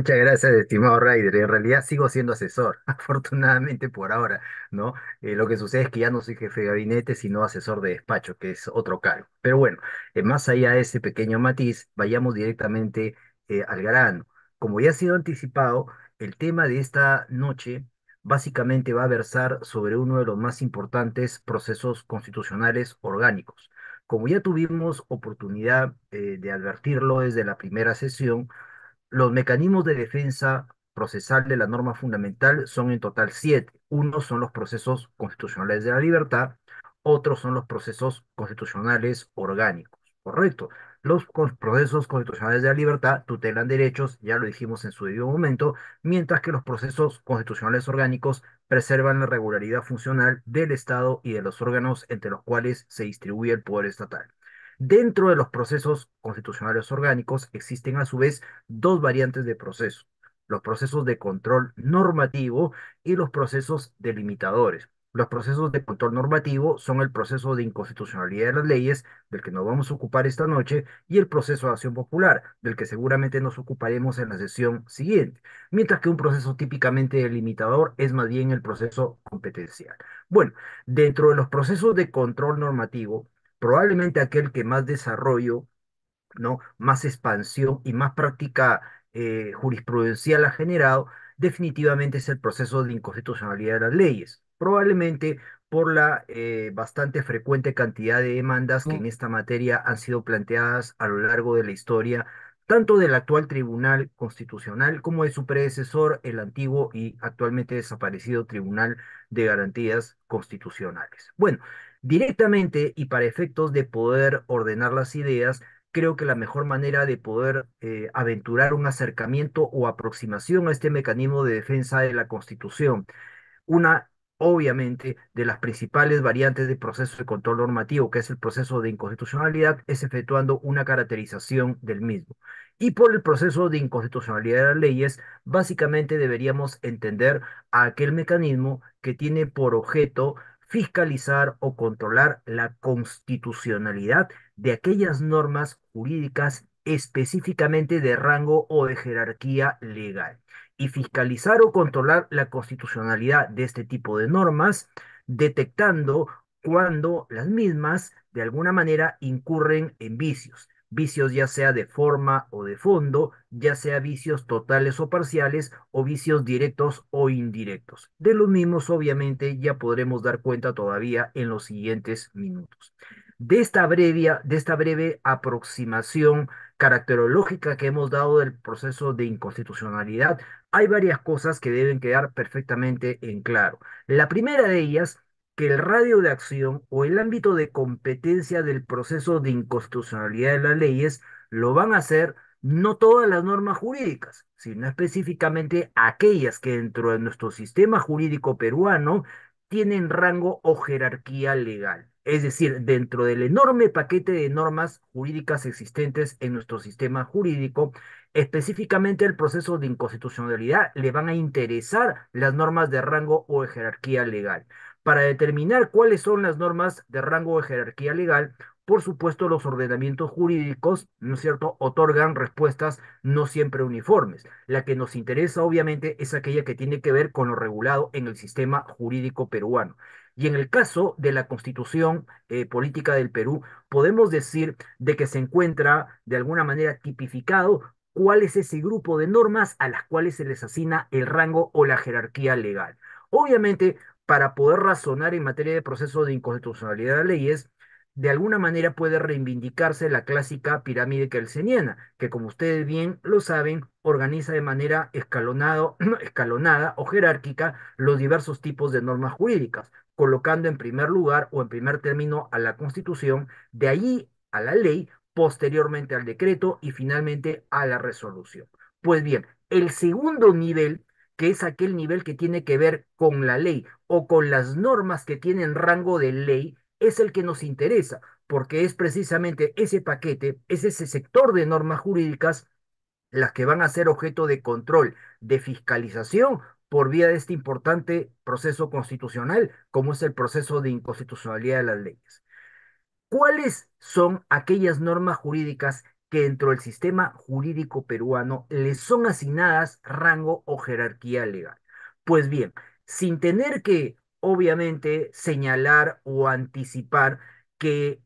Muchas gracias, estimado Ryder. En realidad sigo siendo asesor, afortunadamente por ahora, ¿no? Eh, lo que sucede es que ya no soy jefe de gabinete, sino asesor de despacho, que es otro cargo. Pero bueno, eh, más allá de ese pequeño matiz, vayamos directamente eh, al grano. Como ya ha sido anticipado, el tema de esta noche básicamente va a versar sobre uno de los más importantes procesos constitucionales orgánicos. Como ya tuvimos oportunidad de advertirlo desde la primera sesión, los mecanismos de defensa procesal de la norma fundamental son en total siete. Uno son los procesos constitucionales de la libertad, otros son los procesos constitucionales orgánicos. Correcto. Los procesos constitucionales de la libertad tutelan derechos, ya lo dijimos en su debido momento, mientras que los procesos constitucionales orgánicos preservan la regularidad funcional del Estado y de los órganos entre los cuales se distribuye el poder estatal. Dentro de los procesos constitucionales orgánicos existen a su vez dos variantes de proceso, los procesos de control normativo y los procesos delimitadores. Los procesos de control normativo son el proceso de inconstitucionalidad de las leyes, del que nos vamos a ocupar esta noche, y el proceso de acción popular, del que seguramente nos ocuparemos en la sesión siguiente, mientras que un proceso típicamente delimitador es más bien el proceso competencial. Bueno, dentro de los procesos de control normativo, probablemente aquel que más desarrollo, ¿no? más expansión y más práctica eh, jurisprudencial ha generado, definitivamente es el proceso de inconstitucionalidad de las leyes, probablemente por la eh, bastante frecuente cantidad de demandas que mm. en esta materia han sido planteadas a lo largo de la historia tanto del actual Tribunal Constitucional como de su predecesor, el antiguo y actualmente desaparecido Tribunal de Garantías Constitucionales. Bueno, directamente y para efectos de poder ordenar las ideas, creo que la mejor manera de poder eh, aventurar un acercamiento o aproximación a este mecanismo de defensa de la Constitución, una obviamente de las principales variantes del proceso de control normativo, que es el proceso de inconstitucionalidad, es efectuando una caracterización del mismo. Y por el proceso de inconstitucionalidad de las leyes, básicamente deberíamos entender a aquel mecanismo que tiene por objeto fiscalizar o controlar la constitucionalidad de aquellas normas jurídicas específicamente de rango o de jerarquía legal y fiscalizar o controlar la constitucionalidad de este tipo de normas, detectando cuando las mismas de alguna manera incurren en vicios, vicios ya sea de forma o de fondo, ya sea vicios totales o parciales o vicios directos o indirectos. De los mismos obviamente ya podremos dar cuenta todavía en los siguientes minutos. De esta breve, de esta breve aproximación caracterológica que hemos dado del proceso de inconstitucionalidad, hay varias cosas que deben quedar perfectamente en claro. La primera de ellas que el radio de acción o el ámbito de competencia del proceso de inconstitucionalidad de las leyes lo van a hacer no todas las normas jurídicas, sino específicamente aquellas que dentro de nuestro sistema jurídico peruano tienen rango o jerarquía legal. Es decir, dentro del enorme paquete de normas jurídicas existentes en nuestro sistema jurídico, específicamente el proceso de inconstitucionalidad le van a interesar las normas de rango o jerarquía legal para determinar cuáles son las normas de rango de jerarquía legal. Por supuesto, los ordenamientos jurídicos, ¿no es cierto?, otorgan respuestas no siempre uniformes. La que nos interesa, obviamente, es aquella que tiene que ver con lo regulado en el sistema jurídico peruano. Y en el caso de la constitución eh, política del Perú, podemos decir de que se encuentra de alguna manera tipificado cuál es ese grupo de normas a las cuales se les asigna el rango o la jerarquía legal. Obviamente, para poder razonar en materia de proceso de inconstitucionalidad de leyes, de alguna manera puede reivindicarse la clásica pirámide kelseniana, que como ustedes bien lo saben, organiza de manera escalonado, escalonada o jerárquica los diversos tipos de normas jurídicas, colocando en primer lugar o en primer término a la Constitución, de allí a la ley, posteriormente al decreto y finalmente a la resolución. Pues bien, el segundo nivel que es aquel nivel que tiene que ver con la ley o con las normas que tienen rango de ley, es el que nos interesa, porque es precisamente ese paquete, es ese sector de normas jurídicas las que van a ser objeto de control, de fiscalización por vía de este importante proceso constitucional, como es el proceso de inconstitucionalidad de las leyes. ¿Cuáles son aquellas normas jurídicas que dentro del sistema jurídico peruano les son asignadas rango o jerarquía legal. Pues bien, sin tener que, obviamente, señalar o anticipar que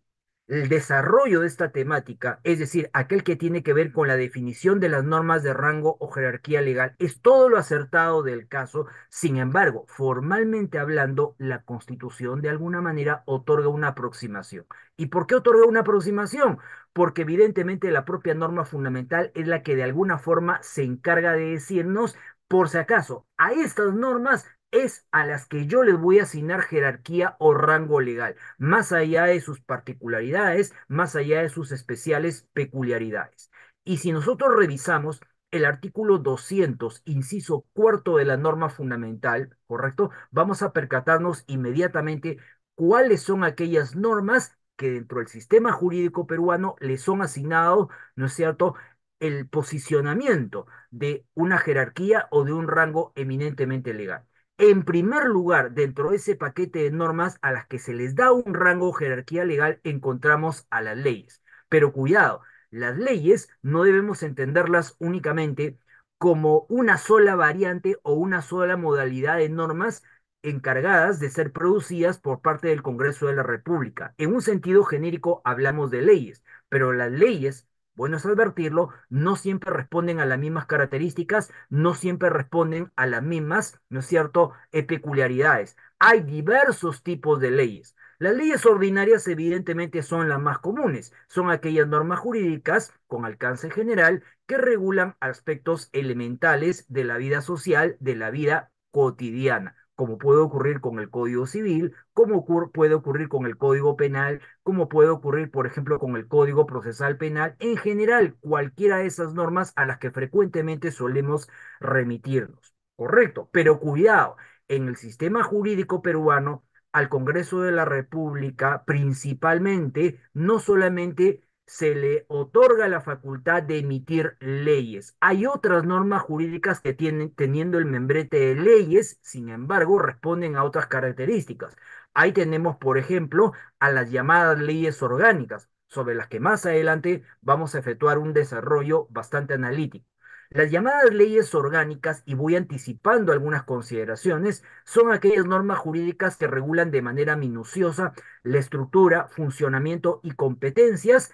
el desarrollo de esta temática, es decir, aquel que tiene que ver con la definición de las normas de rango o jerarquía legal, es todo lo acertado del caso. Sin embargo, formalmente hablando, la Constitución de alguna manera otorga una aproximación. ¿Y por qué otorga una aproximación? Porque evidentemente la propia norma fundamental es la que de alguna forma se encarga de decirnos, por si acaso, a estas normas es a las que yo les voy a asignar jerarquía o rango legal, más allá de sus particularidades, más allá de sus especiales peculiaridades. Y si nosotros revisamos el artículo 200, inciso cuarto de la norma fundamental, ¿correcto? Vamos a percatarnos inmediatamente cuáles son aquellas normas que dentro del sistema jurídico peruano le son asignados, ¿no es cierto?, el posicionamiento de una jerarquía o de un rango eminentemente legal en primer lugar, dentro de ese paquete de normas a las que se les da un rango jerarquía legal, encontramos a las leyes. Pero cuidado, las leyes no debemos entenderlas únicamente como una sola variante o una sola modalidad de normas encargadas de ser producidas por parte del Congreso de la República. En un sentido genérico hablamos de leyes, pero las leyes bueno es advertirlo, no siempre responden a las mismas características, no siempre responden a las mismas, ¿no es cierto?, peculiaridades. Hay diversos tipos de leyes. Las leyes ordinarias evidentemente son las más comunes, son aquellas normas jurídicas con alcance general que regulan aspectos elementales de la vida social, de la vida cotidiana como puede ocurrir con el Código Civil, como puede ocurrir con el Código Penal, como puede ocurrir, por ejemplo, con el Código Procesal Penal, en general, cualquiera de esas normas a las que frecuentemente solemos remitirnos. Correcto, pero cuidado, en el sistema jurídico peruano, al Congreso de la República principalmente no solamente se le otorga la facultad de emitir leyes. Hay otras normas jurídicas que tienen teniendo el membrete de leyes, sin embargo, responden a otras características. Ahí tenemos, por ejemplo, a las llamadas leyes orgánicas, sobre las que más adelante vamos a efectuar un desarrollo bastante analítico. Las llamadas leyes orgánicas, y voy anticipando algunas consideraciones, son aquellas normas jurídicas que regulan de manera minuciosa la estructura, funcionamiento y competencias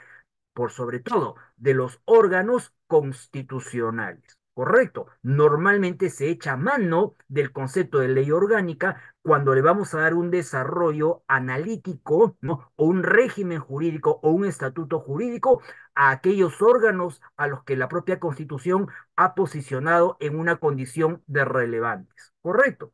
por sobre todo de los órganos constitucionales. Correcto, normalmente se echa mano del concepto de ley orgánica cuando le vamos a dar un desarrollo analítico ¿no? o un régimen jurídico o un estatuto jurídico a aquellos órganos a los que la propia constitución ha posicionado en una condición de relevantes. Correcto.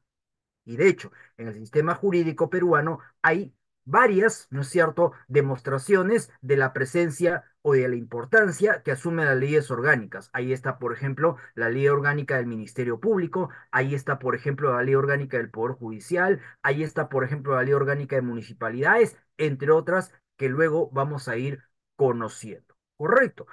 Y de hecho, en el sistema jurídico peruano hay varias, ¿no es cierto?, demostraciones de la presencia o de la importancia que asume las leyes orgánicas. Ahí está, por ejemplo, la ley orgánica del Ministerio Público, ahí está, por ejemplo, la ley orgánica del Poder Judicial, ahí está, por ejemplo, la ley orgánica de municipalidades, entre otras que luego vamos a ir conociendo. Correcto.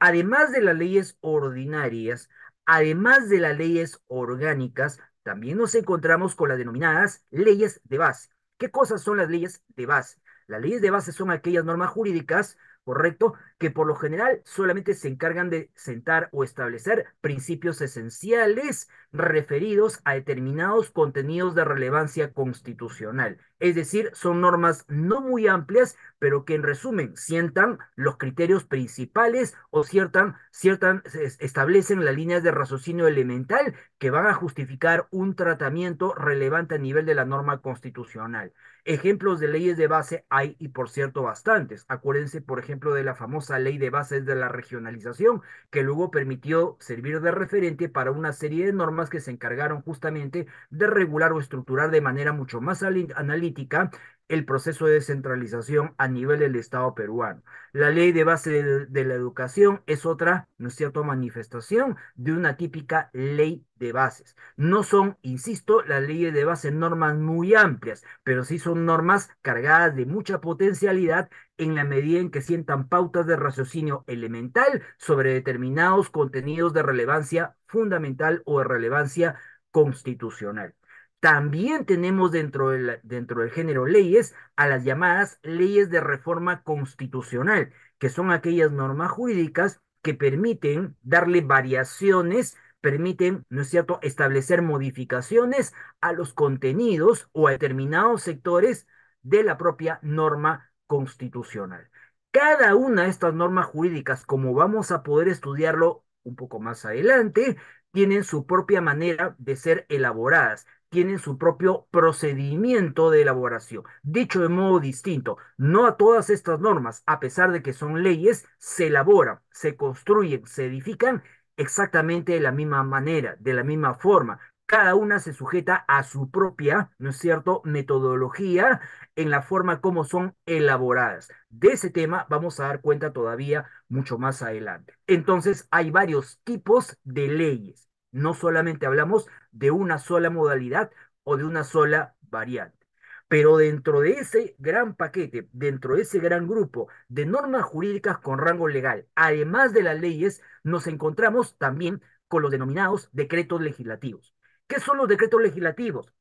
Además de las leyes ordinarias, además de las leyes orgánicas, también nos encontramos con las denominadas leyes de base ¿Qué cosas son las leyes de base? Las leyes de base son aquellas normas jurídicas, correcto, que por lo general solamente se encargan de sentar o establecer principios esenciales referidos a determinados contenidos de relevancia constitucional. Es decir, son normas no muy amplias, pero que en resumen sientan los criterios principales o ciertan, ciertan, establecen las líneas de raciocinio elemental que van a justificar un tratamiento relevante a nivel de la norma constitucional. Ejemplos de leyes de base hay y por cierto bastantes. Acuérdense, por ejemplo, de la famosa ley de bases de la regionalización, que luego permitió servir de referente para una serie de normas que se encargaron justamente de regular o estructurar de manera mucho más analítica el proceso de descentralización a nivel del Estado peruano. La ley de base de, de, la educación es otra, ¿no es cierto?, manifestación de una típica ley de bases. No son, insisto, las leyes de base normas muy amplias, pero sí son normas cargadas de mucha potencialidad en la medida en que sientan pautas de raciocinio elemental sobre determinados contenidos de relevancia fundamental o de relevancia constitucional. También tenemos dentro del, dentro del género leyes a las llamadas leyes de reforma constitucional, que son aquellas normas jurídicas que permiten darle variaciones, permiten, ¿no es cierto?, establecer modificaciones a los contenidos o a determinados sectores de la propia norma constitucional. Cada una de estas normas jurídicas, como vamos a poder estudiarlo un poco más adelante, tienen su propia manera de ser elaboradas, tienen su propio procedimiento de elaboración. Dicho de modo distinto, no a todas estas normas, a pesar de que son leyes, se elaboran, se construyen, se edifican exactamente de la misma manera, de la misma forma, cada una se sujeta a su propia, ¿no es cierto?, metodología en la forma como son elaboradas. De ese tema vamos a dar cuenta todavía mucho más adelante. Entonces, hay varios tipos de leyes. No solamente hablamos de una sola modalidad o de una sola variante. Pero dentro de ese gran paquete, dentro de ese gran grupo de normas jurídicas con rango legal, además de las leyes, nos encontramos también con los denominados decretos legislativos. ¿Qué son los decretos legislativos?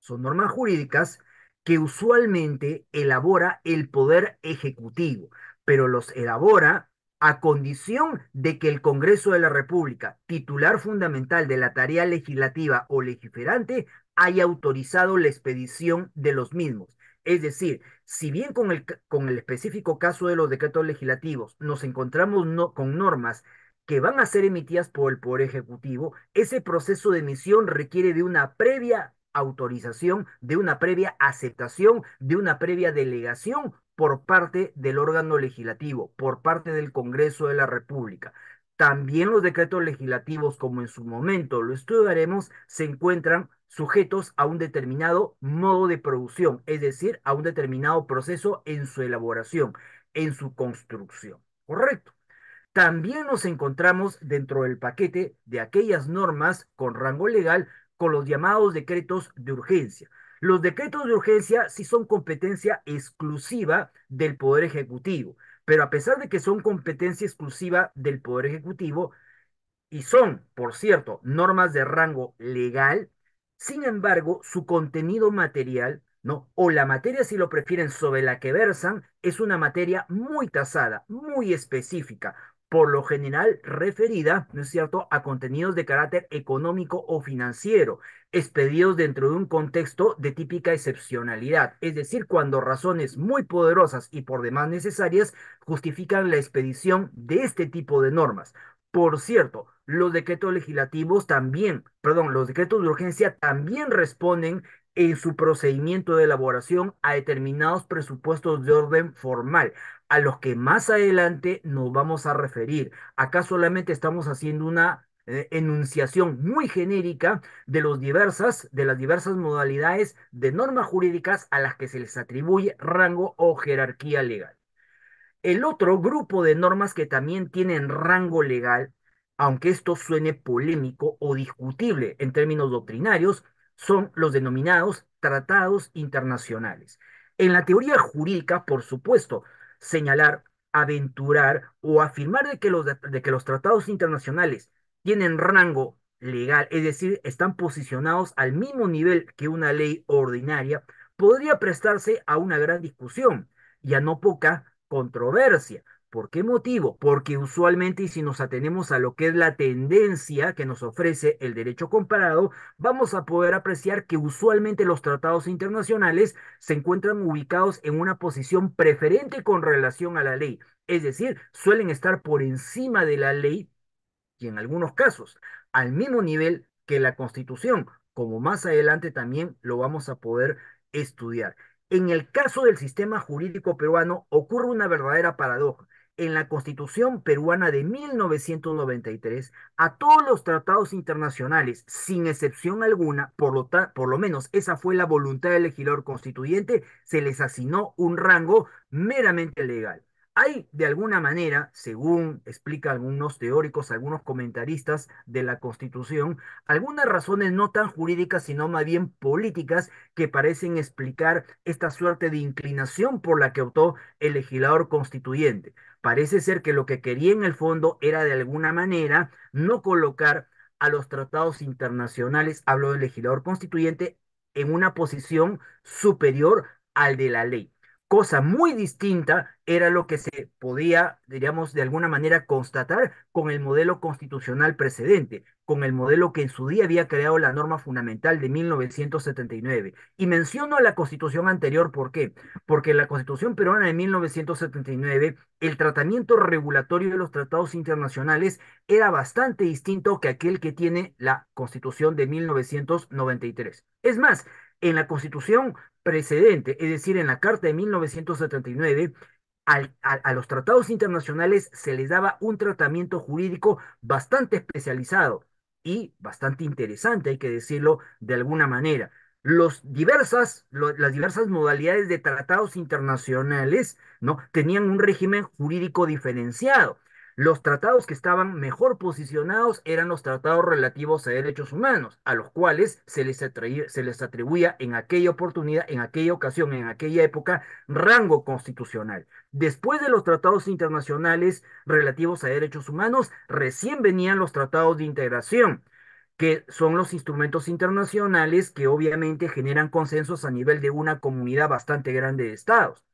Son normas jurídicas que usualmente elabora el Poder Ejecutivo, pero los elabora a condición de que el Congreso de la República, titular fundamental de la tarea legislativa o legiferante, haya autorizado la expedición de los mismos. Es decir, si bien con el, con el específico caso de los decretos legislativos nos encontramos no, con normas que van a ser emitidas por el Poder Ejecutivo, ese proceso de emisión requiere de una previa autorización, de una previa aceptación, de una previa delegación por parte del órgano legislativo, por parte del Congreso de la República. También los decretos legislativos, como en su momento lo estudiaremos, se encuentran sujetos a un determinado modo de producción, es decir, a un determinado proceso en su elaboración, en su construcción. Correcto también nos encontramos dentro del paquete de aquellas normas con rango legal con los llamados decretos de urgencia. Los decretos de urgencia sí son competencia exclusiva del Poder Ejecutivo, pero a pesar de que son competencia exclusiva del Poder Ejecutivo y son, por cierto, normas de rango legal, sin embargo, su contenido material ¿no? O la materia, si lo prefieren, sobre la que versan, es una materia muy tasada, muy específica, por lo general referida, ¿no es cierto?, a contenidos de carácter económico o financiero, expedidos dentro de un contexto de típica excepcionalidad, es decir, cuando razones muy poderosas y por demás necesarias justifican la expedición de este tipo de normas. Por cierto, los decretos legislativos también, perdón, los decretos de urgencia también responden en su procedimiento de elaboración a determinados presupuestos de orden formal, a los que más adelante nos vamos a referir. Acá solamente estamos haciendo una eh, enunciación muy genérica de, los diversas, de las diversas modalidades de normas jurídicas a las que se les atribuye rango o jerarquía legal. El otro grupo de normas que también tienen rango legal, aunque esto suene polémico o discutible en términos doctrinarios, son los denominados tratados internacionales. En la teoría jurídica, por supuesto, señalar, aventurar o afirmar de que los, de que los tratados internacionales tienen rango legal, es decir, están posicionados al mismo nivel que una ley ordinaria, podría prestarse a una gran discusión y a no poca controversia, ¿Por qué motivo? Porque usualmente, y si nos atenemos a lo que es la tendencia que nos ofrece el derecho comparado, vamos a poder apreciar que usualmente los tratados internacionales se encuentran ubicados en una posición preferente con relación a la ley. Es decir, suelen estar por encima de la ley y en algunos casos al mismo nivel que la Constitución, como más adelante también lo vamos a poder estudiar. En el caso del sistema jurídico peruano ocurre una verdadera paradoja en la Constitución peruana de 1993 a todos los tratados internacionales, sin excepción alguna, por lo, por lo menos esa fue la voluntad del legislador constituyente, se les asignó un rango meramente legal. Hay, de alguna manera, según explica algunos teóricos, algunos comentaristas de la Constitución, algunas razones no tan jurídicas, sino más bien políticas, que parecen explicar esta suerte de inclinación por la que optó el legislador constituyente. Parece ser que lo que quería en el fondo era, de alguna manera, no colocar a los tratados internacionales, hablo del legislador constituyente, en una posición superior al de la ley cosa muy distinta era lo que se podía, diríamos, de alguna manera constatar con el modelo constitucional precedente, con el modelo que en su día había creado la norma fundamental de 1979. Y menciono la constitución anterior, ¿por qué? Porque la constitución peruana de 1979, el tratamiento regulatorio de los tratados internacionales era bastante distinto que aquel que tiene la constitución de 1993. Es más, en la constitución precedente, es decir, en la Carta de 1979, a, los tratados internacionales se les daba un tratamiento jurídico bastante especializado y bastante interesante, hay que decirlo de alguna manera. Los diversas, las diversas modalidades de tratados internacionales ¿no? tenían un régimen jurídico diferenciado. Los tratados que estaban mejor posicionados eran los tratados relativos a derechos humanos, a los cuales se les, se les atribuía en aquella oportunidad, en aquella ocasión, en aquella época, rango constitucional. Después de los tratados internacionales relativos a derechos humanos, recién venían los tratados de integración que son los instrumentos internacionales que obviamente generan consensos a nivel de una comunidad bastante grande de estados.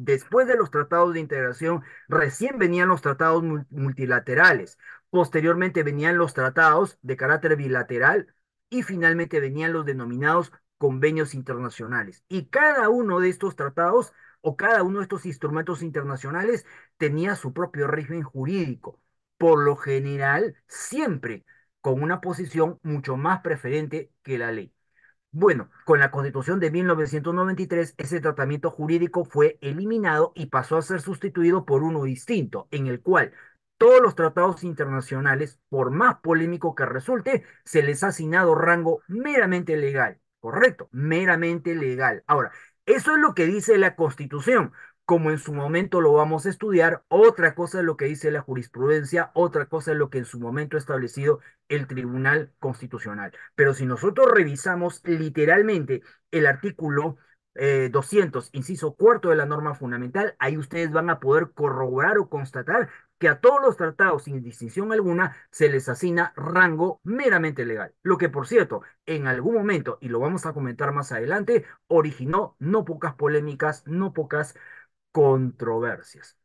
Después de los tratados de integración, recién venían los tratados multilaterales, posteriormente venían los tratados de carácter bilateral y finalmente venían los denominados convenios internacionales. Y cada uno de estos tratados o cada uno de estos instrumentos internacionales tenía su propio régimen jurídico, por lo general siempre con una posición mucho más preferente que la ley. Bueno, con la Constitución de 1993, ese tratamiento jurídico fue eliminado y pasó a ser sustituido por uno distinto, en el cual todos los tratados internacionales, por más polémico que resulte, se les ha asignado rango meramente legal. Correcto, meramente legal. Ahora, eso es lo que dice la Constitución, como en su momento lo vamos a estudiar, otra cosa es lo que dice la jurisprudencia, otra cosa es lo que en su momento ha establecido el Tribunal Constitucional. Pero si nosotros revisamos literalmente el artículo 200, eh, inciso cuarto de la norma fundamental, ahí ustedes van a poder corroborar o constatar que a todos los tratados, sin distinción alguna, se les asigna rango meramente legal. Lo que, por cierto, en algún momento, y lo vamos a comentar más adelante, originó no pocas polémicas, no pocas controversias.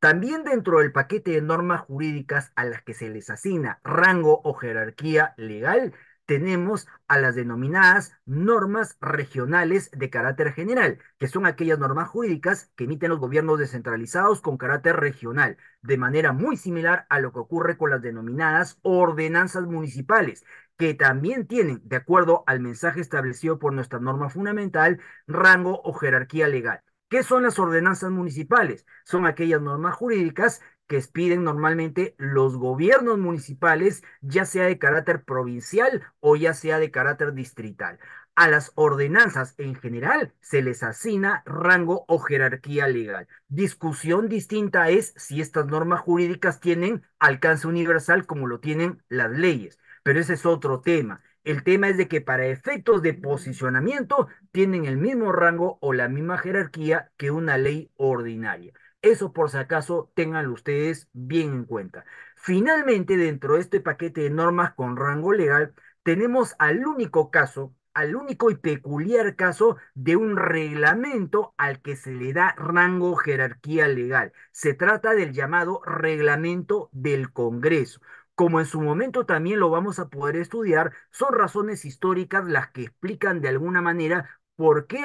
También dentro del paquete de normas jurídicas a las que se les asigna rango o jerarquía legal, tenemos a las denominadas normas regionales de carácter general, que son aquellas normas jurídicas que emiten los gobiernos descentralizados con carácter regional, de manera muy similar a lo que ocurre con las denominadas ordenanzas municipales, que también tienen, de acuerdo al mensaje establecido por nuestra norma fundamental, rango o jerarquía legal. ¿Qué son las ordenanzas municipales? Son aquellas normas jurídicas que expiden normalmente los gobiernos municipales, ya sea de carácter provincial o ya sea de carácter distrital. A las ordenanzas en general se les asigna rango o jerarquía legal. Discusión distinta es si estas normas jurídicas tienen alcance universal como lo tienen las leyes, pero ese es otro tema. El tema es de que para efectos de posicionamiento tienen el mismo rango o la misma jerarquía que una ley ordinaria. Eso por si acaso tengan ustedes bien en cuenta. Finalmente, dentro de este paquete de normas con rango legal, tenemos al único caso, al único y peculiar caso de un reglamento al que se le da rango jerarquía legal. Se trata del llamado reglamento del Congreso como en su momento también lo vamos a poder estudiar, son razones históricas las que explican de alguna manera por qué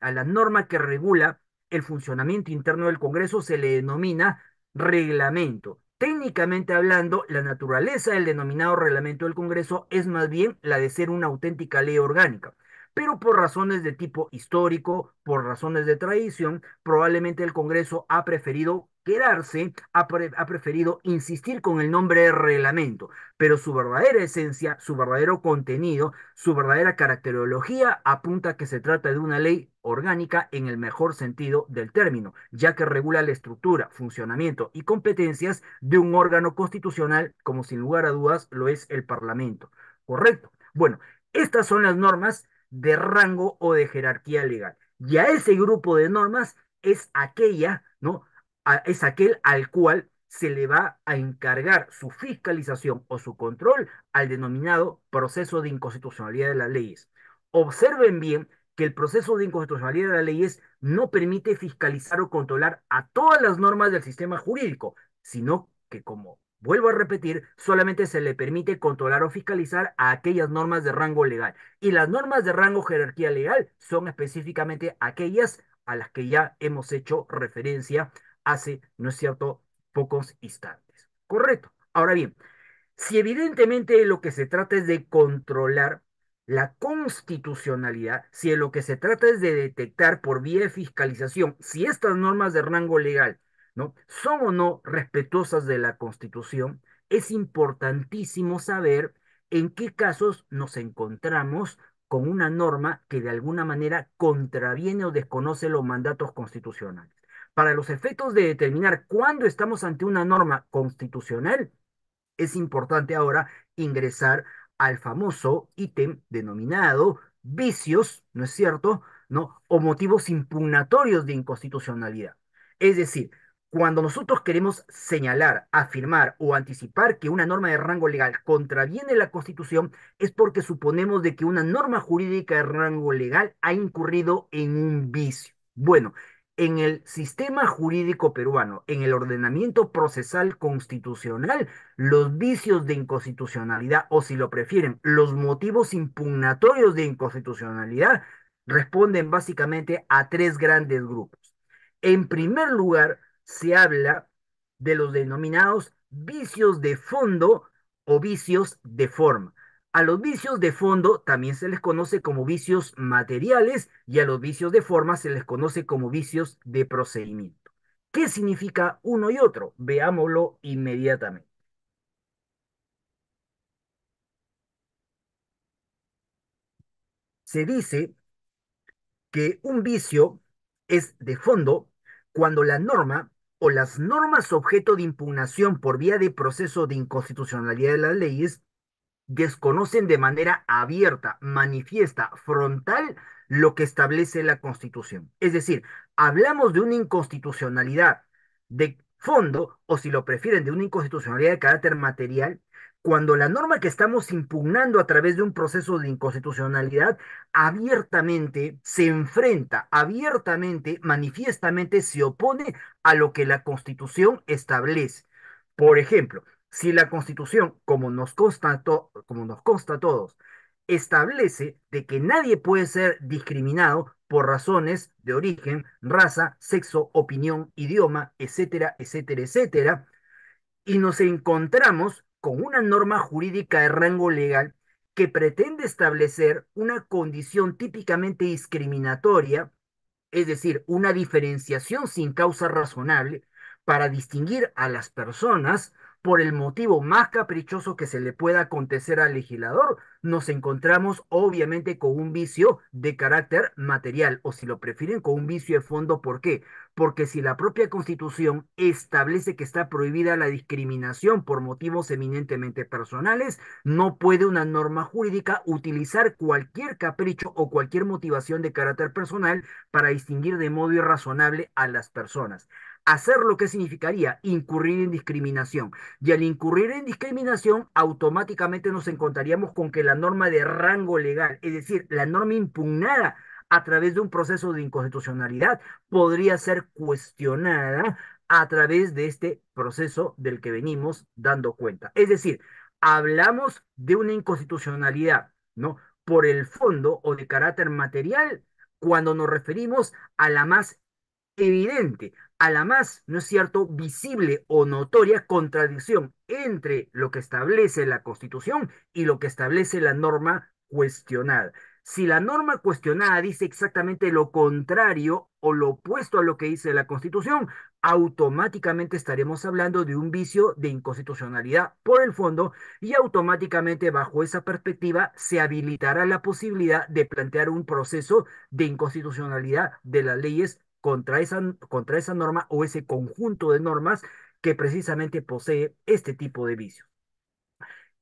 a la norma que regula el funcionamiento interno del Congreso se le denomina reglamento. Técnicamente hablando, la naturaleza del denominado reglamento del Congreso es más bien la de ser una auténtica ley orgánica pero por razones de tipo histórico, por razones de tradición, probablemente el Congreso ha preferido quedarse, ha, preferido insistir con el nombre reglamento, pero su verdadera esencia, su verdadero contenido, su verdadera caracterología apunta que se trata de una ley orgánica en el mejor sentido del término, ya que regula la estructura, funcionamiento y competencias de un órgano constitucional como sin lugar a dudas lo es el Parlamento. Correcto. Bueno, estas son las normas de rango o de jerarquía legal. Y a ese grupo de normas es aquella, ¿no? es aquel al cual se le va a encargar su fiscalización o su control al denominado proceso de inconstitucionalidad de las leyes. Observen bien que el proceso de inconstitucionalidad de las leyes no permite fiscalizar o controlar a todas las normas del sistema jurídico, sino que como vuelvo a repetir, solamente se le permite controlar o fiscalizar a aquellas normas de rango legal. Y las normas de rango jerarquía legal son específicamente aquellas a las que ya hemos hecho referencia hace, ¿no es cierto?, pocos instantes. Correcto. Ahora bien, si evidentemente lo que se trata es de controlar la constitucionalidad, si lo que se trata es de detectar por vía de fiscalización si estas normas de rango legal ¿no? ¿Son o no respetuosas de la Constitución? Es importantísimo saber en qué casos nos encontramos con una norma que de alguna manera contraviene o desconoce los mandatos constitucionales. Para los efectos de determinar cuándo estamos ante una norma constitucional, es importante ahora ingresar al famoso ítem denominado vicios, ¿no es cierto? ¿No? O motivos impugnatorios de inconstitucionalidad. Es decir, cuando nosotros queremos señalar, afirmar o anticipar que una norma de rango legal contraviene la Constitución, es porque suponemos de que una norma jurídica de rango legal ha incurrido en un vicio. Bueno, en el sistema jurídico peruano, en el ordenamiento procesal constitucional, los vicios de inconstitucionalidad, o si lo prefieren, los motivos impugnatorios de inconstitucionalidad, responden básicamente a tres grandes grupos. En primer lugar, se habla de los denominados vicios de fondo o vicios de forma. A los vicios de fondo también se les conoce como vicios materiales y a los vicios de forma se les conoce como vicios de procedimiento. ¿Qué significa uno y otro? Veámoslo inmediatamente. Se dice que un vicio es de fondo cuando la norma o las normas objeto de impugnación por vía de proceso de inconstitucionalidad de las leyes desconocen de manera abierta, manifiesta, frontal lo que establece la Constitución. Es decir, hablamos de una inconstitucionalidad de fondo, o si lo prefieren, de una inconstitucionalidad de carácter material, cuando la norma que estamos impugnando a través de un proceso de inconstitucionalidad abiertamente se enfrenta, abiertamente, manifiestamente se opone a lo que la Constitución establece. Por ejemplo, si la Constitución, como nos consta, como nos consta a todos, establece de que nadie puede ser discriminado por razones de origen, raza, sexo, opinión, idioma, etcétera, etcétera, etcétera, y nos encontramos con una norma jurídica de rango legal que pretende establecer una condición típicamente discriminatoria, es decir, una diferenciación sin causa razonable para distinguir a las personas por el motivo más caprichoso que se le pueda acontecer al legislador, nos encontramos obviamente con un vicio de carácter material, o si lo prefieren, con un vicio de fondo. ¿Por qué? Porque si la propia Constitución establece que está prohibida la discriminación por motivos eminentemente personales, no puede una norma jurídica utilizar cualquier capricho o cualquier motivación de carácter personal para distinguir de modo irrazonable a las personas hacer lo que significaría incurrir en discriminación. Y al incurrir en discriminación, automáticamente nos encontraríamos con que la norma de rango legal, es decir, la norma impugnada a través de un proceso de inconstitucionalidad, podría ser cuestionada a través de este proceso del que venimos dando cuenta. Es decir, hablamos de una inconstitucionalidad, ¿no? Por el fondo o de carácter material cuando nos referimos a la más evidente, a la más, ¿no es cierto?, visible o notoria contradicción entre lo que establece la Constitución y lo que establece la norma cuestionada. Si la norma cuestionada dice exactamente lo contrario o lo opuesto a lo que dice la Constitución, automáticamente estaremos hablando de un vicio de inconstitucionalidad por el fondo y automáticamente bajo esa perspectiva se habilitará la posibilidad de plantear un proceso de inconstitucionalidad de las leyes contra esa, contra esa norma o ese conjunto de normas que precisamente posee este tipo de vicio.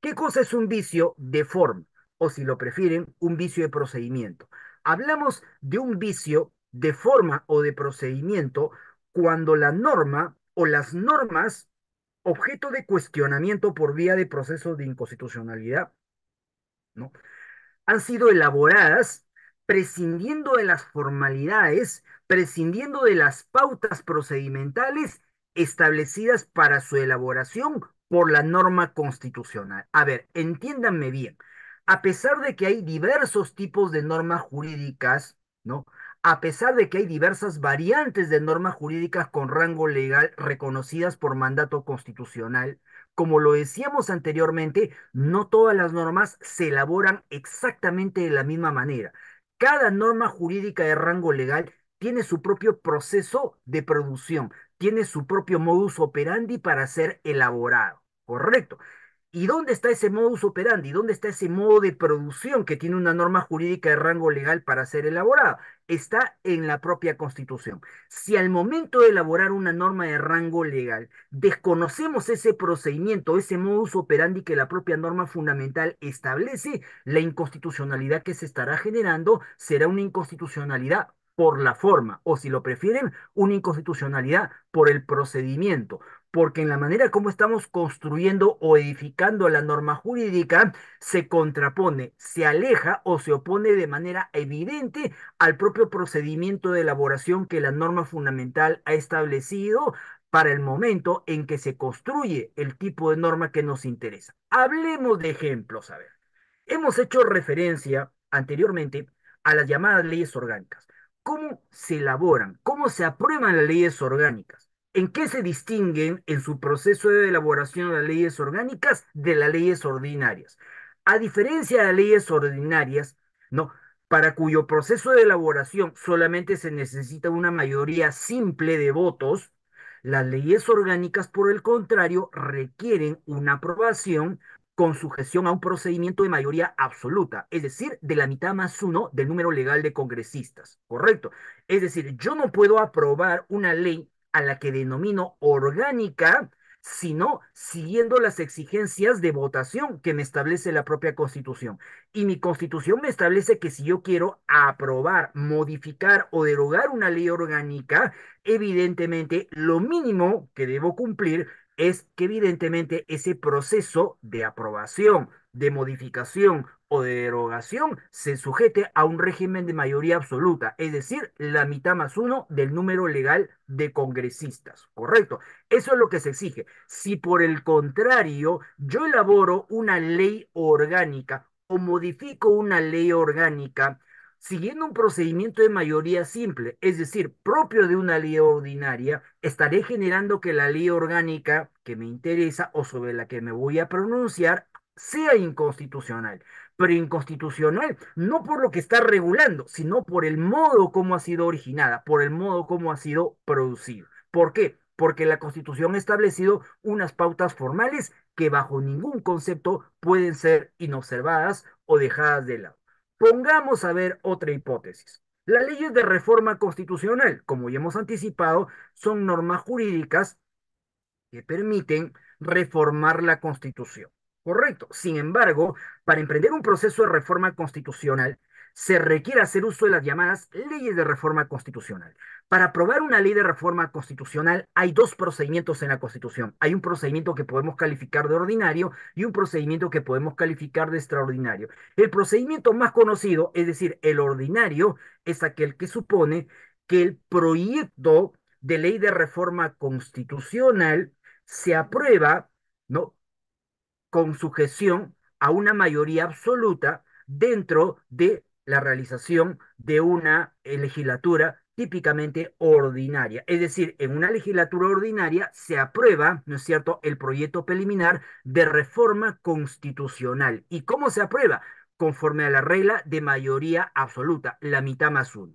¿Qué cosa es un vicio de forma? O si lo prefieren, un vicio de procedimiento. Hablamos de un vicio de forma o de procedimiento cuando la norma o las normas objeto de cuestionamiento por vía de proceso de inconstitucionalidad, ¿no? Han sido elaboradas prescindiendo de las formalidades, prescindiendo de las pautas procedimentales establecidas para su elaboración por la norma constitucional. A ver, entiéndanme bien, a pesar de que hay diversos tipos de normas jurídicas, ¿no? A pesar de que hay diversas variantes de normas jurídicas con rango legal reconocidas por mandato constitucional, como lo decíamos anteriormente, no todas las normas se elaboran exactamente de la misma manera. Cada norma jurídica de rango legal tiene su propio proceso de producción, tiene su propio modus operandi para ser elaborado, ¿correcto? ¿Y dónde está ese modus operandi? ¿Dónde está ese modo de producción que tiene una norma jurídica de rango legal para ser elaborada? Está en la propia Constitución. Si al momento de elaborar una norma de rango legal desconocemos ese procedimiento, ese modus operandi que la propia norma fundamental establece, la inconstitucionalidad que se estará generando será una inconstitucionalidad por la forma, o si lo prefieren, una inconstitucionalidad por el procedimiento, porque en la manera como estamos construyendo o edificando la norma jurídica se contrapone, se aleja o se opone de manera evidente al propio procedimiento de elaboración que la norma fundamental ha establecido para el momento en que se construye el tipo de norma que nos interesa. Hablemos de ejemplos, a ver. Hemos hecho referencia anteriormente a las llamadas leyes orgánicas cómo se elaboran, cómo se aprueban las leyes orgánicas, en qué se distinguen en su proceso de elaboración las leyes orgánicas de las leyes ordinarias. A diferencia de las leyes ordinarias, ¿no? para cuyo proceso de elaboración solamente se necesita una mayoría simple de votos, las leyes orgánicas, por el contrario, requieren una aprobación con sujeción a un procedimiento de mayoría absoluta, es decir, de la mitad más uno del número legal de congresistas, ¿correcto? Es decir, yo no puedo aprobar una ley a la que denomino orgánica, sino siguiendo las exigencias de votación que me establece la propia constitución. Y mi constitución me establece que si yo quiero aprobar, modificar o derogar una ley orgánica, evidentemente lo mínimo que debo cumplir es que evidentemente ese proceso de aprobación, de modificación o de derogación se sujete a un régimen de mayoría absoluta, es decir, la mitad más uno del número legal de congresistas, ¿correcto? Eso es lo que se exige. Si por el contrario yo elaboro una ley orgánica o modifico una ley orgánica, siguiendo un procedimiento de mayoría simple, es decir, propio de una ley ordinaria, estaré generando que la ley orgánica que me interesa o sobre la que me voy a pronunciar sea inconstitucional. Pero inconstitucional no por lo que está regulando, sino por el modo como ha sido originada, por el modo como ha sido producida. ¿Por qué? Porque la Constitución ha establecido unas pautas formales que bajo ningún concepto pueden ser inobservadas o dejadas de lado. Pongamos a ver otra hipótesis. Las leyes de reforma constitucional, como ya hemos anticipado, son normas jurídicas que permiten reformar la Constitución. Correcto. Sin embargo, para emprender un proceso de reforma constitucional, se requiere hacer uso de las llamadas leyes de reforma constitucional. Para aprobar una ley de reforma constitucional hay dos procedimientos en la Constitución. Hay un procedimiento que podemos calificar de ordinario y un procedimiento que podemos calificar de extraordinario. El procedimiento más conocido, es decir, el ordinario, es aquel que supone que el proyecto de ley de reforma constitucional se aprueba ¿no? con sujeción a una mayoría absoluta dentro de la realización de una eh, legislatura típicamente ordinaria. Es decir, en una legislatura ordinaria se aprueba, ¿no es cierto?, el proyecto preliminar de reforma constitucional. ¿Y cómo se aprueba? Conforme a la regla de mayoría absoluta, la mitad más uno.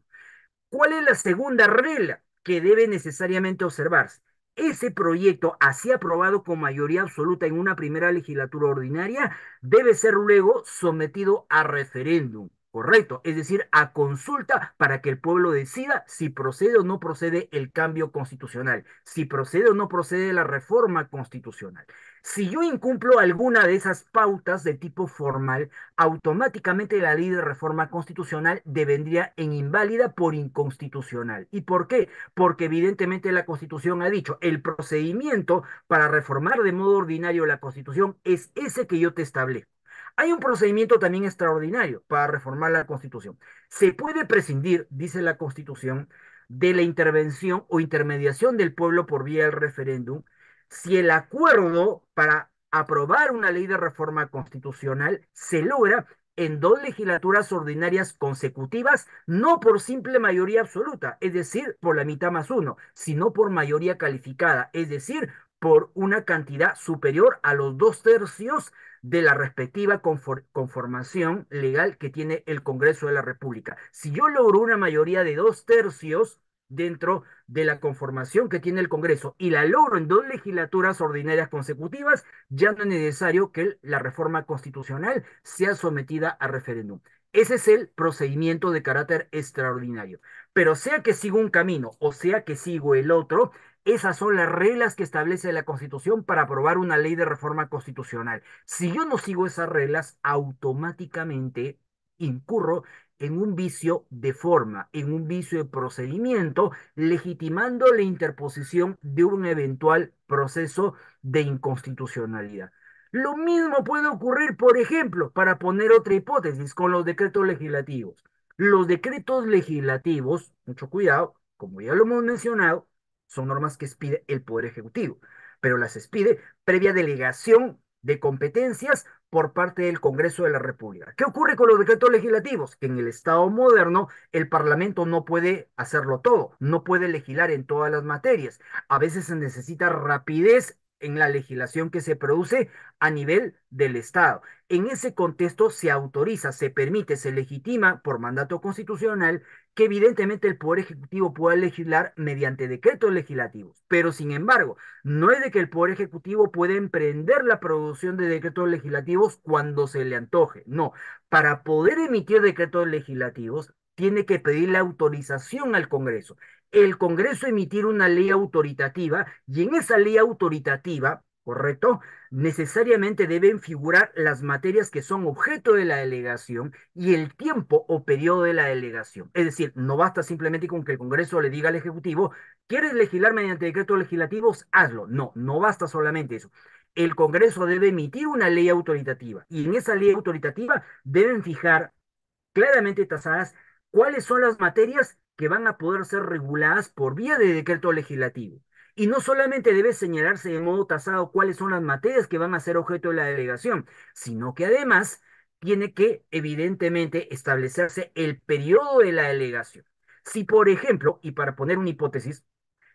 ¿Cuál es la segunda regla que debe necesariamente observarse? Ese proyecto, así aprobado con mayoría absoluta en una primera legislatura ordinaria, debe ser luego sometido a referéndum Correcto, es decir, a consulta para que el pueblo decida si procede o no procede el cambio constitucional, si procede o no procede la reforma constitucional. Si yo incumplo alguna de esas pautas de tipo formal, automáticamente la ley de reforma constitucional devendría en inválida por inconstitucional. ¿Y por qué? Porque evidentemente la Constitución ha dicho, el procedimiento para reformar de modo ordinario la Constitución es ese que yo te establezco. Hay un procedimiento también extraordinario para reformar la Constitución. Se puede prescindir, dice la Constitución, de la intervención o intermediación del pueblo por vía del referéndum si el acuerdo para aprobar una ley de reforma constitucional se logra en dos legislaturas ordinarias consecutivas, no por simple mayoría absoluta, es decir, por la mitad más uno, sino por mayoría calificada, es decir, por una cantidad superior a los dos tercios de la respectiva conformación legal que tiene el Congreso de la República. Si yo logro una mayoría de dos tercios dentro de la conformación que tiene el Congreso y la logro en dos legislaturas ordinarias consecutivas, ya no es necesario que la reforma constitucional sea sometida a referéndum. Ese es el procedimiento de carácter extraordinario. Pero sea que sigo un camino o sea que sigo el otro, esas son las reglas que establece la Constitución para aprobar una ley de reforma constitucional. Si yo no sigo esas reglas, automáticamente incurro en un vicio de forma, en un vicio de procedimiento, legitimando la interposición de un eventual proceso de inconstitucionalidad. Lo mismo puede ocurrir, por ejemplo, para poner otra hipótesis, con los decretos legislativos. Los decretos legislativos, mucho cuidado, como ya lo hemos mencionado, son normas que expide el Poder Ejecutivo, pero las expide previa delegación de competencias por parte del Congreso de la República. ¿Qué ocurre con los decretos legislativos? Que en el Estado moderno el Parlamento no puede hacerlo todo, no puede legislar en todas las materias. A veces se necesita rapidez en la legislación que se produce a nivel del Estado. En ese contexto se autoriza, se permite, se legitima por mandato constitucional que evidentemente el Poder Ejecutivo pueda legislar mediante decretos legislativos. Pero sin embargo, no es de que el Poder Ejecutivo pueda emprender la producción de decretos legislativos cuando se le antoje. No, para poder emitir decretos legislativos tiene que pedir la autorización al Congreso el Congreso emitir una ley autoritativa y en esa ley autoritativa, ¿correcto? Necesariamente deben figurar las materias que son objeto de la delegación y el tiempo o periodo de la delegación. Es decir, no basta simplemente con que el Congreso le diga al Ejecutivo, ¿quieres legislar mediante decretos legislativos? Hazlo. No, no basta solamente eso el Congreso debe emitir una ley autoritativa y en esa ley autoritativa deben fijar claramente tasadas cuáles son las materias que van a poder ser reguladas por vía de decreto legislativo. Y no solamente debe señalarse de modo tasado cuáles son las materias que van a ser objeto de la delegación, sino que además tiene que evidentemente establecerse el periodo de la delegación. Si, por ejemplo, y para poner una hipótesis,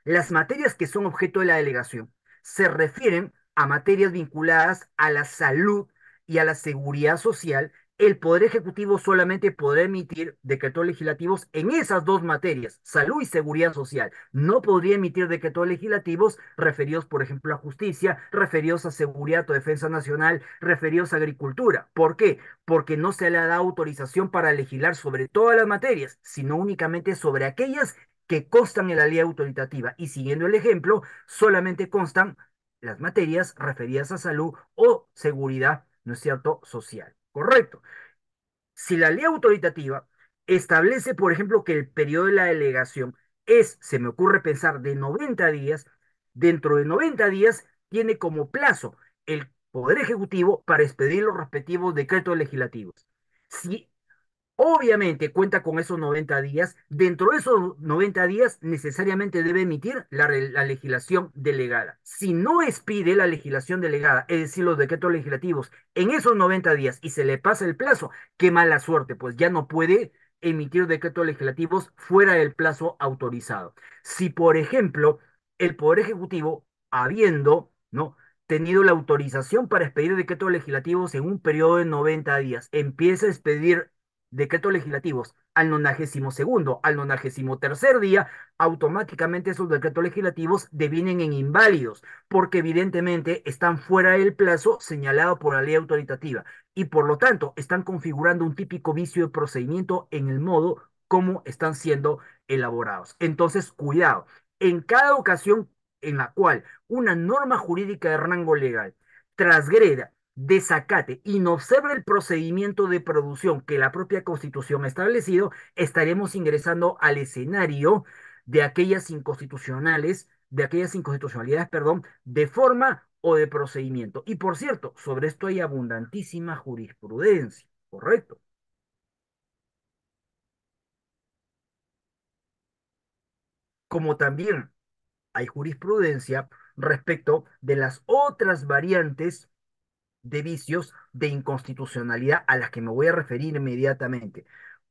las materias que son objeto de la delegación se refieren a materias vinculadas a la salud y a la seguridad social, el Poder Ejecutivo solamente podrá emitir decretos legislativos en esas dos materias, salud y seguridad social. No podría emitir decretos legislativos referidos, por ejemplo, a justicia, referidos a seguridad o defensa nacional, referidos a agricultura. ¿Por qué? Porque no se le da autorización para legislar sobre todas las materias, sino únicamente sobre aquellas que constan en la ley autoritativa. Y siguiendo el ejemplo, solamente constan las materias referidas a salud o seguridad, ¿no es cierto?, social. Correcto. Si la ley autoritativa establece, por ejemplo, que el periodo de la delegación es, se me ocurre pensar, de 90 días, dentro de 90 días tiene como plazo el Poder Ejecutivo para expedir los respectivos decretos legislativos. Si Obviamente cuenta con esos 90 días. Dentro de esos 90 días necesariamente debe emitir la, legislación delegada. Si no expide la legislación delegada, es decir, los decretos legislativos, en esos 90 días y se le pasa el plazo, qué mala suerte, pues ya no puede emitir decretos legislativos fuera del plazo autorizado. Si, por ejemplo, el Poder Ejecutivo, habiendo ¿no? tenido la autorización para expedir decretos legislativos en un periodo de 90 días, empieza a expedir decretos legislativos al 92, segundo, al 93 tercer día, automáticamente esos decretos legislativos devienen en inválidos, porque evidentemente están fuera del plazo señalado por la ley autoritativa y por lo tanto están configurando un típico vicio de procedimiento en el modo como están siendo elaborados. Entonces, cuidado, en cada ocasión en la cual una norma jurídica de rango legal transgreda desacate y no observa el procedimiento de producción que la propia Constitución ha establecido, estaremos ingresando al escenario de aquellas inconstitucionales, de aquellas inconstitucionalidades, perdón, de forma o de procedimiento. Y por cierto, sobre esto hay abundantísima jurisprudencia, ¿correcto? Como también hay jurisprudencia respecto de las otras variantes de vicios de inconstitucionalidad a las que me voy a referir inmediatamente.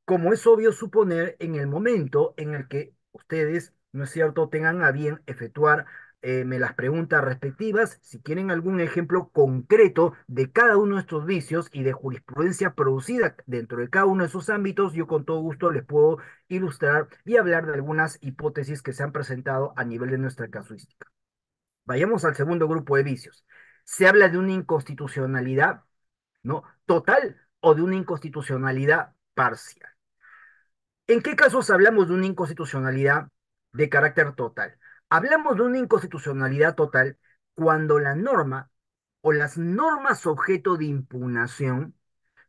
Como es obvio suponer, en el momento en el que ustedes, ¿no es cierto?, tengan a bien efectuar eh, me las preguntas respectivas, si quieren algún ejemplo concreto de cada uno de estos vicios y de jurisprudencia producida dentro de cada uno de esos ámbitos, yo con todo gusto les puedo ilustrar y hablar de algunas hipótesis que se han presentado a nivel de nuestra casuística. Vayamos al segundo grupo de vicios, se habla de una inconstitucionalidad, ¿no? Total o de una inconstitucionalidad parcial. ¿En qué casos hablamos de una inconstitucionalidad de carácter total? Hablamos de una inconstitucionalidad total cuando la norma o las normas objeto de impugnación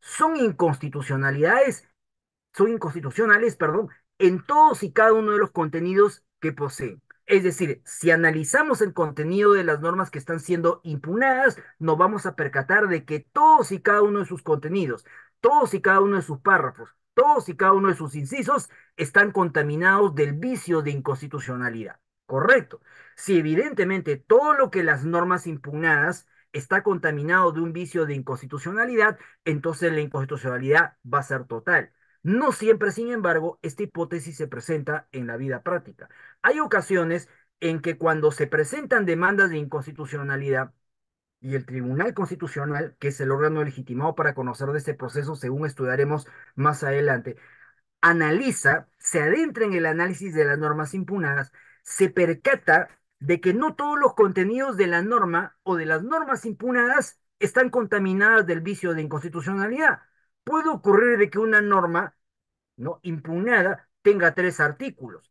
son inconstitucionalidades, son inconstitucionales, perdón, en todos y cada uno de los contenidos que poseen. Es decir, si analizamos el contenido de las normas que están siendo impugnadas, nos vamos a percatar de que todos y cada uno de sus contenidos, todos y cada uno de sus párrafos, todos y cada uno de sus incisos están contaminados del vicio de inconstitucionalidad. Correcto. Si evidentemente todo lo que las normas impugnadas está contaminado de un vicio de inconstitucionalidad, entonces la inconstitucionalidad va a ser total. No siempre, sin embargo, esta hipótesis se presenta en la vida práctica. Hay ocasiones en que cuando se presentan demandas de inconstitucionalidad y el Tribunal Constitucional, que es el órgano legitimado para conocer de este proceso, según estudiaremos más adelante, analiza, se adentra en el análisis de las normas impugnadas, se percata de que no todos los contenidos de la norma o de las normas impugnadas están contaminadas del vicio de inconstitucionalidad puede ocurrir de que una norma ¿no? impugnada tenga tres artículos.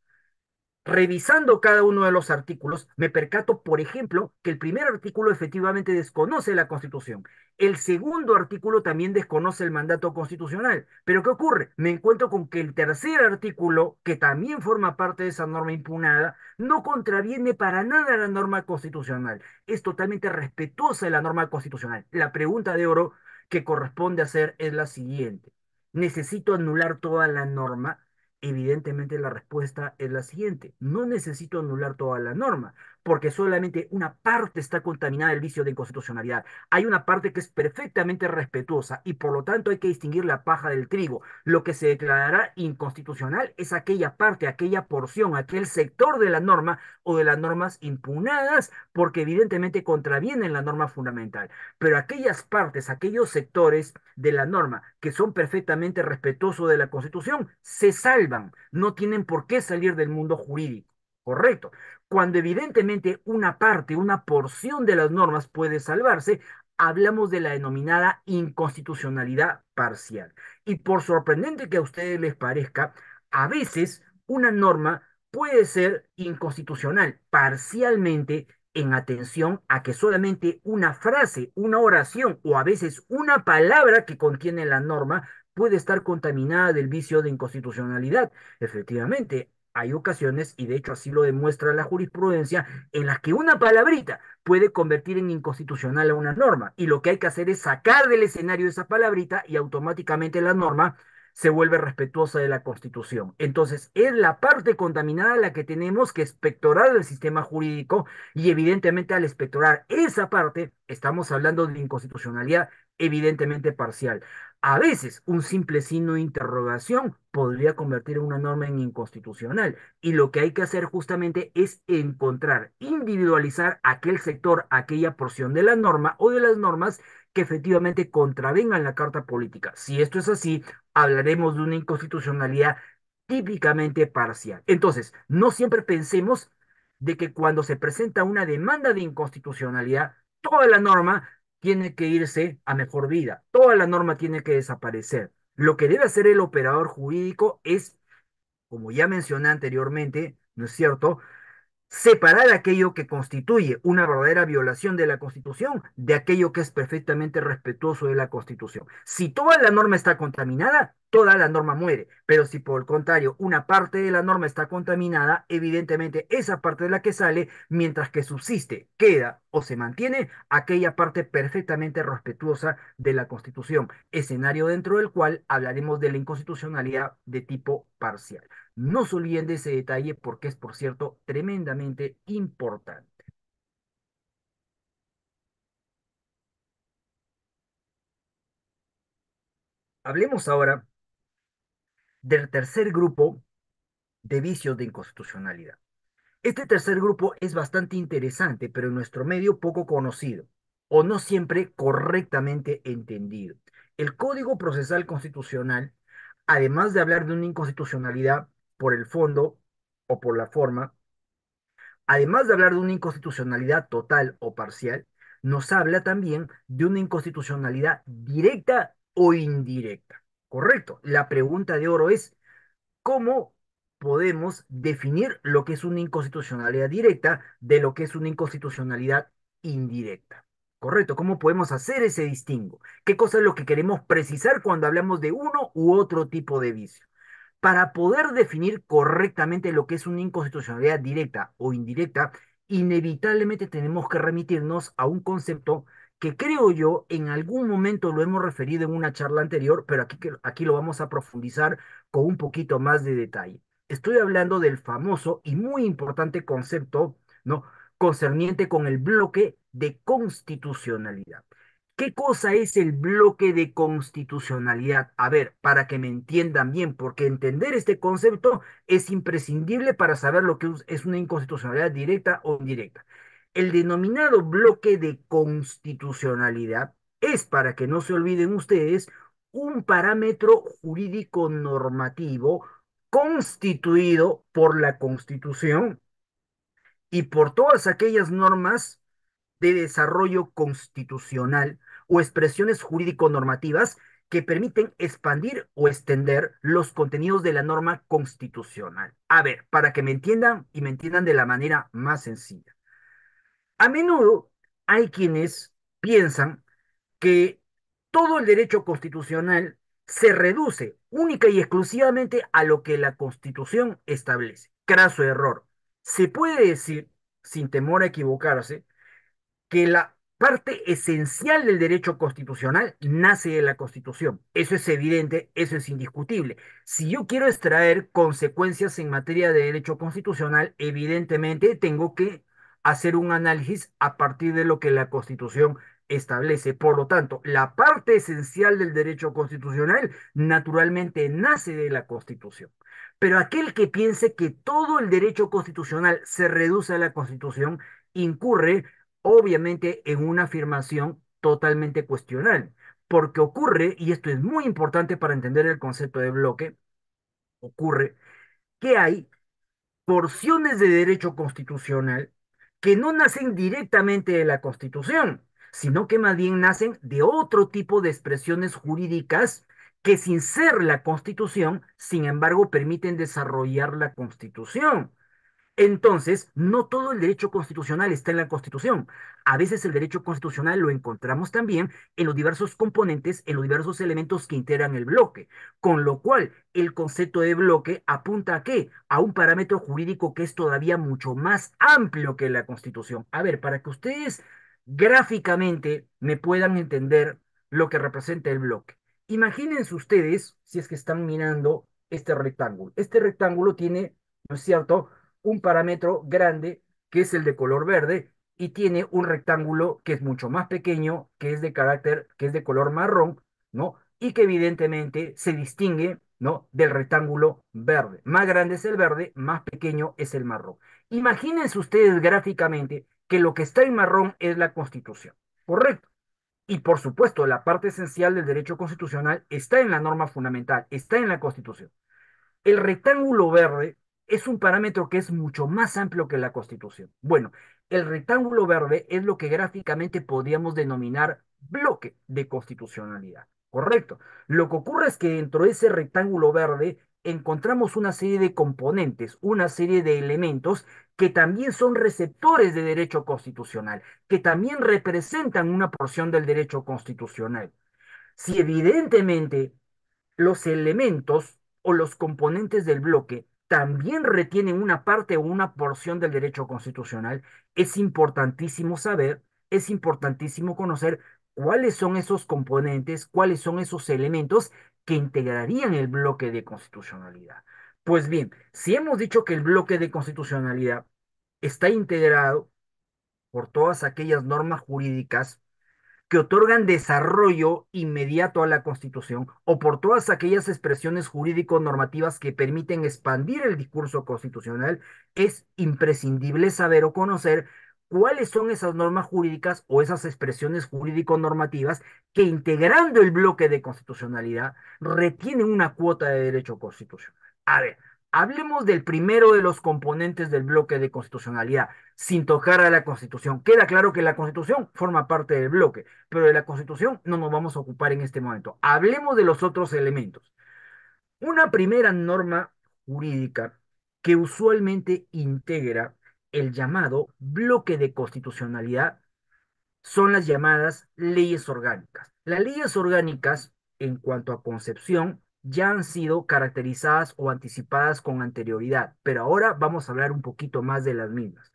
Revisando cada uno de los artículos, me percato, por ejemplo, que el primer artículo efectivamente desconoce la Constitución. El segundo artículo también desconoce el mandato constitucional. Pero ¿qué ocurre? Me encuentro con que el tercer artículo, que también forma parte de esa norma impugnada, no contraviene para nada la norma constitucional. Es totalmente respetuosa de la norma constitucional. La pregunta de oro que corresponde hacer es la siguiente. ¿Necesito anular toda la norma? Evidentemente la respuesta es la siguiente. No necesito anular toda la norma, porque solamente una parte está contaminada del vicio de inconstitucionalidad. Hay una parte que es perfectamente respetuosa y por lo tanto hay que distinguir la paja del trigo. Lo que se declarará inconstitucional es aquella parte, aquella porción, aquel sector de la norma o de las normas impugnadas porque evidentemente contravienen la norma fundamental. Pero aquellas partes, aquellos sectores de la norma que son perfectamente respetuosos de la Constitución, se salvan, no tienen por qué salir del mundo jurídico. Correcto. Cuando evidentemente una parte, una porción de las normas puede salvarse, hablamos de la denominada inconstitucionalidad parcial. Y por sorprendente que a ustedes les parezca, a veces una norma puede ser inconstitucional parcialmente en atención a que solamente una frase, una oración o a veces una palabra que contiene la norma puede estar contaminada del vicio de inconstitucionalidad. Efectivamente, hay ocasiones, y de hecho así lo demuestra la jurisprudencia, en las que una palabrita puede convertir en inconstitucional a una norma. Y lo que hay que hacer es sacar del escenario esa palabrita y automáticamente la norma se vuelve respetuosa de la Constitución. Entonces, es la parte contaminada la que tenemos que espectorar del sistema jurídico y evidentemente al espectorar esa parte, estamos hablando de inconstitucionalidad evidentemente parcial. A veces un simple signo de interrogación podría convertir una norma en inconstitucional y lo que hay que hacer justamente es encontrar, individualizar aquel sector, aquella porción de la norma o de las normas que efectivamente contravengan la carta política. Si esto es así, hablaremos de una inconstitucionalidad típicamente parcial. Entonces, no siempre pensemos de que cuando se presenta una demanda de inconstitucionalidad, toda la norma tiene que irse a mejor vida. Toda la norma tiene que desaparecer. Lo que debe hacer el operador jurídico es, como ya mencioné anteriormente, ¿no es cierto? Separar aquello que constituye una verdadera violación de la Constitución de aquello que es perfectamente respetuoso de la Constitución. Si toda la norma está contaminada, toda la norma muere. Pero si por el contrario una parte de la norma está contaminada, evidentemente esa parte de la que sale, mientras que subsiste, queda o se mantiene aquella parte perfectamente respetuosa de la Constitución, escenario dentro del cual hablaremos de la inconstitucionalidad de tipo parcial. No se olviden de ese detalle porque es, por cierto, tremendamente importante. Hablemos ahora del tercer grupo de vicios de inconstitucionalidad. Este tercer grupo es bastante interesante, pero en nuestro medio poco conocido o no siempre correctamente entendido. El Código Procesal Constitucional, además de hablar de una inconstitucionalidad por el fondo o por la forma, además de hablar de una inconstitucionalidad total o parcial, nos habla también de una inconstitucionalidad directa o indirecta. Correcto. La pregunta de oro es, ¿cómo podemos definir lo que es una inconstitucionalidad directa de lo que es una inconstitucionalidad indirecta? Correcto, ¿cómo podemos hacer ese distingo? ¿Qué cosa es lo que queremos precisar cuando hablamos de uno u otro tipo de vicio? Para poder definir correctamente lo que es una inconstitucionalidad directa o indirecta, inevitablemente tenemos que remitirnos a un concepto que creo yo en algún momento lo hemos referido en una charla anterior, pero aquí, aquí lo vamos a profundizar con un poquito más de detalle. Estoy hablando del famoso y muy importante concepto, ¿no? Concerniente con el bloque de constitucionalidad. ¿Qué cosa es el bloque de constitucionalidad? A ver, para que me entiendan bien, porque entender este concepto es imprescindible para saber lo que es una inconstitucionalidad directa o indirecta. El denominado bloque de constitucionalidad es, para que no se olviden ustedes, un parámetro jurídico normativo constituido por la Constitución y por todas aquellas normas de desarrollo constitucional o expresiones jurídico-normativas que permiten expandir o extender los contenidos de la norma constitucional. A ver, para que me entiendan y me entiendan de la manera más sencilla. A menudo hay quienes piensan que todo el derecho constitucional se reduce única y exclusivamente a lo que la Constitución establece. Craso error. Se puede decir, sin temor a equivocarse, que la parte esencial del derecho constitucional nace de la Constitución. Eso es evidente, eso es indiscutible. Si yo quiero extraer consecuencias en materia de derecho constitucional, evidentemente tengo que hacer un análisis a partir de lo que la Constitución establece. Por lo tanto, la parte esencial del derecho constitucional naturalmente nace de la Constitución. Pero aquel que piense que todo el derecho constitucional se reduce a la Constitución incurre obviamente en una afirmación totalmente cuestional, porque ocurre, y esto es muy importante para entender el concepto de bloque, ocurre que hay porciones de derecho constitucional que no nacen directamente de la Constitución, sino que más bien nacen de otro tipo de expresiones jurídicas que sin ser la Constitución, sin embargo, permiten desarrollar la Constitución. Entonces, no todo el derecho constitucional está en la Constitución. A veces el derecho constitucional lo encontramos también en los diversos componentes, en los diversos elementos que integran el bloque, con lo cual el concepto de bloque apunta a qué? A un parámetro jurídico que es todavía mucho más amplio que la Constitución. A ver, para que ustedes gráficamente me puedan entender lo que representa el bloque. Imagínense ustedes, si es que están mirando este rectángulo. Este rectángulo tiene, ¿no es cierto?, un parámetro grande que es el de color verde y tiene un rectángulo que es mucho más pequeño, que es de carácter, que es de color marrón, ¿no? Y que evidentemente se distingue, ¿no? Del rectángulo verde. Más grande es el verde, más pequeño es el marrón. Imagínense ustedes gráficamente que lo que está en marrón es la constitución, ¿correcto? Y por supuesto, la parte esencial del derecho constitucional está en la norma fundamental, está en la constitución. El rectángulo verde es un parámetro que es mucho más amplio que la Constitución. Bueno, el rectángulo verde es lo que gráficamente podríamos denominar bloque de constitucionalidad. Correcto. Lo que ocurre es que dentro de ese rectángulo verde encontramos una serie de componentes, una serie de elementos que también son receptores de derecho constitucional, que también representan una porción del derecho constitucional. Si evidentemente los elementos o los componentes del bloque también retienen una parte o una porción del derecho constitucional. Es importantísimo saber, es importantísimo conocer cuáles son esos componentes, cuáles son esos elementos que integrarían el bloque de constitucionalidad. Pues bien, si hemos dicho que el bloque de constitucionalidad está integrado por todas aquellas normas jurídicas que otorgan desarrollo inmediato a la Constitución o por todas aquellas expresiones jurídico-normativas que permiten expandir el discurso constitucional, es imprescindible saber o conocer cuáles son esas normas jurídicas o esas expresiones jurídico-normativas que integrando el bloque de constitucionalidad retienen una cuota de derecho constitucional. A ver, Hablemos del primero de los componentes del bloque de constitucionalidad, sin tocar a la Constitución. Queda claro que la Constitución forma parte del bloque, pero de la Constitución no nos vamos a ocupar en este momento. Hablemos de los otros elementos. Una primera norma jurídica que usualmente integra el llamado bloque de constitucionalidad son las llamadas leyes orgánicas. Las leyes orgánicas, en cuanto a concepción, ya han sido caracterizadas o anticipadas con anterioridad, pero ahora vamos a hablar un poquito más de las mismas.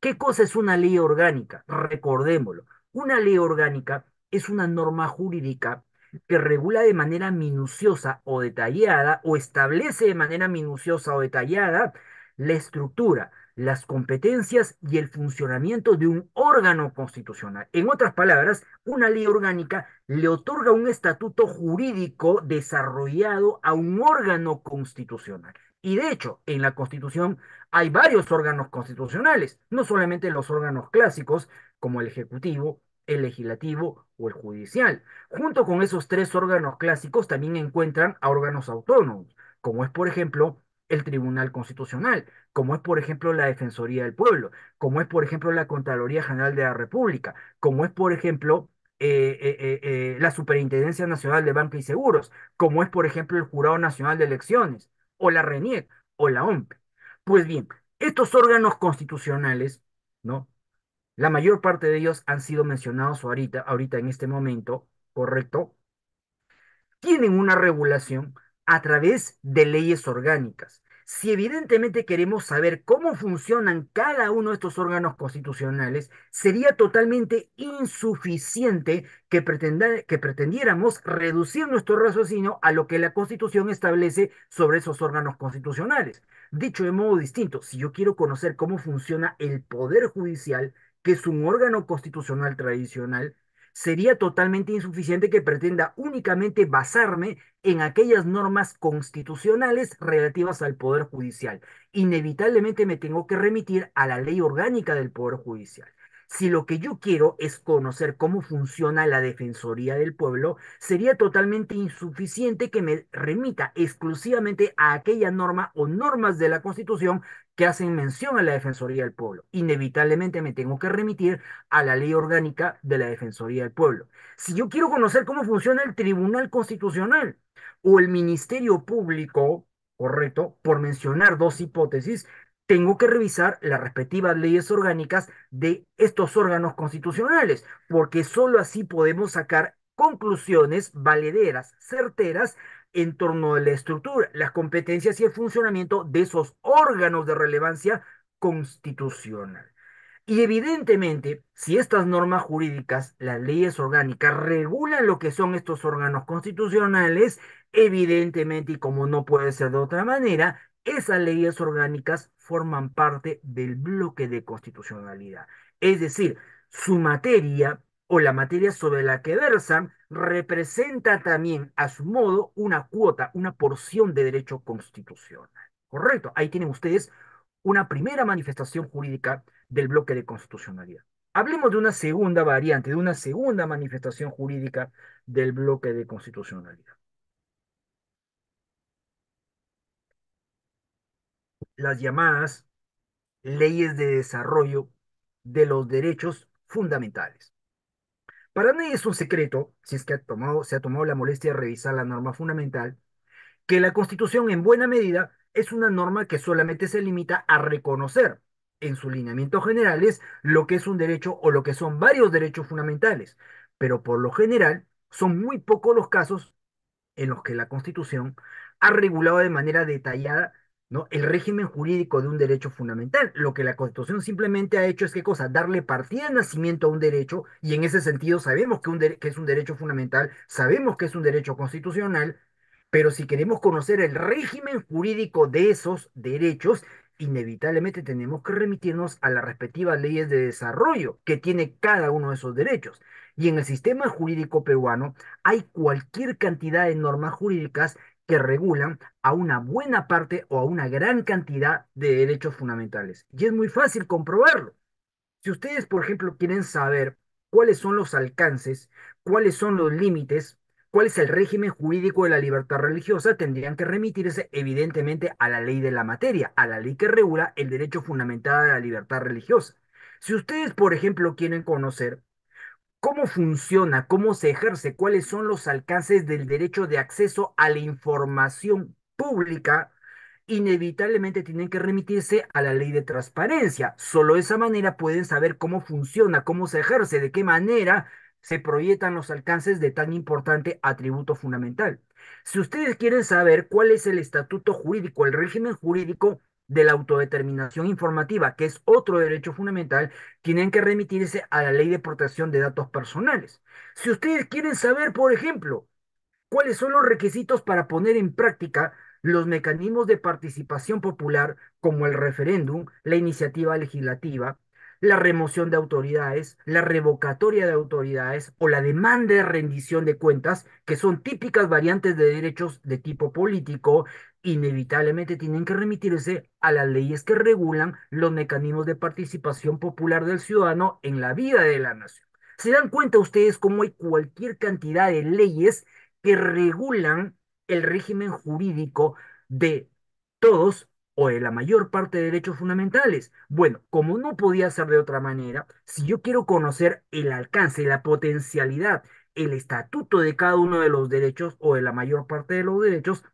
¿Qué cosa es una ley orgánica? Recordémoslo. Una ley orgánica es una norma jurídica que regula de manera minuciosa o detallada o establece de manera minuciosa o detallada la estructura, las competencias y el funcionamiento de un órgano constitucional. En otras palabras, una ley orgánica le otorga un estatuto jurídico desarrollado a un órgano constitucional. Y de hecho, en la Constitución hay varios órganos constitucionales, no solamente los órganos clásicos como el Ejecutivo, el Legislativo o el Judicial. Junto con esos tres órganos clásicos también encuentran a órganos autónomos, como es, por ejemplo, el Tribunal Constitucional, como es por ejemplo la Defensoría del Pueblo, como es por ejemplo la Contraloría General de la República, como es por ejemplo eh, eh, eh, la Superintendencia Nacional de Banca y Seguros, como es por ejemplo el Jurado Nacional de Elecciones, o la RENIEC, o la OMP. Pues bien, estos órganos constitucionales, ¿no? La mayor parte de ellos han sido mencionados ahorita, ahorita en este momento, ¿correcto? Tienen una regulación a través de leyes orgánicas. Si evidentemente queremos saber cómo funcionan cada uno de estos órganos constitucionales, sería totalmente insuficiente que, pretendiéramos reducir nuestro raciocinio a lo que la Constitución establece sobre esos órganos constitucionales. Dicho de modo distinto, si yo quiero conocer cómo funciona el Poder Judicial, que es un órgano constitucional tradicional, sería totalmente insuficiente que pretenda únicamente basarme en aquellas normas constitucionales relativas al Poder Judicial. Inevitablemente me tengo que remitir a la ley orgánica del Poder Judicial. Si lo que yo quiero es conocer cómo funciona la Defensoría del Pueblo, sería totalmente insuficiente que me remita exclusivamente a aquella norma o normas de la Constitución que hacen mención a la Defensoría del Pueblo. Inevitablemente me tengo que remitir a la ley orgánica de la Defensoría del Pueblo. Si yo quiero conocer cómo funciona el Tribunal Constitucional o el Ministerio Público, correcto, por mencionar dos hipótesis, tengo que revisar las respectivas leyes orgánicas de estos órganos constitucionales, porque sólo así podemos sacar conclusiones valederas, certeras, en torno a la estructura, las competencias y el funcionamiento de esos órganos de relevancia constitucional. Y evidentemente, si estas normas jurídicas, las leyes orgánicas, regulan lo que son estos órganos constitucionales, evidentemente, y como no puede ser de otra manera, esas leyes orgánicas forman parte del bloque de constitucionalidad. Es decir, su materia o la materia sobre la que versan representa también a su modo una cuota, una porción de derecho constitucional. Correcto, ahí tienen ustedes una primera manifestación jurídica del bloque de constitucionalidad. Hablemos de una segunda variante, de una segunda manifestación jurídica del bloque de constitucionalidad. las llamadas leyes de desarrollo de los derechos fundamentales. Para nadie es un secreto, si es que se ha tomado la molestia de revisar la norma fundamental, que la Constitución en buena medida es una norma que solamente se limita a reconocer en sus lineamientos generales lo que es un derecho o lo que son varios derechos fundamentales, pero por lo general son muy pocos los casos en los que la Constitución ha regulado de manera detallada el régimen jurídico de un derecho fundamental. Lo que la Constitución simplemente ha hecho es cosa, darle partida de nacimiento a un derecho y en ese sentido sabemos que, que es un derecho fundamental, sabemos que es un derecho constitucional, pero si queremos conocer el régimen jurídico de esos derechos, inevitablemente tenemos que remitirnos a las respectivas leyes de desarrollo que tiene cada uno de esos derechos. Y en el sistema jurídico peruano hay cualquier cantidad de normas jurídicas que regulan a una buena parte o a una gran cantidad de derechos fundamentales. Y es muy fácil comprobarlo. Si ustedes, por ejemplo, quieren saber cuáles son los alcances, cuáles son los límites, cuál es el régimen jurídico de la libertad religiosa, tendrían que remitirse evidentemente a la ley de la materia, a la ley que regula el derecho fundamental a la libertad religiosa. Si ustedes, por ejemplo, quieren conocer ¿Cómo funciona? ¿Cómo se ejerce? ¿Cuáles son los alcances del derecho de acceso a la información pública? Inevitablemente tienen que remitirse a la ley de transparencia. Solo de esa manera pueden saber cómo funciona, cómo se ejerce, de qué manera se proyectan los alcances de tan importante atributo fundamental. Si ustedes quieren saber cuál es el estatuto jurídico, el régimen jurídico, de la autodeterminación informativa, que es otro derecho fundamental, tienen que remitirse a la ley de protección de datos personales. Si ustedes quieren saber, por ejemplo, cuáles son los requisitos para poner en práctica los mecanismos de participación popular como el referéndum, la iniciativa legislativa, la remoción de autoridades, la revocatoria de autoridades o la demanda de rendición de cuentas, que son típicas variantes de derechos de tipo político, inevitablemente tienen que remitirse a las leyes que regulan los mecanismos de participación popular del ciudadano en la vida de la nación. ¿Se dan cuenta ustedes cómo hay cualquier cantidad de leyes que regulan el régimen jurídico de todos o de la mayor parte de derechos fundamentales. Bueno, como no podía ser de otra manera, si yo quiero conocer el alcance, la potencialidad, el estatuto de cada uno de los derechos o de la mayor parte de los derechos,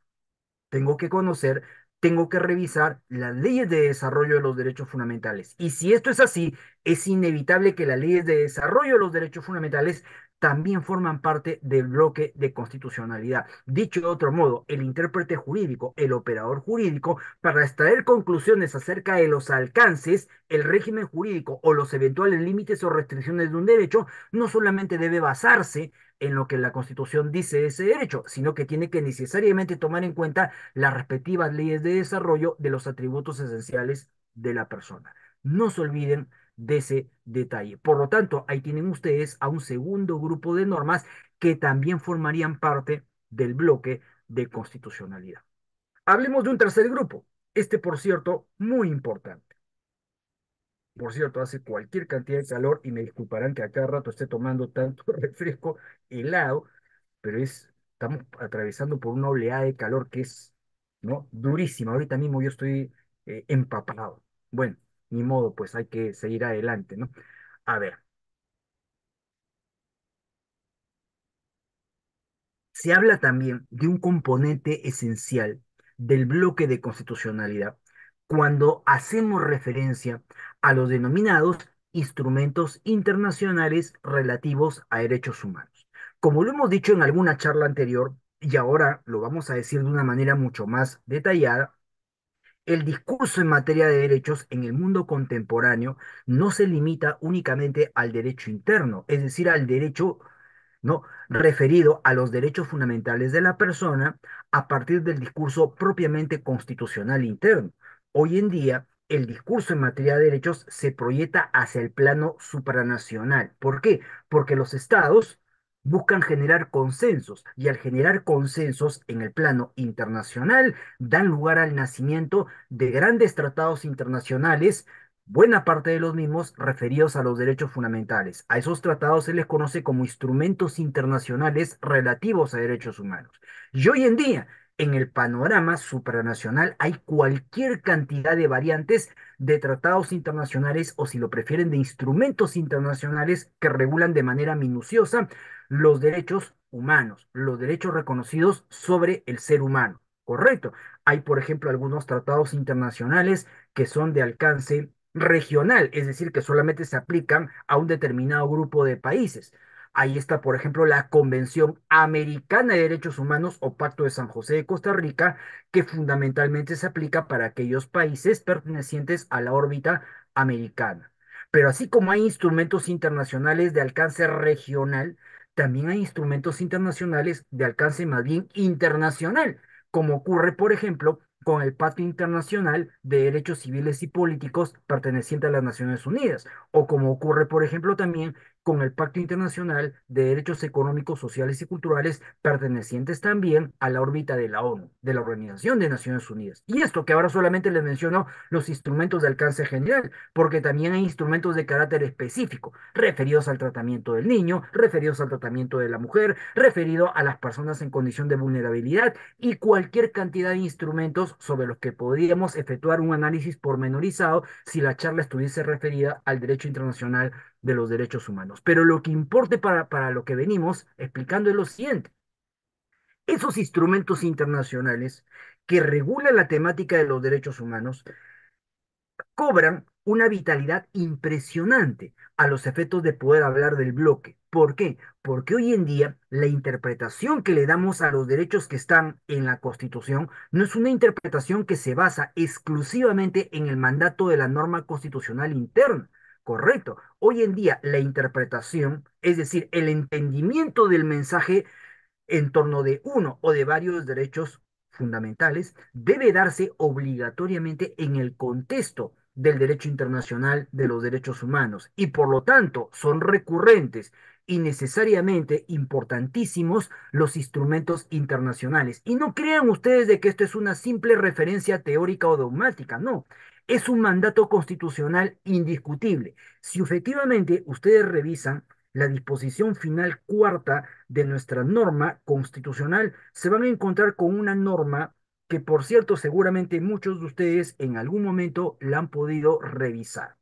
tengo que conocer, tengo que revisar las leyes de desarrollo de los derechos fundamentales. Y si esto es así, es inevitable que las leyes de desarrollo de los derechos fundamentales también forman parte del bloque de constitucionalidad. Dicho de otro modo, el intérprete jurídico, el operador jurídico, para extraer conclusiones acerca de los alcances, el régimen jurídico o los eventuales límites o restricciones de un derecho, no solamente debe basarse en lo que la Constitución dice ese derecho, sino que tiene que necesariamente tomar en cuenta las respectivas leyes de desarrollo de los atributos esenciales de la persona. No se olviden de ese detalle. Por lo tanto, ahí tienen ustedes a un segundo grupo de normas que también formarían parte del bloque de constitucionalidad. Hablemos de un tercer grupo, este por cierto, muy importante por cierto, hace cualquier cantidad de calor y me disculparán que a cada rato esté tomando tanto refresco helado, pero es, estamos atravesando por una oleada de calor que es, ¿no? Durísima. Ahorita mismo yo estoy eh, empapado. Bueno, ni modo, pues hay que seguir adelante, ¿no? A ver. Se habla también de un componente esencial del bloque de constitucionalidad cuando hacemos referencia a los denominados instrumentos internacionales relativos a derechos humanos. Como lo hemos dicho en alguna charla anterior, y ahora lo vamos a decir de una manera mucho más detallada, el discurso en materia de derechos en el mundo contemporáneo no se limita únicamente al derecho interno, es decir, al derecho ¿no? referido a los derechos fundamentales de la persona a partir del discurso propiamente constitucional interno. Hoy en día, el discurso en materia de derechos se proyecta hacia el plano supranacional. ¿Por qué? Porque los estados buscan generar consensos y al generar consensos en el plano internacional dan lugar al nacimiento de grandes tratados internacionales, buena parte de los mismos referidos a los derechos fundamentales. A esos tratados se les conoce como instrumentos internacionales relativos a derechos humanos. Y hoy en día en el panorama supranacional hay cualquier cantidad de variantes de tratados internacionales o si lo prefieren de instrumentos internacionales que regulan de manera minuciosa los derechos humanos, los derechos reconocidos sobre el ser humano. Correcto. Hay, por ejemplo, algunos tratados internacionales que son de alcance regional, es decir, que solamente se aplican a un determinado grupo de países. Ahí está, por ejemplo, la Convención Americana de Derechos Humanos o Pacto de San José de Costa Rica, que fundamentalmente se aplica para aquellos países pertenecientes a la órbita americana. Pero así como hay instrumentos internacionales de alcance regional, también hay instrumentos internacionales de alcance más bien internacional, como ocurre, por ejemplo, con el Pacto Internacional de Derechos Civiles y Políticos perteneciente a las Naciones Unidas, o como ocurre, por ejemplo, también con el Pacto Internacional de Derechos Económicos, Sociales y Culturales, pertenecientes también a la órbita de la ONU, de la Organización de Naciones Unidas. Y esto que ahora solamente les menciono los instrumentos de alcance general, porque también hay instrumentos de carácter específico, referidos al tratamiento del niño, referidos al tratamiento de la mujer, referido a las personas en condición de vulnerabilidad y cualquier cantidad de instrumentos sobre los que podríamos efectuar un análisis pormenorizado si la charla estuviese referida al derecho internacional de los derechos humanos. Pero lo que importe para, para lo que venimos explicando es lo siguiente. Esos instrumentos internacionales que regulan la temática de los derechos humanos cobran una vitalidad impresionante a los efectos de poder hablar del bloque. ¿Por qué? Porque hoy en día la interpretación que le damos a los derechos que están en la Constitución no es una interpretación que se basa exclusivamente en el mandato de la norma constitucional interna, correcto. Hoy en día la interpretación, es decir, el entendimiento del mensaje en torno de uno o de varios derechos fundamentales, debe darse obligatoriamente en el contexto del derecho internacional de los derechos humanos y por lo tanto son recurrentes y necesariamente importantísimos los instrumentos internacionales. Y no crean ustedes de que esto es una simple referencia teórica o dogmática, no es un mandato constitucional indiscutible. Si efectivamente ustedes revisan la disposición final cuarta de nuestra norma constitucional, se van a encontrar con una norma que, por cierto, seguramente muchos de ustedes en algún momento la han podido revisar.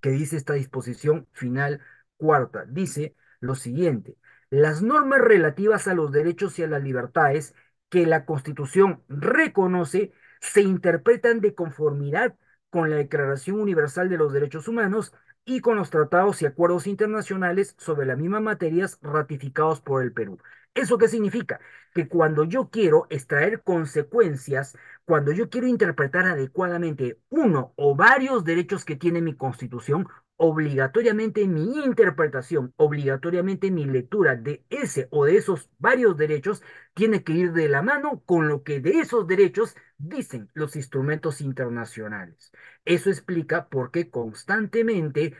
¿Qué dice esta disposición final cuarta? Dice lo siguiente, las normas relativas a los derechos y a las libertades que la Constitución reconoce se interpretan de conformidad con la Declaración Universal de los Derechos Humanos y con los tratados y acuerdos internacionales sobre las mismas materias ratificados por el Perú. ¿Eso qué significa? Que cuando yo quiero extraer consecuencias, cuando yo quiero interpretar adecuadamente uno o varios derechos que tiene mi constitución, obligatoriamente mi interpretación, obligatoriamente mi lectura de ese o de esos varios derechos tiene que ir de la mano con lo que de esos derechos dicen los instrumentos internacionales. Eso explica por qué constantemente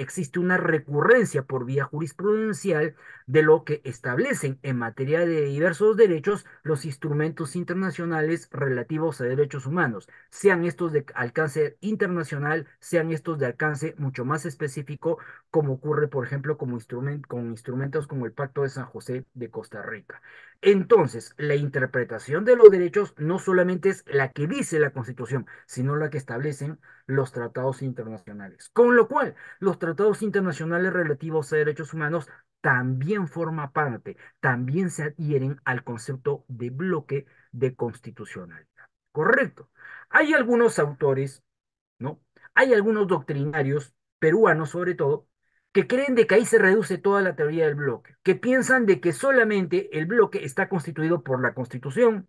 existe una recurrencia por vía jurisprudencial de lo que establecen en materia de diversos derechos los instrumentos internacionales relativos a derechos humanos, sean estos de alcance internacional, sean estos de alcance mucho más específico, como ocurre, por ejemplo, con instrumentos como el Pacto de San José de Costa Rica. Entonces, la interpretación de los derechos no solamente es la que dice la Constitución, sino la que establecen los tratados internacionales. Con lo cual, los tratados internacionales relativos a derechos humanos también forman parte, también se adhieren al concepto de bloque de constitucionalidad. Correcto. Hay algunos autores, ¿no? Hay algunos doctrinarios peruanos sobre todo, que creen de que ahí se reduce toda la teoría del bloque, que piensan de que solamente el bloque está constituido por la Constitución,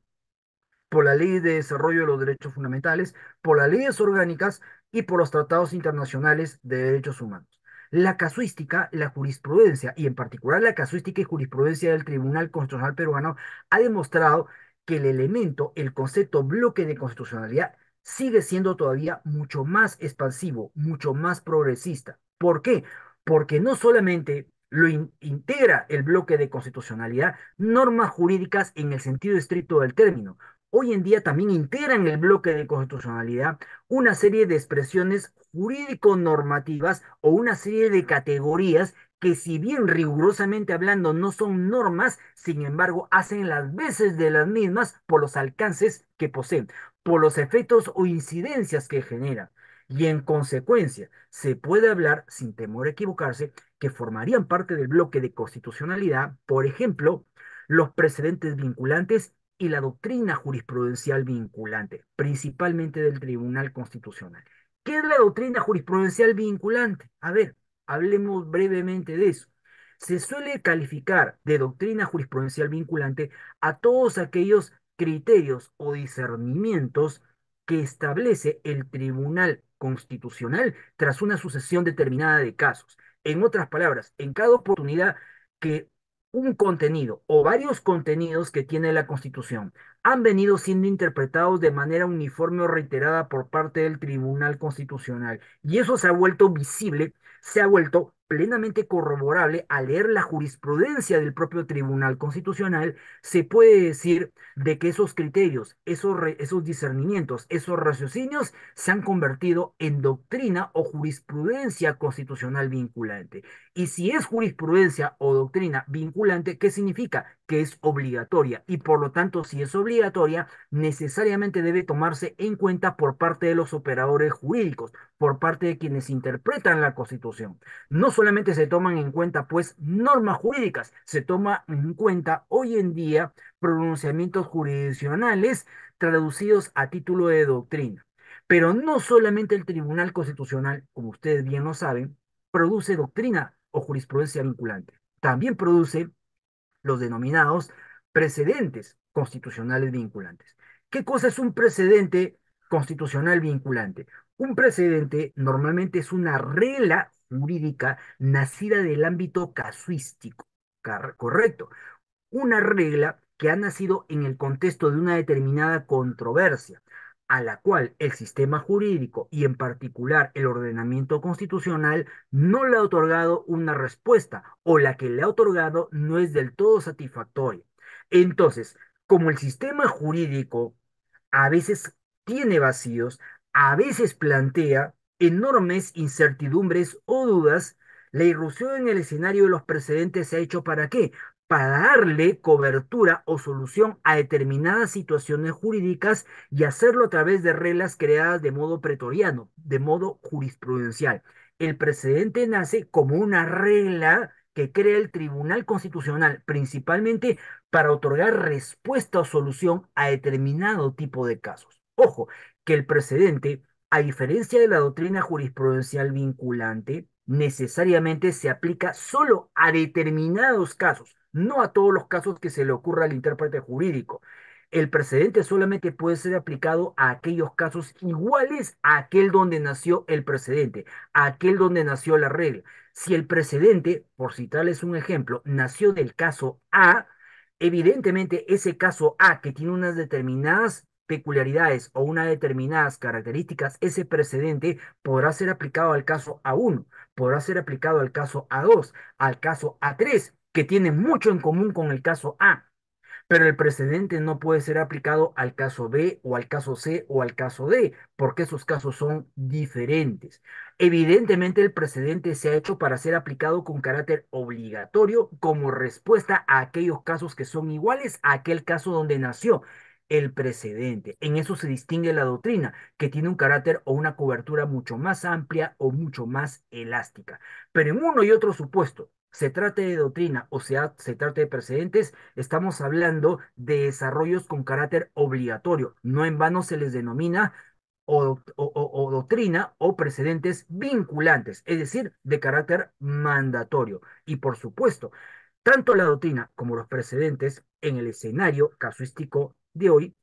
por la Ley de Desarrollo de los Derechos Fundamentales, por las leyes orgánicas y por los tratados internacionales de derechos humanos. La casuística, la jurisprudencia, y en particular la casuística y jurisprudencia del Tribunal Constitucional Peruano, ha demostrado que el elemento, el concepto bloque de constitucionalidad, sigue siendo todavía mucho más expansivo, mucho más progresista. ¿Por qué? porque no solamente lo integra el bloque de constitucionalidad, normas jurídicas en el sentido estricto del término. Hoy en día también integran el bloque de constitucionalidad una serie de expresiones jurídico-normativas o una serie de categorías que si bien rigurosamente hablando no son normas, sin embargo hacen las veces de las mismas por los alcances que poseen, por los efectos o incidencias que generan y en consecuencia se puede hablar, sin temor a equivocarse, que formarían parte del bloque de constitucionalidad, por ejemplo, los precedentes vinculantes y la doctrina jurisprudencial vinculante, principalmente del Tribunal Constitucional. ¿Qué es la doctrina jurisprudencial vinculante? A ver, hablemos brevemente de eso. Se suele calificar de doctrina jurisprudencial vinculante a todos aquellos criterios o discernimientos que establece el Tribunal constitucional tras una sucesión determinada de casos. En otras palabras, en cada oportunidad que un contenido o varios contenidos que tiene la Constitución han venido siendo interpretados de manera uniforme o reiterada por parte del Tribunal Constitucional. Y eso se ha vuelto visible, se ha vuelto plenamente corroborable al leer la jurisprudencia del propio Tribunal Constitucional, se puede decir de que esos criterios, esos, discernimientos, esos raciocinios se han convertido en doctrina o jurisprudencia constitucional vinculante. Y si es jurisprudencia o doctrina vinculante, ¿qué significa? Que es obligatoria y por lo tanto si es obligatoria, obligatoria necesariamente debe tomarse en cuenta por parte de los operadores jurídicos, por parte de quienes interpretan la Constitución. No solamente se toman en cuenta, pues, normas jurídicas, se toma en cuenta hoy en día pronunciamientos jurisdiccionales traducidos a título de doctrina. Pero no solamente el Tribunal Constitucional, como ustedes bien lo saben, produce doctrina o jurisprudencia vinculante. También produce los denominados precedentes constitucionales vinculantes. ¿Qué cosa es un precedente constitucional vinculante? Un precedente normalmente es una regla jurídica nacida del ámbito casuístico, correcto. Una regla que ha nacido en el contexto de una determinada controversia, a la cual el sistema jurídico y en particular el ordenamiento constitucional no le ha otorgado una respuesta o la que le ha otorgado no es del todo satisfactoria. Entonces, como el sistema jurídico a veces tiene vacíos, a veces plantea enormes incertidumbres o dudas, la irrupción en el escenario de los precedentes se ha hecho para qué? Para darle cobertura o solución a determinadas situaciones jurídicas y hacerlo a través de reglas creadas de modo pretoriano, de modo jurisprudencial. El precedente nace como una regla que crea el Tribunal Constitucional principalmente para otorgar respuesta o solución a determinado tipo de casos. Ojo, que el precedente, a diferencia de la doctrina jurisprudencial vinculante, necesariamente se aplica solo a determinados casos, no a todos los casos que se le ocurra al intérprete jurídico el precedente solamente puede ser aplicado a aquellos casos iguales a aquel donde nació el precedente, a aquel donde nació la regla. Si el precedente, por citarles un ejemplo, nació del caso A, evidentemente ese caso A que tiene unas determinadas peculiaridades o unas determinadas características, ese precedente podrá ser aplicado al caso A1, podrá ser aplicado al caso A2, al caso A3, que tiene mucho en común con el caso A pero el precedente no puede ser aplicado al caso B o al caso C o al caso D, porque esos casos son diferentes. Evidentemente el precedente se ha hecho para ser aplicado con carácter obligatorio como respuesta a aquellos casos que son iguales a aquel caso donde nació el precedente. En eso se distingue la doctrina, que tiene un carácter o una cobertura mucho más amplia o mucho más elástica. Pero en uno y otro supuesto, se trate de doctrina o sea, se trate de precedentes, estamos hablando de desarrollos con carácter obligatorio. No en vano se les denomina o, o, o, doctrina o precedentes vinculantes, es decir, de carácter mandatorio. Y por supuesto, tanto la doctrina como los precedentes en el escenario casuístico de hoy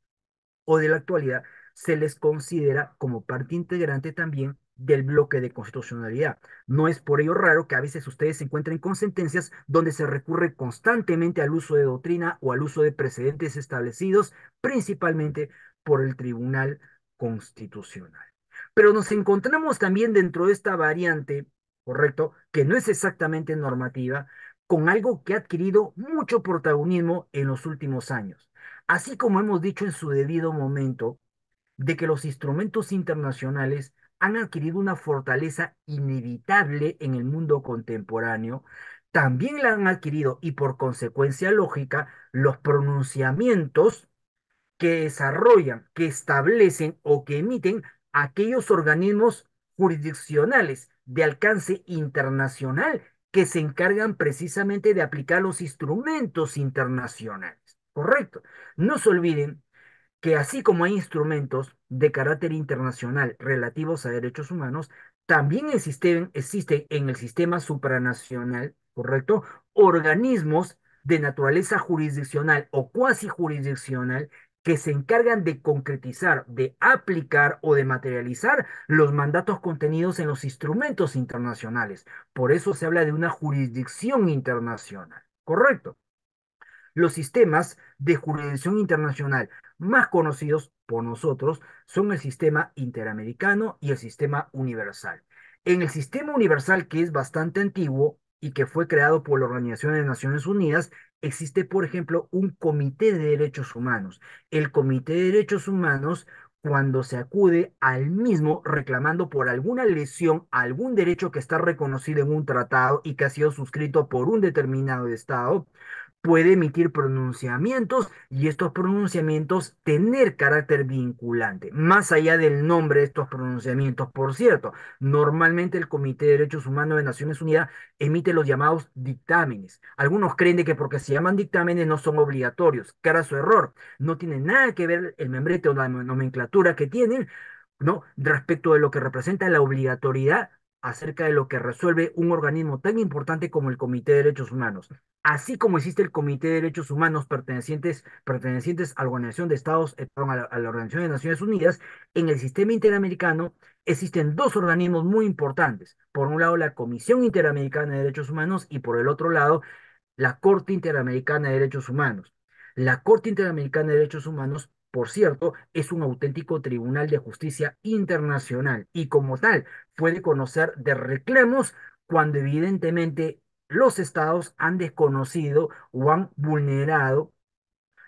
o de la actualidad se les considera como parte integrante también del bloque de constitucionalidad. No es por ello raro que a veces ustedes se encuentren con sentencias donde se recurre constantemente al uso de doctrina o al uso de precedentes establecidos principalmente por el Tribunal Constitucional. Pero nos encontramos también dentro de esta variante, correcto, que no es exactamente normativa, con algo que ha adquirido mucho protagonismo en los últimos años. Así como hemos dicho en su debido momento, de que los instrumentos internacionales han adquirido una fortaleza inevitable en el mundo contemporáneo, también la han adquirido y por consecuencia lógica los pronunciamientos que desarrollan, que establecen o que emiten aquellos organismos jurisdiccionales de alcance internacional que se encargan precisamente de aplicar los instrumentos internacionales. Correcto. No se olviden que así como hay instrumentos de carácter internacional relativos a derechos humanos, también existen, en el sistema supranacional, ¿correcto? Organismos de naturaleza jurisdiccional o cuasi jurisdiccional que se encargan de concretizar, de aplicar o de materializar los mandatos contenidos en los instrumentos internacionales. Por eso se habla de una jurisdicción internacional, ¿correcto? Los sistemas de jurisdicción internacional más conocidos por nosotros son el sistema interamericano y el sistema universal. En el sistema universal, que es bastante antiguo y que fue creado por la Organización de Naciones Unidas, existe, por ejemplo, un comité de derechos humanos. El comité de derechos humanos, cuando se acude al mismo reclamando por alguna lesión, algún derecho que está reconocido en un tratado y que ha sido suscrito por un determinado Estado, puede emitir pronunciamientos y estos pronunciamientos tener carácter vinculante, más allá del nombre de estos pronunciamientos, por cierto. Normalmente el Comité de Derechos Humanos de Naciones Unidas emite los llamados dictámenes. Algunos creen de que porque se llaman dictámenes no son obligatorios, cara su error. No tiene nada que ver el membrete o la nomenclatura que tienen, ¿no? Respecto de lo que representa la obligatoriedad acerca de lo que resuelve un organismo tan importante como el Comité de Derechos Humanos, así como existe el Comité de Derechos Humanos pertenecientes, pertenecientes a la Organización de Estados, eh, a la Organización de Naciones Unidas, en el sistema interamericano existen dos organismos muy importantes. Por un lado, la Comisión Interamericana de Derechos Humanos y por el otro lado, la Corte Interamericana de Derechos Humanos. La Corte Interamericana de Derechos Humanos por cierto, es un auténtico tribunal de justicia internacional y como tal puede conocer de reclamos cuando evidentemente los estados han desconocido o han vulnerado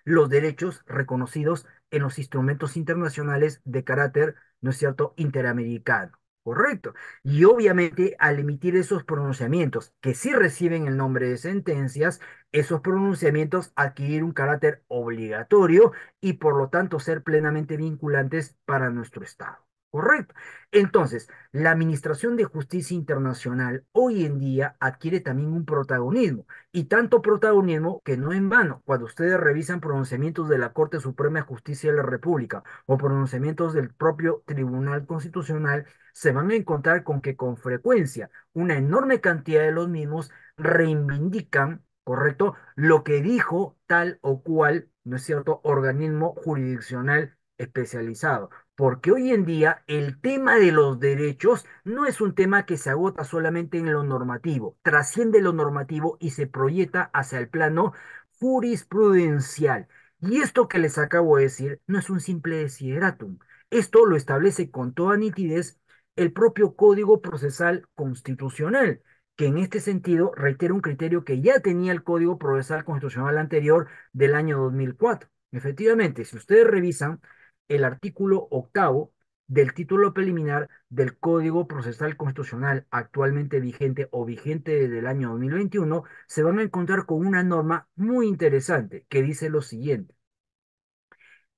los derechos reconocidos en los instrumentos internacionales de carácter, ¿no es cierto?, interamericano. Correcto. Y obviamente al emitir esos pronunciamientos, que sí reciben el nombre de sentencias, esos pronunciamientos adquirir un carácter obligatorio y por lo tanto ser plenamente vinculantes para nuestro Estado. Correcto. Entonces, la Administración de Justicia Internacional hoy en día adquiere también un protagonismo, y tanto protagonismo que no en vano, cuando ustedes revisan pronunciamientos de la Corte Suprema de Justicia de la República o pronunciamientos del propio Tribunal Constitucional, se van a encontrar con que con frecuencia una enorme cantidad de los mismos reivindican, ¿correcto?, lo que dijo tal o cual, ¿no es cierto?, organismo jurisdiccional especializado porque hoy en día el tema de los derechos no es un tema que se agota solamente en lo normativo, trasciende lo normativo y se proyecta hacia el plano jurisprudencial. Y esto que les acabo de decir no es un simple desideratum. Esto lo establece con toda nitidez el propio Código Procesal Constitucional, que en este sentido reitera un criterio que ya tenía el Código Procesal Constitucional anterior del año 2004. Efectivamente, si ustedes revisan, el artículo octavo del título preliminar del Código Procesal Constitucional actualmente vigente o vigente desde el año 2021, se van a encontrar con una norma muy interesante que dice lo siguiente.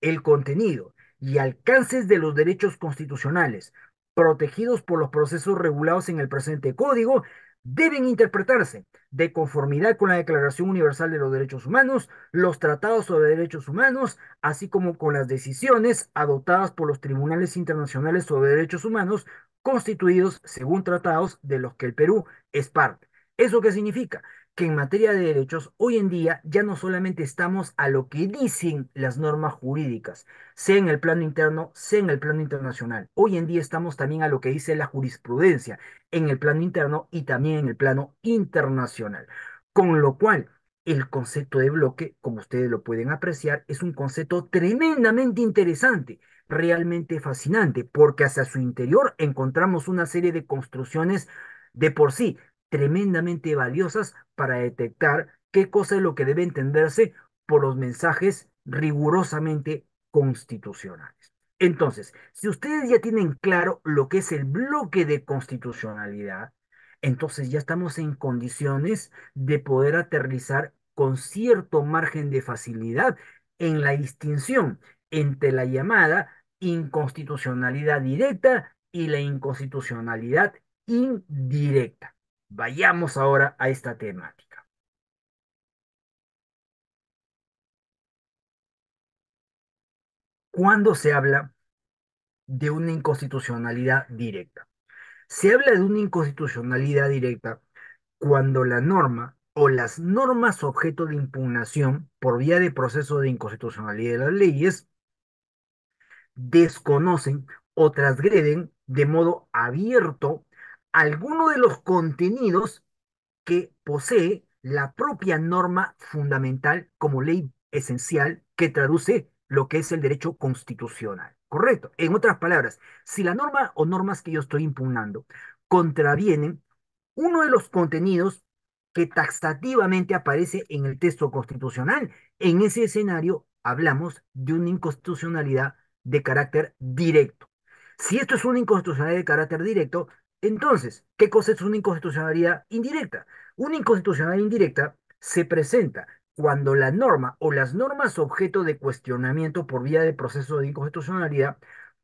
El contenido y alcances de los derechos constitucionales protegidos por los procesos regulados en el presente código deben interpretarse de conformidad con la Declaración Universal de los Derechos Humanos, los tratados sobre derechos humanos, así como con las decisiones adoptadas por los tribunales internacionales sobre derechos humanos constituidos según tratados de los que el Perú es parte. ¿Eso qué significa? que en materia de derechos hoy en día ya no solamente estamos a lo que dicen las normas jurídicas, sea en el plano interno, sea en el plano internacional. Hoy en día estamos también a lo que dice la jurisprudencia en el plano interno y también en el plano internacional. Con lo cual, el concepto de bloque, como ustedes lo pueden apreciar, es un concepto tremendamente interesante, realmente fascinante, porque hacia su interior encontramos una serie de construcciones de por sí tremendamente valiosas para detectar qué cosa es lo que debe entenderse por los mensajes rigurosamente constitucionales. Entonces, si ustedes ya tienen claro lo que es el bloque de constitucionalidad, entonces ya estamos en condiciones de poder aterrizar con cierto margen de facilidad en la distinción entre la llamada inconstitucionalidad directa y la inconstitucionalidad indirecta. Vayamos ahora a esta temática. ¿Cuándo se habla de una inconstitucionalidad directa? Se habla de una inconstitucionalidad directa cuando la norma o las normas objeto de impugnación por vía de proceso de inconstitucionalidad de las leyes desconocen o transgreden de modo abierto alguno de los contenidos que posee la propia norma fundamental como ley esencial que traduce lo que es el derecho constitucional. Correcto. En otras palabras, si la norma o normas que yo estoy impugnando contravienen uno de los contenidos que taxativamente aparece en el texto constitucional, en ese escenario hablamos de una inconstitucionalidad de carácter directo. Si esto es una inconstitucionalidad de carácter directo, entonces, ¿qué cosa es una inconstitucionalidad indirecta? Una inconstitucionalidad indirecta se presenta cuando la norma o las normas objeto de cuestionamiento por vía de proceso de inconstitucionalidad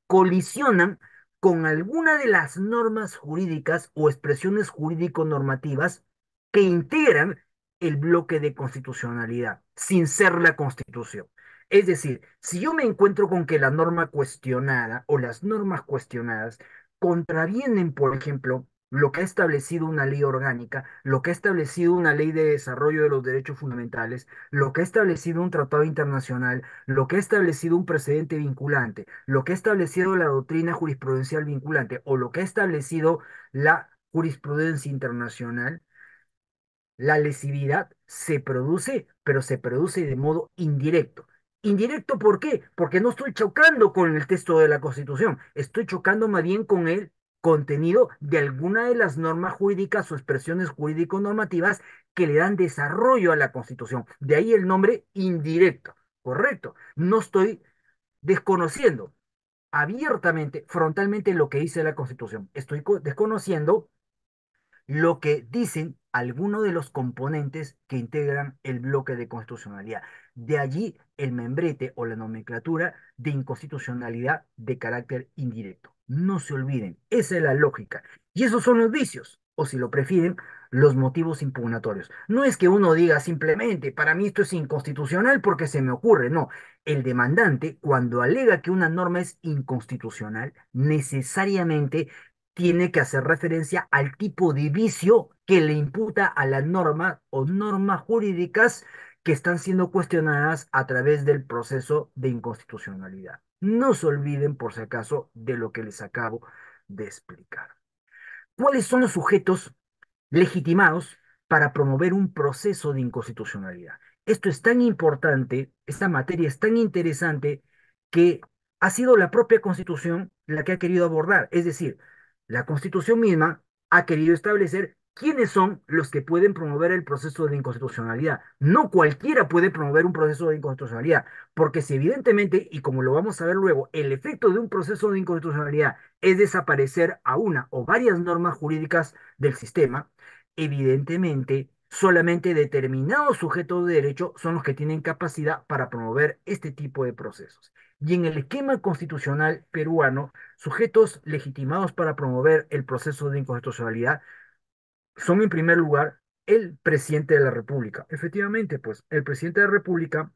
colisionan con alguna de las normas jurídicas o expresiones jurídico-normativas que integran el bloque de constitucionalidad, sin ser la constitución. Es decir, si yo me encuentro con que la norma cuestionada o las normas cuestionadas contravienen, por ejemplo, lo que ha establecido una ley orgánica, lo que ha establecido una ley de desarrollo de los derechos fundamentales, lo que ha establecido un tratado internacional, lo que ha establecido un precedente vinculante, lo que ha establecido la doctrina jurisprudencial vinculante o lo que ha establecido la jurisprudencia internacional, la lesividad se produce, pero se produce de modo indirecto. Indirecto, ¿por qué? Porque no estoy chocando con el texto de la Constitución, estoy chocando más bien con el contenido de alguna de las normas jurídicas o expresiones jurídico-normativas que le dan desarrollo a la Constitución. De ahí el nombre indirecto, ¿correcto? No estoy desconociendo abiertamente, frontalmente lo que dice la Constitución. Estoy desconociendo lo que dicen algunos de los componentes que integran el bloque de constitucionalidad. De allí el membrete o la nomenclatura de inconstitucionalidad de carácter indirecto. No se olviden, esa es la lógica. Y esos son los vicios, o si lo prefieren, los motivos impugnatorios. No es que uno diga simplemente, para mí esto es inconstitucional porque se me ocurre, no. El demandante, cuando alega que una norma es inconstitucional, necesariamente tiene que hacer referencia al tipo de vicio que le imputa a la norma o normas jurídicas que están siendo cuestionadas a través del proceso de inconstitucionalidad. No se olviden, por si acaso, de lo que les acabo de explicar. ¿Cuáles son los sujetos legitimados para promover un proceso de inconstitucionalidad? Esto es tan importante, esta materia es tan interesante que ha sido la propia Constitución la que ha querido abordar. Es decir, la Constitución misma ha querido establecer quiénes son los que pueden promover el proceso de inconstitucionalidad. No cualquiera puede promover un proceso de inconstitucionalidad, porque si evidentemente, y como lo vamos a ver luego, el efecto de un proceso de inconstitucionalidad es desaparecer a una o varias normas jurídicas del sistema, evidentemente solamente determinados sujetos de derecho son los que tienen capacidad para promover este tipo de procesos. Y en el esquema constitucional peruano, sujetos legitimados para promover el proceso de inconstitucionalidad son en primer lugar el presidente de la República. Efectivamente, pues el presidente de la República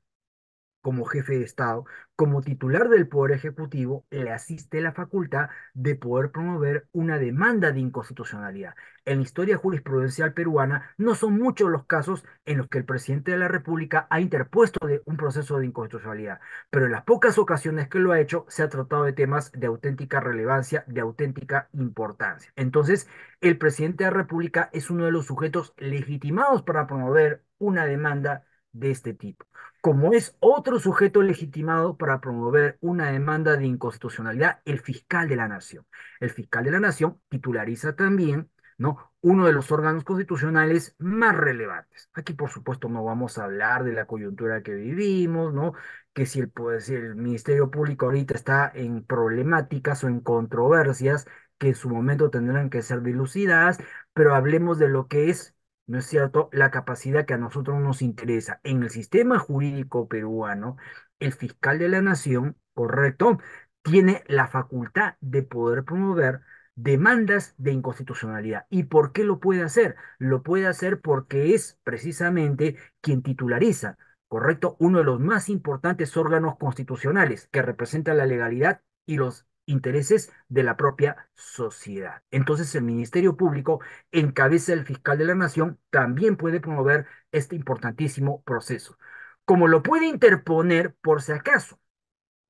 como jefe de Estado, como titular del Poder Ejecutivo, le asiste la facultad de poder promover una demanda de inconstitucionalidad. En la historia jurisprudencial peruana no son muchos los casos en los que el presidente de la República ha interpuesto un proceso de inconstitucionalidad, pero en las pocas ocasiones que lo ha hecho se ha tratado de temas de auténtica relevancia, de auténtica importancia. Entonces, el presidente de la República es uno de los sujetos legitimados para promover una demanda de este tipo, como es otro sujeto legitimado para promover una demanda de inconstitucionalidad, el fiscal de la nación. El fiscal de la nación titulariza también ¿no? uno de los órganos constitucionales más relevantes. Aquí, por supuesto, no vamos a hablar de la coyuntura que vivimos, ¿no? que si el, pues, el Ministerio Público ahorita está en problemáticas o en controversias que en su momento tendrán que ser dilucidas, pero hablemos de lo que es ¿no es cierto?, la capacidad que a nosotros nos interesa. En el sistema jurídico peruano, el fiscal de la nación, correcto, tiene la facultad de poder promover demandas de inconstitucionalidad. ¿Y por qué lo puede hacer? Lo puede hacer porque es precisamente quien titulariza, ¿correcto?, uno de los más importantes órganos constitucionales que representa la legalidad y los intereses de la propia sociedad. Entonces el Ministerio Público, encabeza cabeza del fiscal de la Nación, también puede promover este importantísimo proceso, como lo puede interponer por si acaso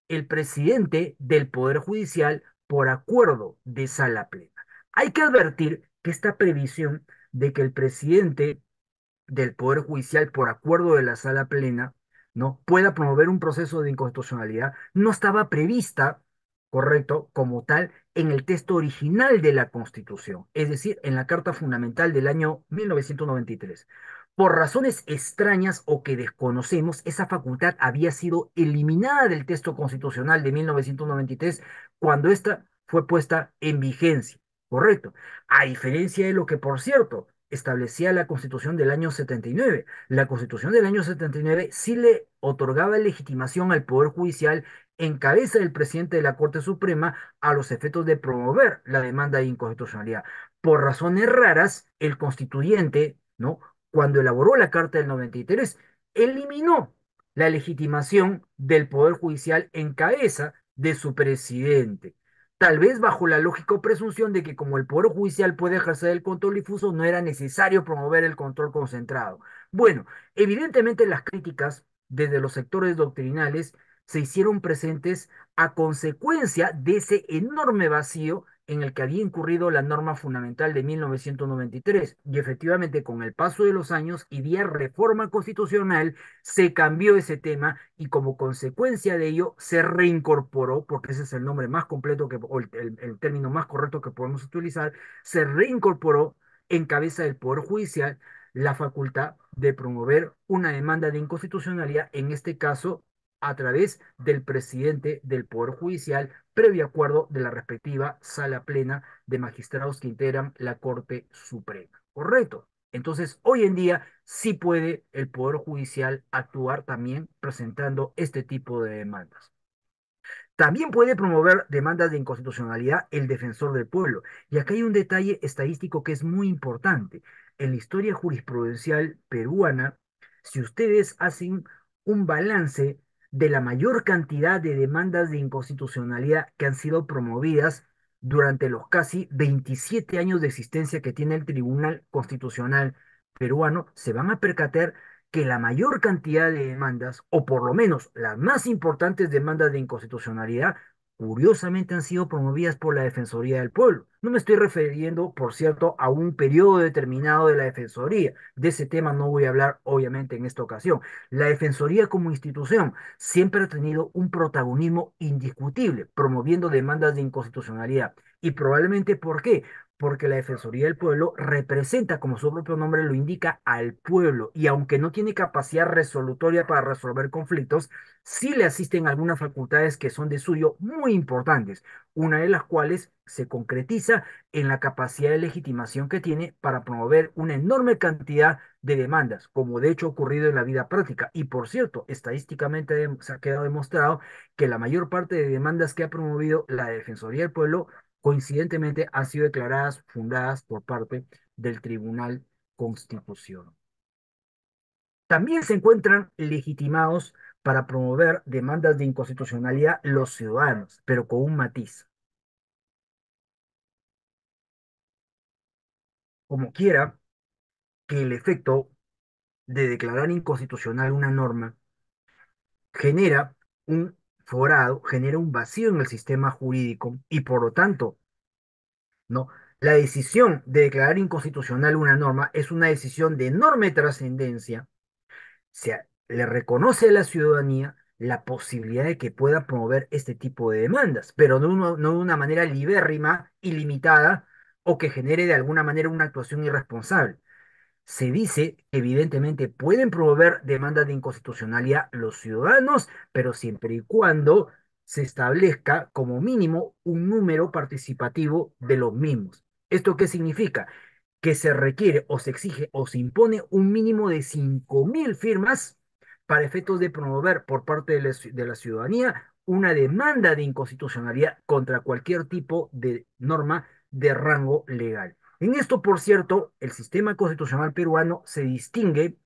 el presidente del Poder Judicial por acuerdo de sala plena. Hay que advertir que esta previsión de que el presidente del Poder Judicial por acuerdo de la sala plena no pueda promover un proceso de inconstitucionalidad no estaba prevista correcto, como tal, en el texto original de la Constitución, es decir, en la Carta Fundamental del año 1993. Por razones extrañas o que desconocemos, esa facultad había sido eliminada del texto constitucional de 1993 cuando ésta fue puesta en vigencia, correcto. A diferencia de lo que, por cierto, establecía la Constitución del año 79. La Constitución del año 79 sí le otorgaba legitimación al Poder Judicial en cabeza del presidente de la Corte Suprema a los efectos de promover la demanda de inconstitucionalidad. Por razones raras, el constituyente, ¿no? cuando elaboró la Carta del 93, eliminó la legitimación del Poder Judicial en cabeza de su presidente tal vez bajo la lógica o presunción de que como el Poder Judicial puede ejercer el control difuso, no era necesario promover el control concentrado. Bueno, evidentemente las críticas desde los sectores doctrinales se hicieron presentes a consecuencia de ese enorme vacío en el que había incurrido la norma fundamental de 1993 y efectivamente con el paso de los años y vía reforma constitucional se cambió ese tema y como consecuencia de ello se reincorporó, porque ese es el nombre más completo que, o el término más correcto que podemos utilizar, se reincorporó en cabeza del Poder Judicial la facultad de promover una demanda de inconstitucionalidad, en este caso a través del presidente del Poder Judicial previo acuerdo de la respectiva sala plena de magistrados que integran la Corte Suprema. Correcto. Entonces, hoy en día sí puede el Poder Judicial actuar también presentando este tipo de demandas. También puede promover demandas de inconstitucionalidad el defensor del pueblo. Y acá hay un detalle estadístico que es muy importante. En la historia jurisprudencial peruana, si ustedes hacen un balance de la mayor cantidad de demandas de inconstitucionalidad que han sido promovidas durante los casi 27 años de existencia que tiene el Tribunal Constitucional peruano, se van a percatar que la mayor cantidad de demandas, o por lo menos las más importantes demandas de inconstitucionalidad, curiosamente han sido promovidas por la Defensoría del Pueblo. No me estoy refiriendo, por cierto, a un periodo determinado de la Defensoría. De ese tema no voy a hablar, obviamente, en esta ocasión. La Defensoría como institución siempre ha tenido un protagonismo indiscutible, promoviendo demandas de inconstitucionalidad. Y probablemente, ¿por qué? porque la Defensoría del Pueblo representa, como su propio nombre lo indica, al pueblo y aunque no tiene capacidad resolutoria para resolver conflictos, sí le asisten algunas facultades que son de suyo muy importantes, una de las cuales se concretiza en la capacidad de legitimación que tiene para promover una enorme cantidad de demandas, como de hecho ha ocurrido en la vida práctica. Y por cierto, estadísticamente se ha quedado demostrado que la mayor parte de demandas que ha promovido la Defensoría del Pueblo coincidentemente han sido declaradas fundadas por parte del Tribunal Constitucional. También se encuentran legitimados para promover demandas de inconstitucionalidad los ciudadanos, pero con un matiz. Como quiera que el efecto de declarar inconstitucional una norma genera un genera un vacío en el sistema jurídico y por lo tanto, ¿no? La decisión de declarar inconstitucional una norma es una decisión de enorme trascendencia. Se le reconoce a la ciudadanía la posibilidad de que pueda promover este tipo de demandas, pero no, no de una manera libérrima, ilimitada, o que genere de alguna manera una actuación irresponsable se dice que evidentemente pueden promover demandas de inconstitucionalidad los ciudadanos, pero siempre y cuando se establezca como mínimo un número participativo de los mismos. ¿Esto qué significa? Que se requiere o se exige o se impone un mínimo de 5.000 firmas para efectos de promover por parte de la ciudadanía una demanda de inconstitucionalidad contra cualquier tipo de norma de rango legal. En esto, por cierto, el sistema constitucional peruano se distingue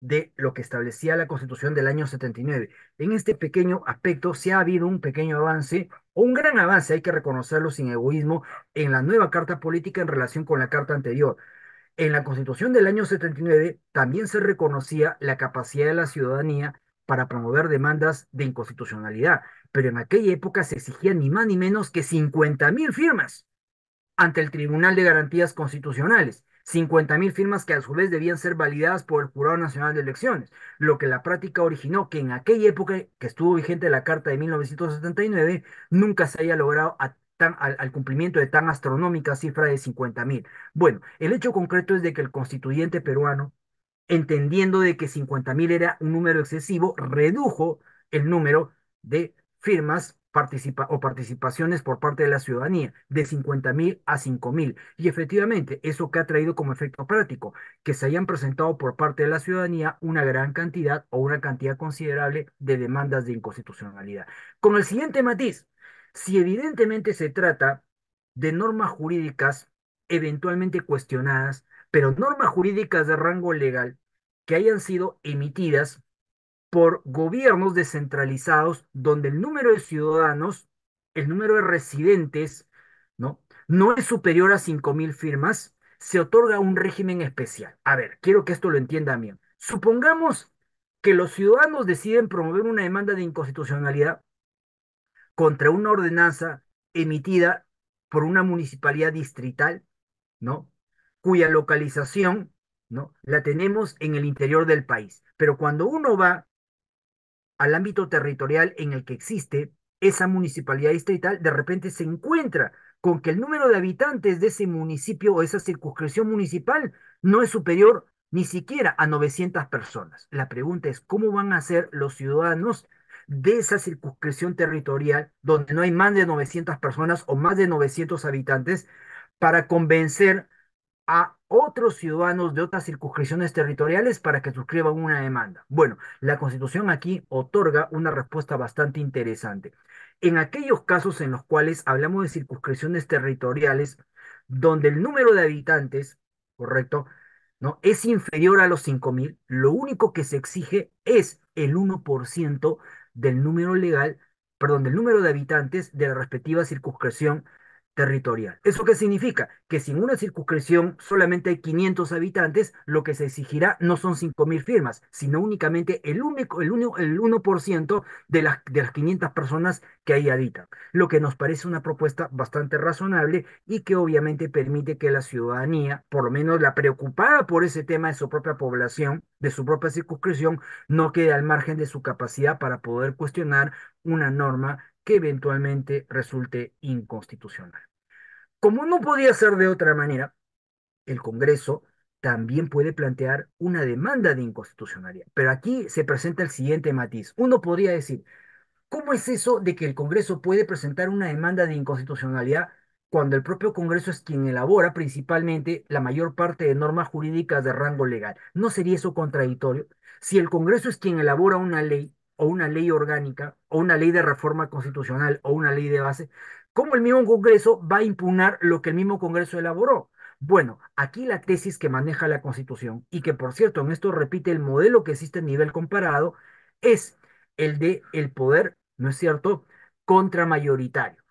de lo que establecía la Constitución del año 79. En este pequeño aspecto se ha habido un pequeño avance, o un gran avance, hay que reconocerlo sin egoísmo, en la nueva Carta Política en relación con la Carta anterior. En la Constitución del año 79 también se reconocía la capacidad de la ciudadanía para promover demandas de inconstitucionalidad, pero en aquella época se exigían ni más ni menos que mil firmas ante el Tribunal de Garantías Constitucionales. 50.000 firmas que a su vez debían ser validadas por el Jurado Nacional de Elecciones, lo que la práctica originó que en aquella época que estuvo vigente la Carta de 1979 nunca se haya logrado al, cumplimiento de tan astronómica cifra de 50.000. Bueno, el hecho concreto es de que el constituyente peruano, entendiendo de que 50.000 era un número excesivo, redujo el número de firmas participa o participaciones por parte de la ciudadanía, de 50 mil a 5 mil. Y efectivamente, eso que ha traído como efecto práctico, que se hayan presentado por parte de la ciudadanía una gran cantidad o una cantidad considerable de demandas de inconstitucionalidad. Con el siguiente matiz, si evidentemente se trata de normas jurídicas eventualmente cuestionadas, pero normas jurídicas de rango legal que hayan sido emitidas por gobiernos descentralizados donde el número de ciudadanos, el número de residentes, ¿no? No es superior a mil firmas, se otorga un régimen especial. A ver, quiero que esto lo entienda bien. Supongamos que los ciudadanos deciden promover una demanda de inconstitucionalidad contra una ordenanza emitida por una municipalidad distrital, ¿no? Cuya localización, ¿no? La tenemos en el interior del país. Pero cuando uno va al ámbito territorial en el que existe esa municipalidad distrital, de repente se encuentra con que el número de habitantes de ese municipio o esa circunscripción municipal no es superior ni siquiera a 900 personas. La pregunta es, ¿cómo van a ser los ciudadanos de esa circunscripción territorial donde no hay más de 900 personas o más de 900 habitantes para convencer a otros ciudadanos de otras circunscripciones territoriales para que suscriban una demanda. Bueno, la Constitución aquí otorga una respuesta bastante interesante. En aquellos casos en los cuales hablamos de circunscripciones territoriales, donde el número de habitantes, correcto, ¿no? es inferior a los 5.000, lo único que se exige es el 1% del número legal, perdón, del número de habitantes de la respectiva circunscripción territorial. ¿Eso qué significa? Que sin una circunscripción solamente hay 500 habitantes, lo que se exigirá no son 5.000 firmas, sino únicamente el, único, el, único, el 1% de las, de las 500 personas que ahí habitan. Lo que nos parece una propuesta bastante razonable y que obviamente permite que la ciudadanía, por lo menos la preocupada por ese tema de su propia población, de su propia circunscripción, no quede al margen de su capacidad para poder cuestionar una norma que eventualmente resulte inconstitucional. Como no podía ser de otra manera, el Congreso también puede plantear una demanda de inconstitucionalidad. Pero aquí se presenta el siguiente matiz. Uno podría decir, ¿cómo es eso de que el Congreso puede presentar una demanda de inconstitucionalidad cuando el propio Congreso es quien elabora principalmente la mayor parte de normas jurídicas de rango legal? ¿No sería eso contradictorio? Si el Congreso es quien elabora una ley, o una ley orgánica o una ley de reforma constitucional o una ley de base, ¿cómo el mismo Congreso va a impugnar lo que el mismo Congreso elaboró? Bueno, aquí la tesis que maneja la Constitución y que por cierto en esto repite el modelo que existe a nivel comparado es el de el poder, ¿no es cierto?, contramayoritario.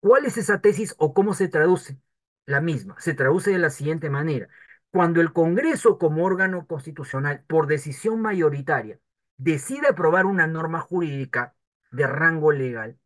¿Cuál es esa tesis o cómo se traduce? La misma, se traduce de la siguiente manera. Cuando el Congreso como órgano constitucional, por decisión mayoritaria, decide aprobar una norma jurídica de rango legal,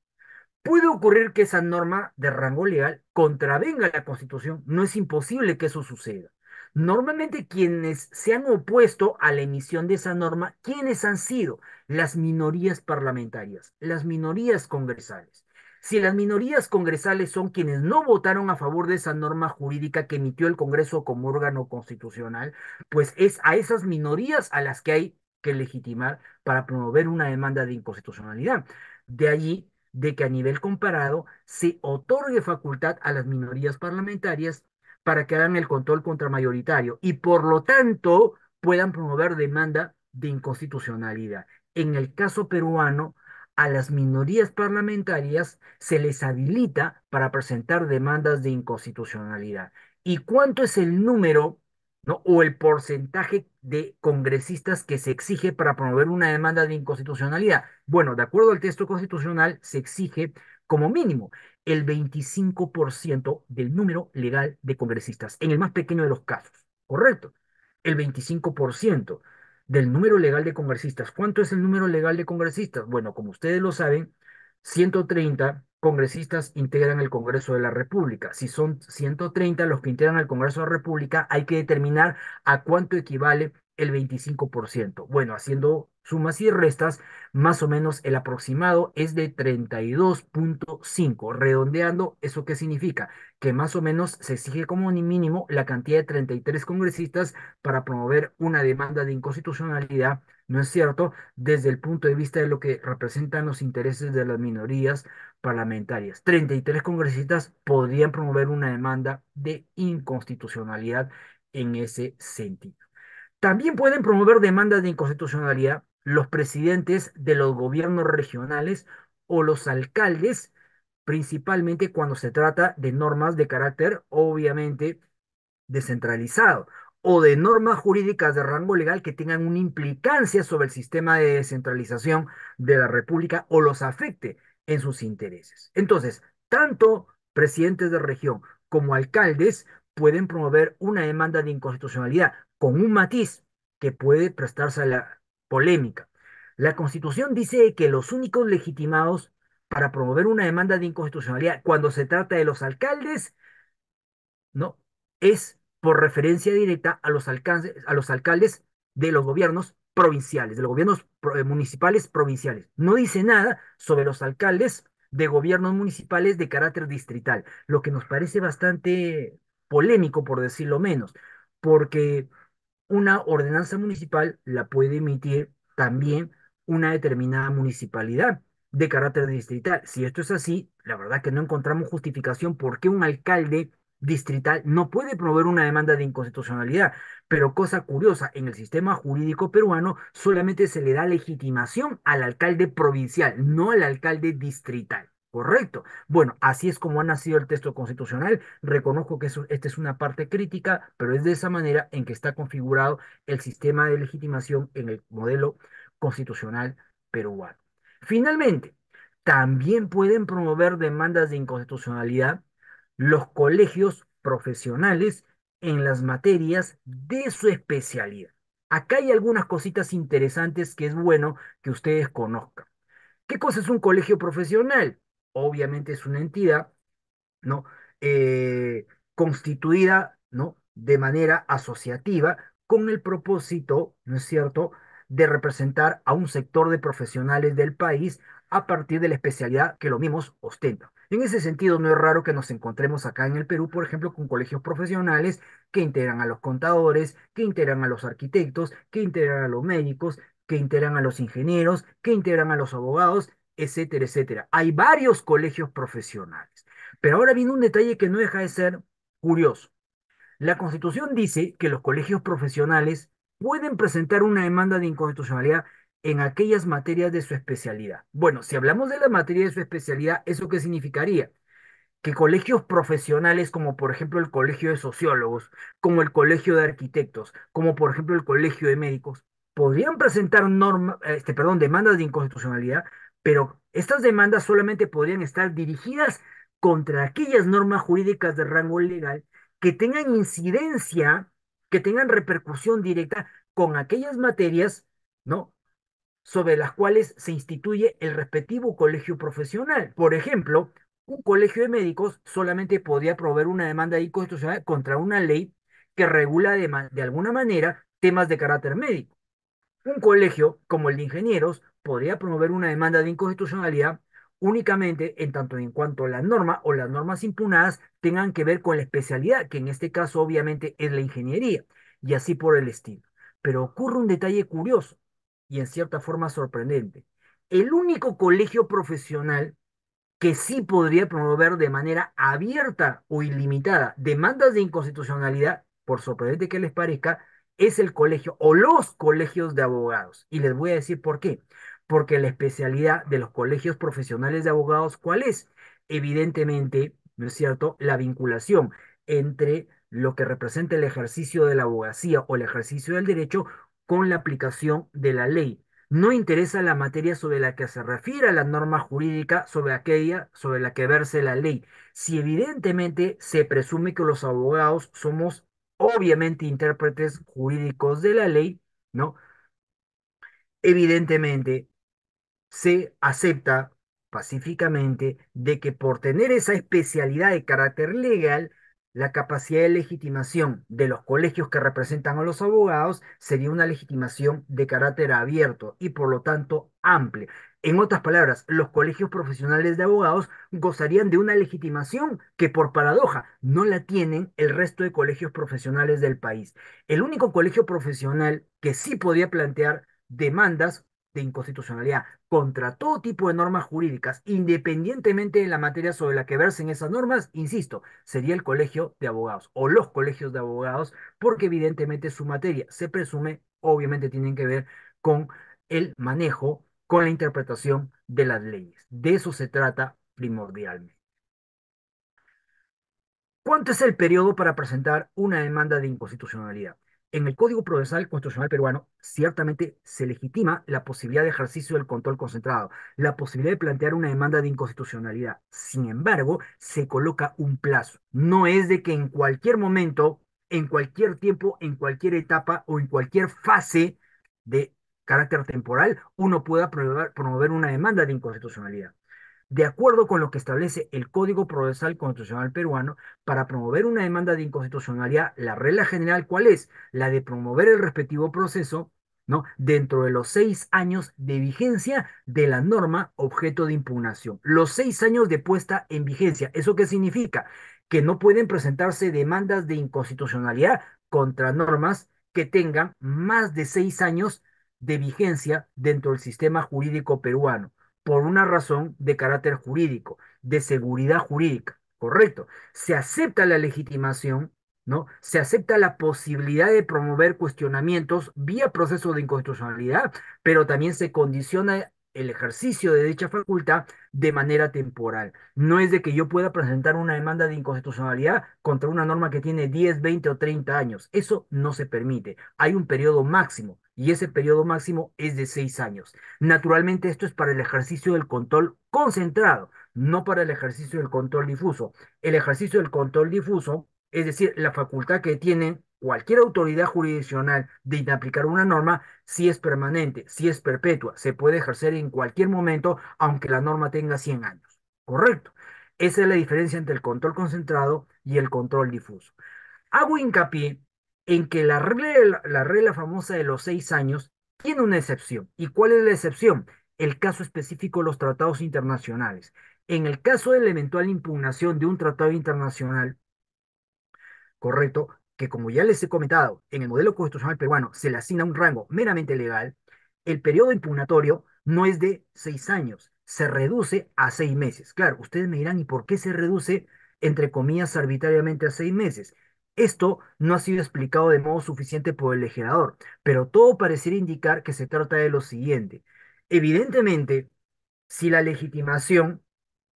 puede ocurrir que esa norma de rango legal contravenga la Constitución. No es imposible que eso suceda. Normalmente quienes se han opuesto a la emisión de esa norma, ¿quiénes han sido? Las minorías parlamentarias, las minorías congresales. Si las minorías congresales son quienes no votaron a favor de esa norma jurídica que emitió el Congreso como órgano constitucional, pues es a esas minorías a las que hay que legitimar para promover una demanda de inconstitucionalidad. De allí de que a nivel comparado se otorgue facultad a las minorías parlamentarias para que hagan el control contramayoritario y por lo tanto puedan promover demanda de inconstitucionalidad. En el caso peruano, a las minorías parlamentarias se les habilita para presentar demandas de inconstitucionalidad. ¿Y cuánto es el número ¿no? o el porcentaje de congresistas que se exige para promover una demanda de inconstitucionalidad. Bueno, de acuerdo al texto constitucional, se exige como mínimo el 25% del número legal de congresistas, en el más pequeño de los casos, ¿correcto? El 25% del número legal de congresistas. ¿Cuánto es el número legal de congresistas? Bueno, como ustedes lo saben, 130 congresistas integran el Congreso de la República. Si son 130 los que integran el Congreso de la República, hay que determinar a cuánto equivale el 25%. Bueno, haciendo sumas y restas, más o menos el aproximado es de 32.5. Redondeando, ¿eso qué significa? Que más o menos se exige como mínimo la cantidad de 33 congresistas para promover una demanda de inconstitucionalidad ¿no es cierto?, desde el punto de vista de lo que representan los intereses de las minorías parlamentarias. 33 congresistas podrían promover una demanda de inconstitucionalidad en ese sentido. También pueden promover demandas de inconstitucionalidad los presidentes de los gobiernos regionales o los alcaldes, principalmente cuando se trata de normas de carácter obviamente descentralizado o de normas jurídicas de rango legal que tengan una implicancia sobre el sistema de descentralización de la República o los afecte en sus intereses. Entonces, tanto presidentes de región como alcaldes pueden promover una demanda de inconstitucionalidad con un matiz que puede prestarse a la polémica. La Constitución dice que los únicos legitimados para promover una demanda de inconstitucionalidad cuando se trata de los alcaldes, no, es por referencia directa a los, alcances, a los alcaldes de los gobiernos provinciales, de los gobiernos eh, municipales provinciales. No dice nada sobre los alcaldes de gobiernos municipales de carácter distrital, lo que nos parece bastante polémico, por decirlo menos, porque una ordenanza municipal la puede emitir también una determinada municipalidad de carácter distrital. Si esto es así, la verdad que no encontramos justificación por qué un alcalde distrital no puede promover una demanda de inconstitucionalidad. Pero cosa curiosa, en el sistema jurídico peruano solamente se le da legitimación al alcalde provincial, no al alcalde distrital. Correcto. Bueno, así es como ha nacido el texto constitucional. Reconozco que esta es una parte crítica, pero es de esa manera en que está configurado el sistema de legitimación en el modelo constitucional peruano. Finalmente, también pueden promover demandas de inconstitucionalidad los colegios profesionales en las materias de su especialidad. Acá hay algunas cositas interesantes que es bueno que ustedes conozcan. ¿Qué cosa es un colegio profesional? Obviamente es una entidad, ¿no? Eh, constituida, De manera asociativa con el propósito, ¿no es cierto?, de representar a un sector de profesionales del país a partir de la especialidad que los mismos ostentan. En ese sentido, no es raro que nos encontremos acá en el Perú, por ejemplo, con colegios profesionales que integran a los contadores, que integran a los arquitectos, que integran a los médicos, que integran a los ingenieros, que integran a los abogados, etcétera, etcétera. Hay varios colegios profesionales. Pero ahora viene un detalle que no deja de ser curioso. La Constitución dice que los colegios profesionales pueden presentar una demanda de inconstitucionalidad en aquellas materias de su especialidad. Bueno, si hablamos de la materia de su especialidad, ¿eso qué significaría? Que colegios profesionales como por ejemplo el Colegio de Sociólogos, como el Colegio de Arquitectos, como por ejemplo el Colegio de Médicos, podrían presentar normas, este, perdón, demandas de inconstitucionalidad, pero estas demandas solamente podrían estar dirigidas contra aquellas normas jurídicas de rango legal que tengan incidencia, que tengan repercusión directa con aquellas materias, ¿no? sobre las cuales se instituye el respectivo colegio profesional. Por ejemplo, un colegio de médicos solamente podría proveer una demanda inconstitucionalidad contra una ley que regula de, de alguna manera temas de carácter médico. Un colegio, como el de ingenieros, podría promover una demanda de inconstitucionalidad únicamente en tanto en cuanto la norma o las normas impugnadas tengan que ver con la especialidad, que en este caso obviamente es la ingeniería, y así por el estilo. Pero ocurre un detalle curioso y en cierta forma sorprendente. El único colegio profesional que sí podría promover de manera abierta o ilimitada demandas de inconstitucionalidad, por sorprendente que les parezca, es el colegio o los colegios de abogados. Y les voy a decir por qué. Porque la especialidad de los colegios profesionales de abogados, ¿cuál es? Evidentemente, ¿no es cierto?, la vinculación entre lo que representa el ejercicio de la abogacía o el ejercicio del derecho con la aplicación de la ley. No interesa la materia sobre la que se refiere la norma jurídica sobre aquella sobre la que verse la ley. Si evidentemente se presume que los abogados somos obviamente intérpretes jurídicos de la ley, ¿no? Evidentemente se acepta pacíficamente de que por tener esa especialidad de carácter legal, la capacidad de legitimación de los colegios que representan a los abogados sería una legitimación de carácter abierto y por lo tanto amplia. En otras palabras, los colegios profesionales de abogados gozarían de una legitimación que por paradoja no la tienen el resto de colegios profesionales del país. El único colegio profesional que sí podía plantear demandas de inconstitucionalidad contra todo tipo de normas jurídicas, independientemente de la materia sobre la que versen esas normas, insisto, sería el colegio de abogados o los colegios de abogados, porque evidentemente su materia se presume, obviamente tienen que ver con el manejo, con la interpretación de las leyes. De eso se trata primordialmente. ¿Cuánto es el periodo para presentar una demanda de inconstitucionalidad? En el Código Procesal Constitucional Peruano ciertamente se legitima la posibilidad de ejercicio del control concentrado, la posibilidad de plantear una demanda de inconstitucionalidad. Sin embargo, se coloca un plazo. No es de que en cualquier momento, en cualquier tiempo, en cualquier etapa o en cualquier fase de carácter temporal, uno pueda promover, promover una demanda de inconstitucionalidad de acuerdo con lo que establece el Código Procesal Constitucional Peruano, para promover una demanda de inconstitucionalidad, la regla general, ¿cuál es? La de promover el respectivo proceso, ¿no? Dentro de los seis años de vigencia de la norma objeto de impugnación. Los seis años de puesta en vigencia. ¿Eso qué significa? Que no pueden presentarse demandas de inconstitucionalidad contra normas que tengan más de seis años de vigencia dentro del sistema jurídico peruano por una razón de carácter jurídico, de seguridad jurídica, correcto. Se acepta la legitimación, ¿no? Se acepta la posibilidad de promover cuestionamientos vía proceso de inconstitucionalidad, pero también se condiciona el ejercicio de dicha facultad de manera temporal. No es de que yo pueda presentar una demanda de inconstitucionalidad contra una norma que tiene 10, 20 o 30 años. Eso no se permite. Hay un periodo máximo y ese periodo máximo es de seis años. Naturalmente esto es para el ejercicio del control concentrado, no para el ejercicio del control difuso. El ejercicio del control difuso, es decir, la facultad que tiene cualquier autoridad jurisdiccional de aplicar una norma, si es permanente, si es perpetua, se puede ejercer en cualquier momento, aunque la norma tenga 100 años. Correcto. Esa es la diferencia entre el control concentrado y el control difuso. Hago hincapié en que la regla, la regla famosa de los seis años tiene una excepción. ¿Y cuál es la excepción? El caso específico de los tratados internacionales. En el caso de la eventual impugnación de un tratado internacional, correcto, que como ya les he comentado, en el modelo constitucional peruano se le asigna un rango meramente legal, el periodo impugnatorio no es de seis años, se reduce a seis meses. Claro, ustedes me dirán, ¿y por qué se reduce, entre comillas, arbitrariamente a seis meses? Esto no ha sido explicado de modo suficiente por el legislador, pero todo pareciera indicar que se trata de lo siguiente. Evidentemente, si la legitimación,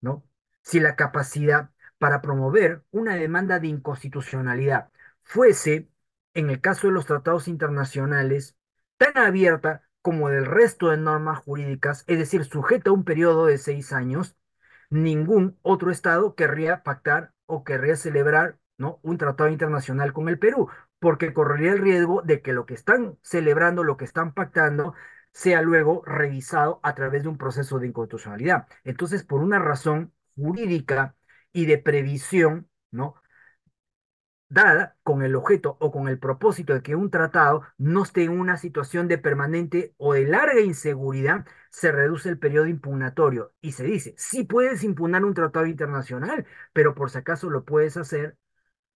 ¿no? si la capacidad para promover una demanda de inconstitucionalidad fuese, en el caso de los tratados internacionales, tan abierta como del resto de normas jurídicas, es decir, sujeta a un periodo de seis años, ningún otro Estado querría pactar o querría celebrar ¿no? un tratado internacional con el Perú, porque correría el riesgo de que lo que están celebrando, lo que están pactando, sea luego revisado a través de un proceso de inconstitucionalidad. Entonces, por una razón jurídica y de previsión, ¿no? dada con el objeto o con el propósito de que un tratado no esté en una situación de permanente o de larga inseguridad, se reduce el periodo impugnatorio y se dice, sí puedes impugnar un tratado internacional, pero por si acaso lo puedes hacer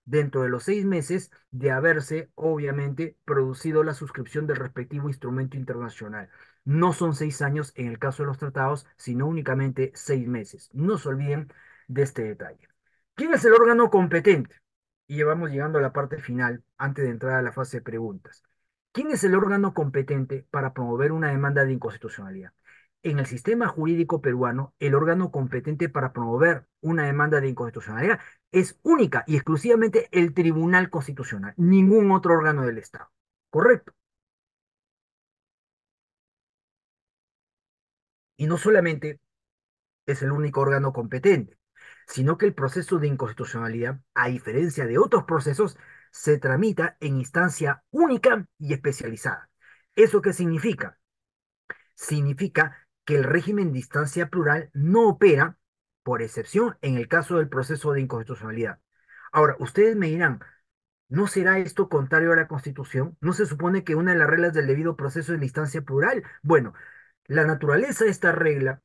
dentro de los seis meses de haberse, obviamente, producido la suscripción del respectivo instrumento internacional. No son seis años en el caso de los tratados, sino únicamente seis meses. No se olviden de este detalle. ¿Quién es el órgano competente? Y vamos llegando a la parte final antes de entrar a la fase de preguntas. ¿Quién es el órgano competente para promover una demanda de inconstitucionalidad? en el sistema jurídico peruano, el órgano competente para promover una demanda de inconstitucionalidad es única y exclusivamente el Tribunal Constitucional, ningún otro órgano del Estado. Correcto. Y no solamente es el único órgano competente, sino que el proceso de inconstitucionalidad, a diferencia de otros procesos, se tramita en instancia única y especializada. ¿Eso qué significa? Significa que el régimen de instancia plural no opera, por excepción, en el caso del proceso de inconstitucionalidad. Ahora, ustedes me dirán, ¿no será esto contrario a la Constitución? ¿No se supone que una de las reglas del debido proceso es la instancia plural? Bueno, la naturaleza de esta regla,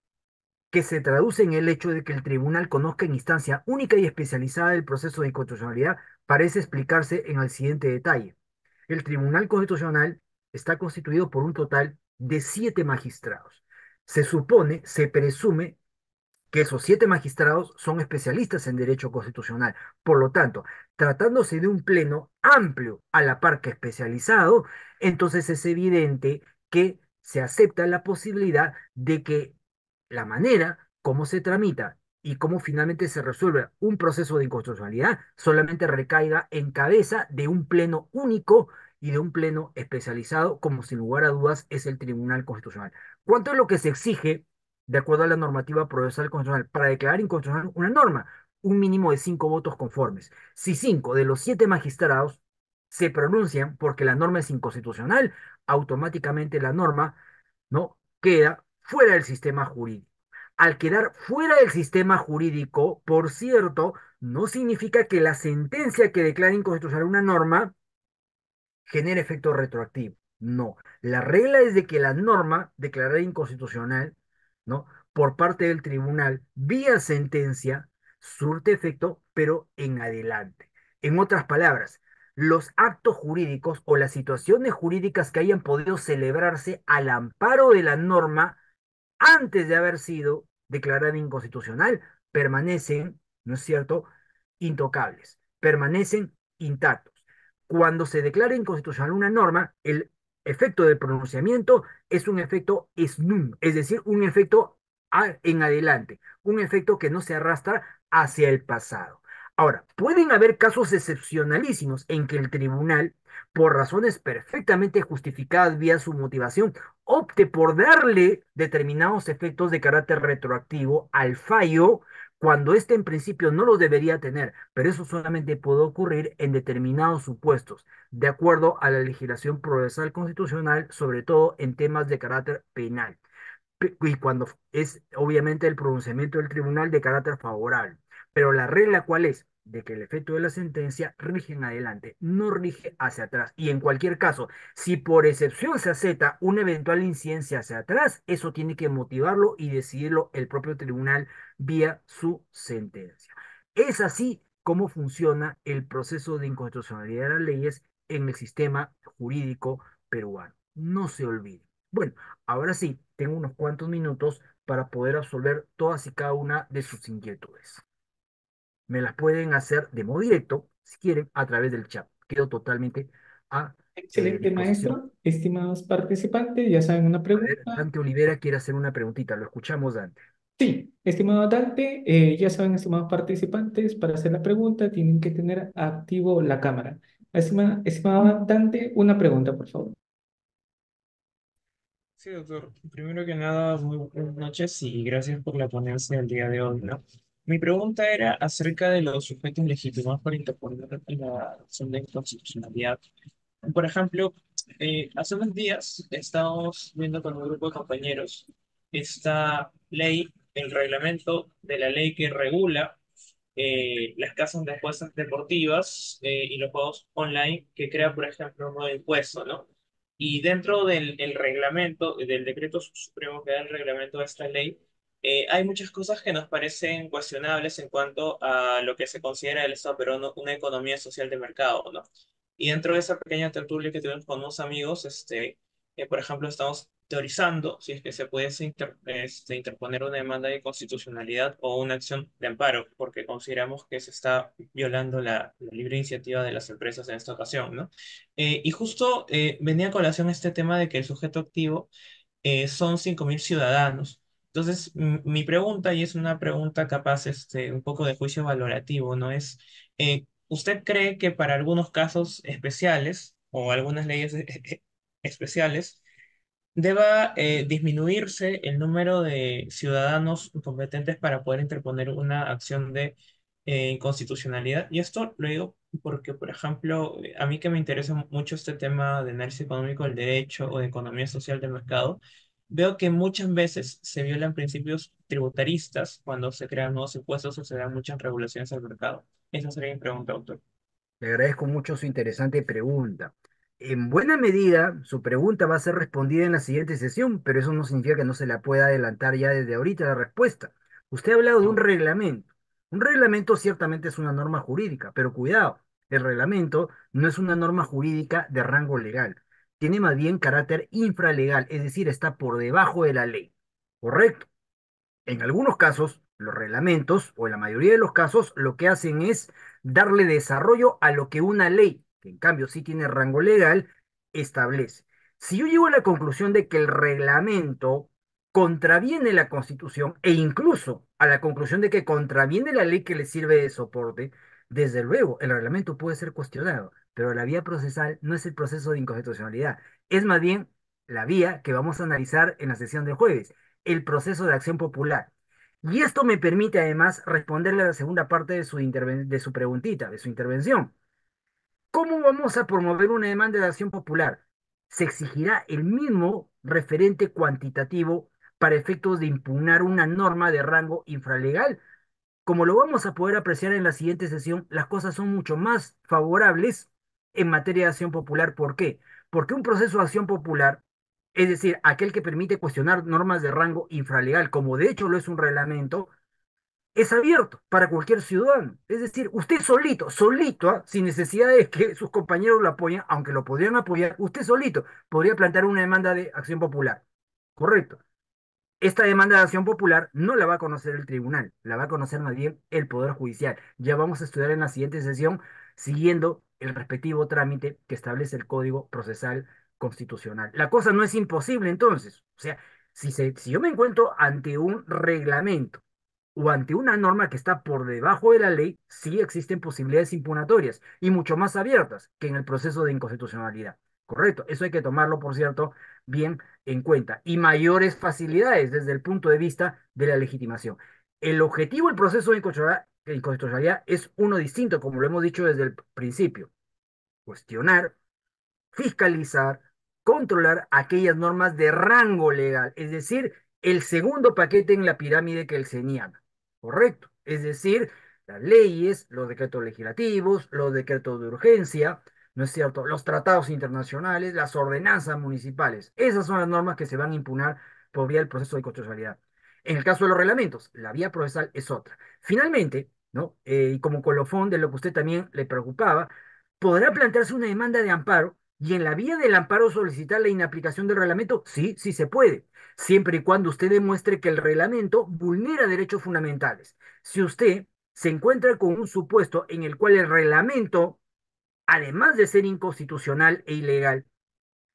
que se traduce en el hecho de que el tribunal conozca en instancia única y especializada el proceso de inconstitucionalidad, parece explicarse en el siguiente detalle. El Tribunal Constitucional está constituido por un total de siete magistrados se supone, se presume que esos siete magistrados son especialistas en derecho constitucional. Por lo tanto, tratándose de un pleno amplio a la par que especializado, entonces es evidente que se acepta la posibilidad de que la manera como se tramita y cómo finalmente se resuelve un proceso de inconstitucionalidad solamente recaiga en cabeza de un pleno único y de un pleno especializado, como sin lugar a dudas es el Tribunal Constitucional. ¿Cuánto es lo que se exige, de acuerdo a la normativa procesal constitucional, para declarar inconstitucional una norma? Un mínimo de cinco votos conformes. Si cinco de los siete magistrados se pronuncian porque la norma es inconstitucional, automáticamente la norma no queda fuera del sistema jurídico. Al quedar fuera del sistema jurídico, por cierto, no significa que la sentencia que declara inconstitucional una norma genera efecto retroactivo. No, la regla es de que la norma declarada inconstitucional, ¿no? Por parte del tribunal, vía sentencia, surte efecto, pero en adelante. En otras palabras, los actos jurídicos o las situaciones jurídicas que hayan podido celebrarse al amparo de la norma antes de haber sido declarada inconstitucional permanecen, ¿no es cierto?, intocables, permanecen intactos cuando se declara inconstitucional una norma, el efecto del pronunciamiento es un efecto snum, es decir, un efecto en adelante, un efecto que no se arrastra hacia el pasado. Ahora, pueden haber casos excepcionalísimos en que el tribunal, por razones perfectamente justificadas vía su motivación, opte por darle determinados efectos de carácter retroactivo al fallo cuando éste en principio no lo debería tener, pero eso solamente puede ocurrir en determinados supuestos, de acuerdo a la legislación procesal constitucional, sobre todo en temas de carácter penal, y cuando es obviamente el pronunciamiento del tribunal de carácter favorable. Pero la regla cuál es? de que el efecto de la sentencia rige en adelante, no rige hacia atrás. Y en cualquier caso, si por excepción se acepta una eventual incidencia hacia atrás, eso tiene que motivarlo y decidirlo el propio tribunal vía su sentencia. Es así como funciona el proceso de inconstitucionalidad de las leyes en el sistema jurídico peruano. No se olvide. Bueno, ahora sí, tengo unos cuantos minutos para poder absolver todas y cada una de sus inquietudes. Me las pueden hacer de modo directo, si quieren, a través del chat. Quedo totalmente a... Eh, Excelente, maestro. Estimados participantes, ya saben una pregunta. Dante Olivera quiere hacer una preguntita. Lo escuchamos, Dante. Sí, estimado Dante, eh, ya saben, estimados participantes, para hacer la pregunta tienen que tener activo la cámara. estimado Dante, una pregunta, por favor. Sí, doctor. Primero que nada, muy buenas noches y gracias por la ponencia el día de hoy, ¿no? Mi pregunta era acerca de los sujetos legítimos para interponer la acción de inconstitucionalidad. Por ejemplo, eh, hace unos días estábamos viendo con un grupo de compañeros esta ley el reglamento de la ley que regula eh, las casas de apuestas deportivas eh, y los juegos online que crea, por ejemplo, un nuevo impuesto, ¿no? Y dentro del reglamento, del decreto supremo que da el reglamento de esta ley, eh, hay muchas cosas que nos parecen cuestionables en cuanto a lo que se considera el Estado no una economía social de mercado, ¿no? Y dentro de esa pequeña tertulia que tenemos con unos amigos, este, por ejemplo, estamos teorizando si es que se puede este, interponer una demanda de constitucionalidad o una acción de amparo, porque consideramos que se está violando la, libre iniciativa de las empresas en esta ocasión, ¿no? Eh, y justo eh, venía a colación este tema de que el sujeto activo eh, son 5.000 ciudadanos. Entonces, mi pregunta, y es una pregunta capaz este, un poco de juicio valorativo, ¿no? Es, ¿usted cree que para algunos casos especiales o algunas leyes especiales, deba eh, disminuirse el número de ciudadanos competentes para poder interponer una acción de eh, inconstitucionalidad. Y esto lo digo porque, por ejemplo, a mí que me interesa mucho este tema de análisis económico del derecho o de economía social del mercado, veo que muchas veces se violan principios tributaristas cuando se crean nuevos impuestos o se dan muchas regulaciones al mercado. Esa sería mi pregunta, doctor. Le agradezco mucho su interesante pregunta. En buena medida, su pregunta va a ser respondida en la siguiente sesión, pero eso no significa que no se la pueda adelantar ya desde ahorita la respuesta. Usted ha hablado de un reglamento. Un reglamento ciertamente es una norma jurídica, pero cuidado, el reglamento no es una norma jurídica de rango legal. Tiene más bien carácter infralegal, es decir, está por debajo de la ley. Correcto. En algunos casos, los reglamentos, o en la mayoría de los casos, lo que hacen es darle desarrollo a lo que una ley que en cambio sí tiene rango legal, establece. Si yo llego a la conclusión de que el reglamento contraviene la Constitución e incluso a la conclusión de que contraviene la ley que le sirve de soporte, desde luego el reglamento puede ser cuestionado, pero la vía procesal no es el proceso de inconstitucionalidad, es más bien la vía que vamos a analizar en la sesión del jueves, el proceso de acción popular. Y esto me permite además responderle a la segunda parte de su, de su preguntita, de su intervención. ¿Cómo vamos a promover una demanda de acción popular? Se exigirá el mismo referente cuantitativo para efectos de impugnar una norma de rango infralegal. Como lo vamos a poder apreciar en la siguiente sesión, las cosas son mucho más favorables en materia de acción popular. ¿Por qué? Porque un proceso de acción popular, es decir, aquel que permite cuestionar normas de rango infralegal, como de hecho lo es un reglamento, es abierto para cualquier ciudadano. Es decir, usted solito, solito, ¿ah? sin necesidad de que sus compañeros lo apoyen, aunque lo podrían apoyar, usted solito podría plantear una demanda de acción popular. Correcto. Esta demanda de acción popular no la va a conocer el tribunal, la va a conocer más bien el Poder Judicial. Ya vamos a estudiar en la siguiente sesión siguiendo el respectivo trámite que establece el Código Procesal Constitucional. La cosa no es imposible entonces. O sea, si, si yo me encuentro ante un reglamento o ante una norma que está por debajo de la ley, sí existen posibilidades impugnatorias y mucho más abiertas que en el proceso de inconstitucionalidad. Correcto, eso hay que tomarlo, por cierto, bien en cuenta. Y mayores facilidades desde el punto de vista de la legitimación. El objetivo del proceso de inconstitucionalidad es uno distinto, como lo hemos dicho desde el principio. Cuestionar, fiscalizar, controlar aquellas normas de rango legal, es decir, el segundo paquete en la pirámide que el kelseniana, correcto, es decir, las leyes, los decretos legislativos, los decretos de urgencia, ¿no es cierto? Los tratados internacionales, las ordenanzas municipales. Esas son las normas que se van a impugnar por vía del proceso de constitucionalidad. En el caso de los reglamentos, la vía procesal es otra. Finalmente, ¿no? Eh, y como colofón de lo que usted también le preocupaba, podrá plantearse una demanda de amparo y en la vía del amparo solicitar la inaplicación del reglamento, sí, sí se puede, siempre y cuando usted demuestre que el reglamento vulnera derechos fundamentales. Si usted se encuentra con un supuesto en el cual el reglamento, además de ser inconstitucional e ilegal,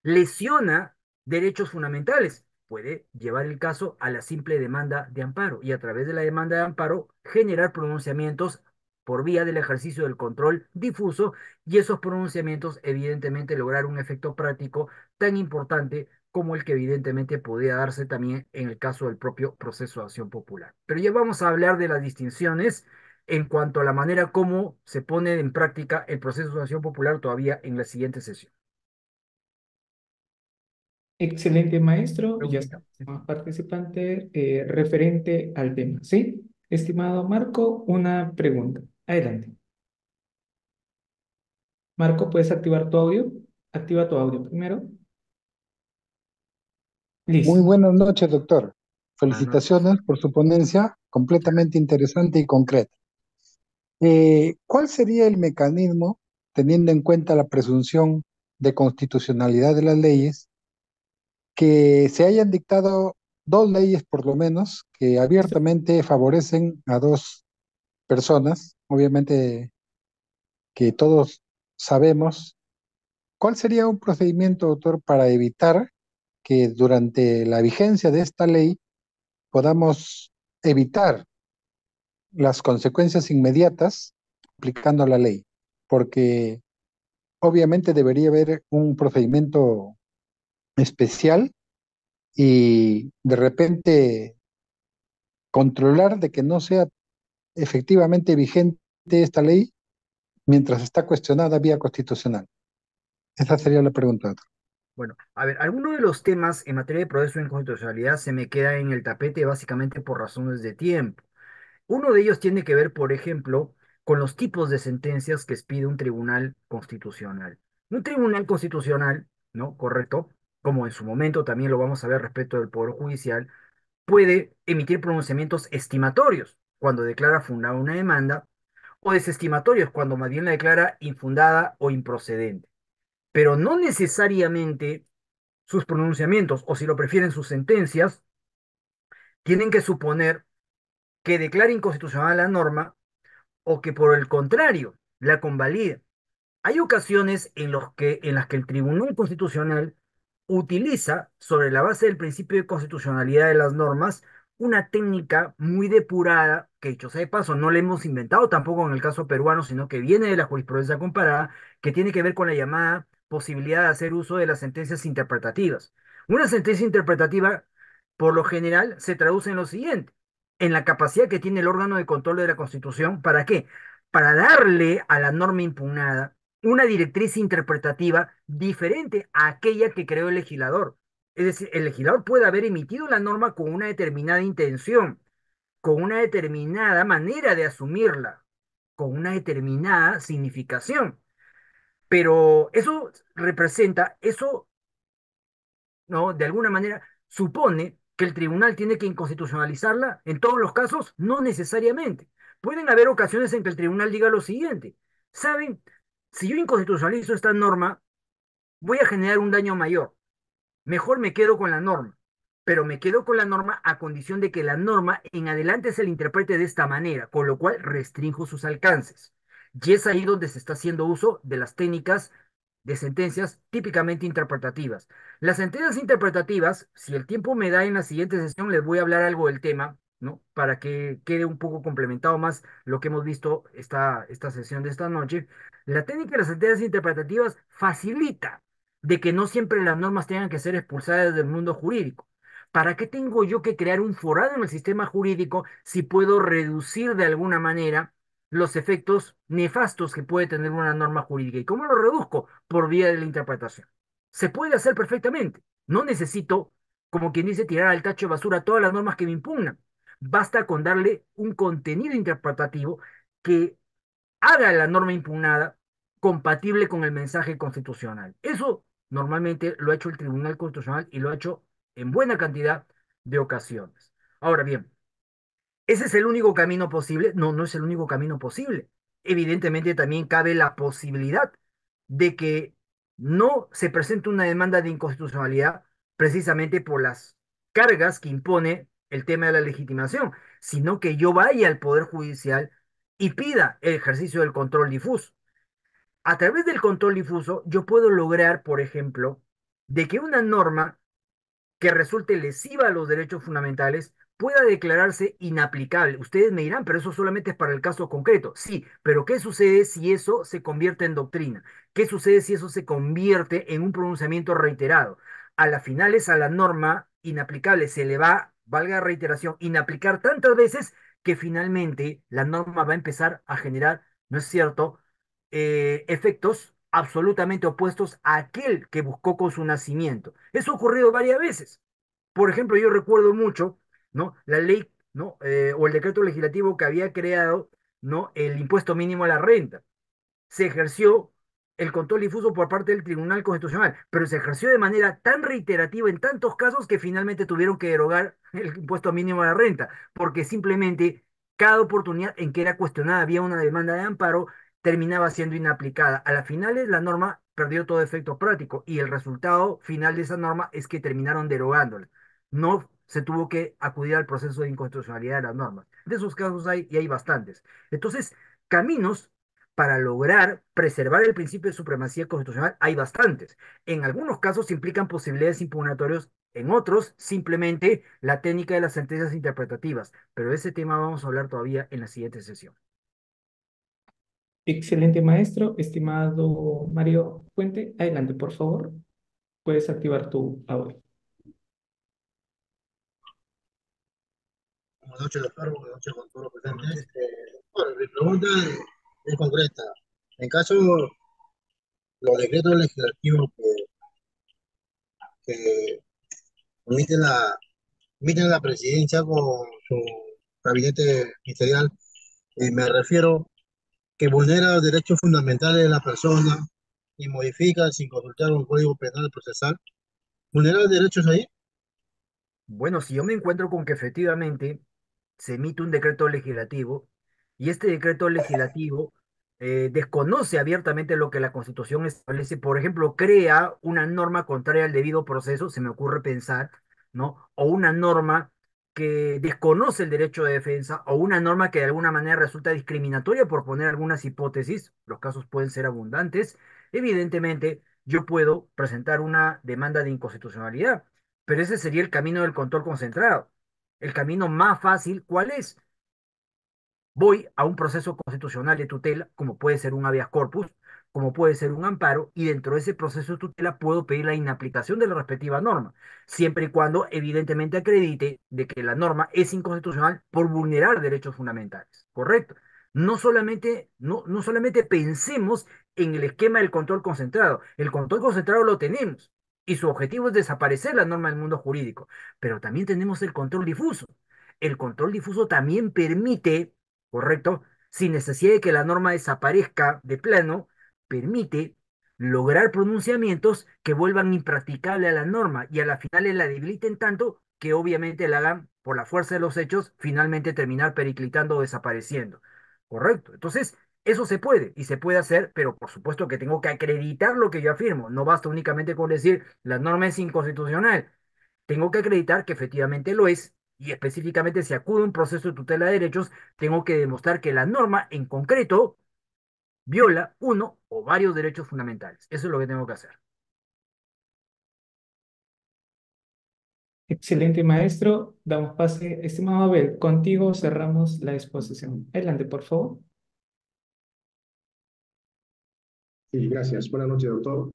lesiona derechos fundamentales, puede llevar el caso a la simple demanda de amparo y a través de la demanda de amparo generar pronunciamientos por vía del ejercicio del control difuso y esos pronunciamientos evidentemente lograr un efecto práctico tan importante como el que evidentemente podía darse también en el caso del propio proceso de acción popular. Pero ya vamos a hablar de las distinciones en cuanto a la manera como se pone en práctica el proceso de acción popular todavía en la siguiente sesión. Excelente, maestro. Ya estamos, participante eh, referente al tema. Sí, estimado Marco, una pregunta. Adelante. Marco, ¿puedes activar tu audio? Activa tu audio primero. Muy buenas noches, doctor. Felicitaciones por su ponencia, completamente interesante y concreta. Eh, ¿Cuál sería el mecanismo, teniendo en cuenta la presunción de constitucionalidad de las leyes, que se hayan dictado dos leyes por lo menos que abiertamente favorecen a dos personas obviamente que todos sabemos, ¿cuál sería un procedimiento, doctor, para evitar que durante la vigencia de esta ley podamos evitar las consecuencias inmediatas aplicando la ley? Porque obviamente debería haber un procedimiento especial y de repente controlar de que no sea efectivamente vigente de esta ley mientras está cuestionada vía constitucional? Esa sería la pregunta. Bueno, a ver, algunos de los temas en materia de proceso de inconstitucionalidad se me queda en el tapete básicamente por razones de tiempo. Uno de ellos tiene que ver, por ejemplo, con los tipos de sentencias que expide un tribunal constitucional. Un tribunal constitucional, ¿no? Correcto, como en su momento también lo vamos a ver respecto del Poder Judicial, puede emitir pronunciamientos estimatorios cuando declara fundada una demanda o desestimatorios cuando más bien la declara infundada o improcedente. Pero no necesariamente sus pronunciamientos, o si lo prefieren sus sentencias, tienen que suponer que declara inconstitucional la norma o que por el contrario la convalida. Hay ocasiones en, los que, en las que el Tribunal Constitucional utiliza, sobre la base del principio de constitucionalidad de las normas, una técnica muy depurada, que dicho sea de paso, no la hemos inventado tampoco en el caso peruano, sino que viene de la jurisprudencia comparada, que tiene que ver con la llamada posibilidad de hacer uso de las sentencias interpretativas. Una sentencia interpretativa, por lo general, se traduce en lo siguiente, en la capacidad que tiene el órgano de control de la Constitución, ¿para qué? Para darle a la norma impugnada una directriz interpretativa diferente a aquella que creó el legislador. Es decir, el legislador puede haber emitido la norma con una determinada intención, con una determinada manera de asumirla, con una determinada significación. Pero eso representa, eso, ¿no? De alguna manera, supone que el tribunal tiene que inconstitucionalizarla. En todos los casos, no necesariamente. Pueden haber ocasiones en que el tribunal diga lo siguiente. ¿Saben? Si yo inconstitucionalizo esta norma, voy a generar un daño mayor mejor me quedo con la norma, pero me quedo con la norma a condición de que la norma en adelante se le interprete de esta manera, con lo cual restrinjo sus alcances. Y es ahí donde se está haciendo uso de las técnicas de sentencias típicamente interpretativas. Las sentencias interpretativas, si el tiempo me da en la siguiente sesión, les voy a hablar algo del tema, ¿no? Para que quede un poco complementado más lo que hemos visto esta, esta sesión de esta noche. La técnica de las sentencias interpretativas facilita de que no siempre las normas tengan que ser expulsadas del mundo jurídico. ¿Para qué tengo yo que crear un forado en el sistema jurídico si puedo reducir de alguna manera los efectos nefastos que puede tener una norma jurídica? ¿Y cómo lo reduzco? Por vía de la interpretación. Se puede hacer perfectamente. No necesito, como quien dice, tirar al tacho de basura todas las normas que me impugnan. Basta con darle un contenido interpretativo que haga la norma impugnada compatible con el mensaje constitucional. Eso Normalmente lo ha hecho el Tribunal Constitucional y lo ha hecho en buena cantidad de ocasiones. Ahora bien, ¿ese es el único camino posible? No, no es el único camino posible. Evidentemente también cabe la posibilidad de que no se presente una demanda de inconstitucionalidad precisamente por las cargas que impone el tema de la legitimación, sino que yo vaya al Poder Judicial y pida el ejercicio del control difuso a través del control difuso, yo puedo lograr, por ejemplo, de que una norma que resulte lesiva a los derechos fundamentales pueda declararse inaplicable. Ustedes me dirán, pero eso solamente es para el caso concreto. Sí, pero ¿qué sucede si eso se convierte en doctrina? ¿Qué sucede si eso se convierte en un pronunciamiento reiterado? A las finales, a la norma inaplicable se le va, valga reiteración, inaplicar tantas veces que finalmente la norma va a empezar a generar, ¿no es cierto?, eh, efectos absolutamente opuestos a aquel que buscó con su nacimiento. Eso ha ocurrido varias veces. Por ejemplo, yo recuerdo mucho ¿no? la ley ¿no? Eh, o el decreto legislativo que había creado ¿no? el impuesto mínimo a la renta. Se ejerció el control difuso por parte del Tribunal Constitucional, pero se ejerció de manera tan reiterativa en tantos casos que finalmente tuvieron que derogar el impuesto mínimo a la renta, porque simplemente cada oportunidad en que era cuestionada había una demanda de amparo, terminaba siendo inaplicada. A las finales la norma perdió todo efecto práctico y el resultado final de esa norma es que terminaron derogándola. No se tuvo que acudir al proceso de inconstitucionalidad de las normas. De esos casos hay y hay bastantes. Entonces, caminos para lograr preservar el principio de supremacía constitucional hay bastantes. En algunos casos implican posibilidades impugnatorias, en otros simplemente la técnica de las sentencias interpretativas, pero ese tema vamos a hablar todavía en la siguiente sesión. Excelente maestro, estimado Mario Puente, adelante por favor, puedes activar tu audio. Buenas noches, doctor, buenas noches con todos los presentes. Eh, bueno, mi pregunta es, concreta. En caso los decretos legislativos que, que emiten la, la presidencia con su gabinete ministerial, eh, me refiero que vulnera los derechos fundamentales de la persona y modifica sin consultar un código penal procesal, vulnera los derechos ahí. Bueno, si yo me encuentro con que efectivamente se emite un decreto legislativo y este decreto legislativo eh, desconoce abiertamente lo que la Constitución establece, por ejemplo, crea una norma contraria al debido proceso, se me ocurre pensar, ¿no? O una norma que desconoce el derecho de defensa o una norma que de alguna manera resulta discriminatoria por poner algunas hipótesis, los casos pueden ser abundantes, evidentemente yo puedo presentar una demanda de inconstitucionalidad, pero ese sería el camino del control concentrado. El camino más fácil, ¿cuál es? Voy a un proceso constitucional de tutela, como puede ser un habeas corpus, como puede ser un amparo, y dentro de ese proceso de tutela puedo pedir la inaplicación de la respectiva norma, siempre y cuando evidentemente acredite de que la norma es inconstitucional por vulnerar derechos fundamentales. Correcto. No solamente, no, no solamente pensemos en el esquema del control concentrado, el control concentrado lo tenemos y su objetivo es desaparecer la norma del mundo jurídico, pero también tenemos el control difuso. El control difuso también permite, correcto, sin necesidad de que la norma desaparezca de plano, permite lograr pronunciamientos que vuelvan impracticable a la norma y a la final la debiliten tanto que obviamente la hagan por la fuerza de los hechos finalmente terminar periclitando o desapareciendo. Correcto. Entonces, eso se puede y se puede hacer, pero por supuesto que tengo que acreditar lo que yo afirmo. No basta únicamente con decir la norma es inconstitucional. Tengo que acreditar que efectivamente lo es y específicamente si acude a un proceso de tutela de derechos, tengo que demostrar que la norma en concreto viola uno o varios derechos fundamentales. Eso es lo que tengo que hacer. Excelente, maestro. Damos pase. Estimado Abel, contigo cerramos la exposición. Adelante, por favor. Sí, gracias. Buenas noches, doctor.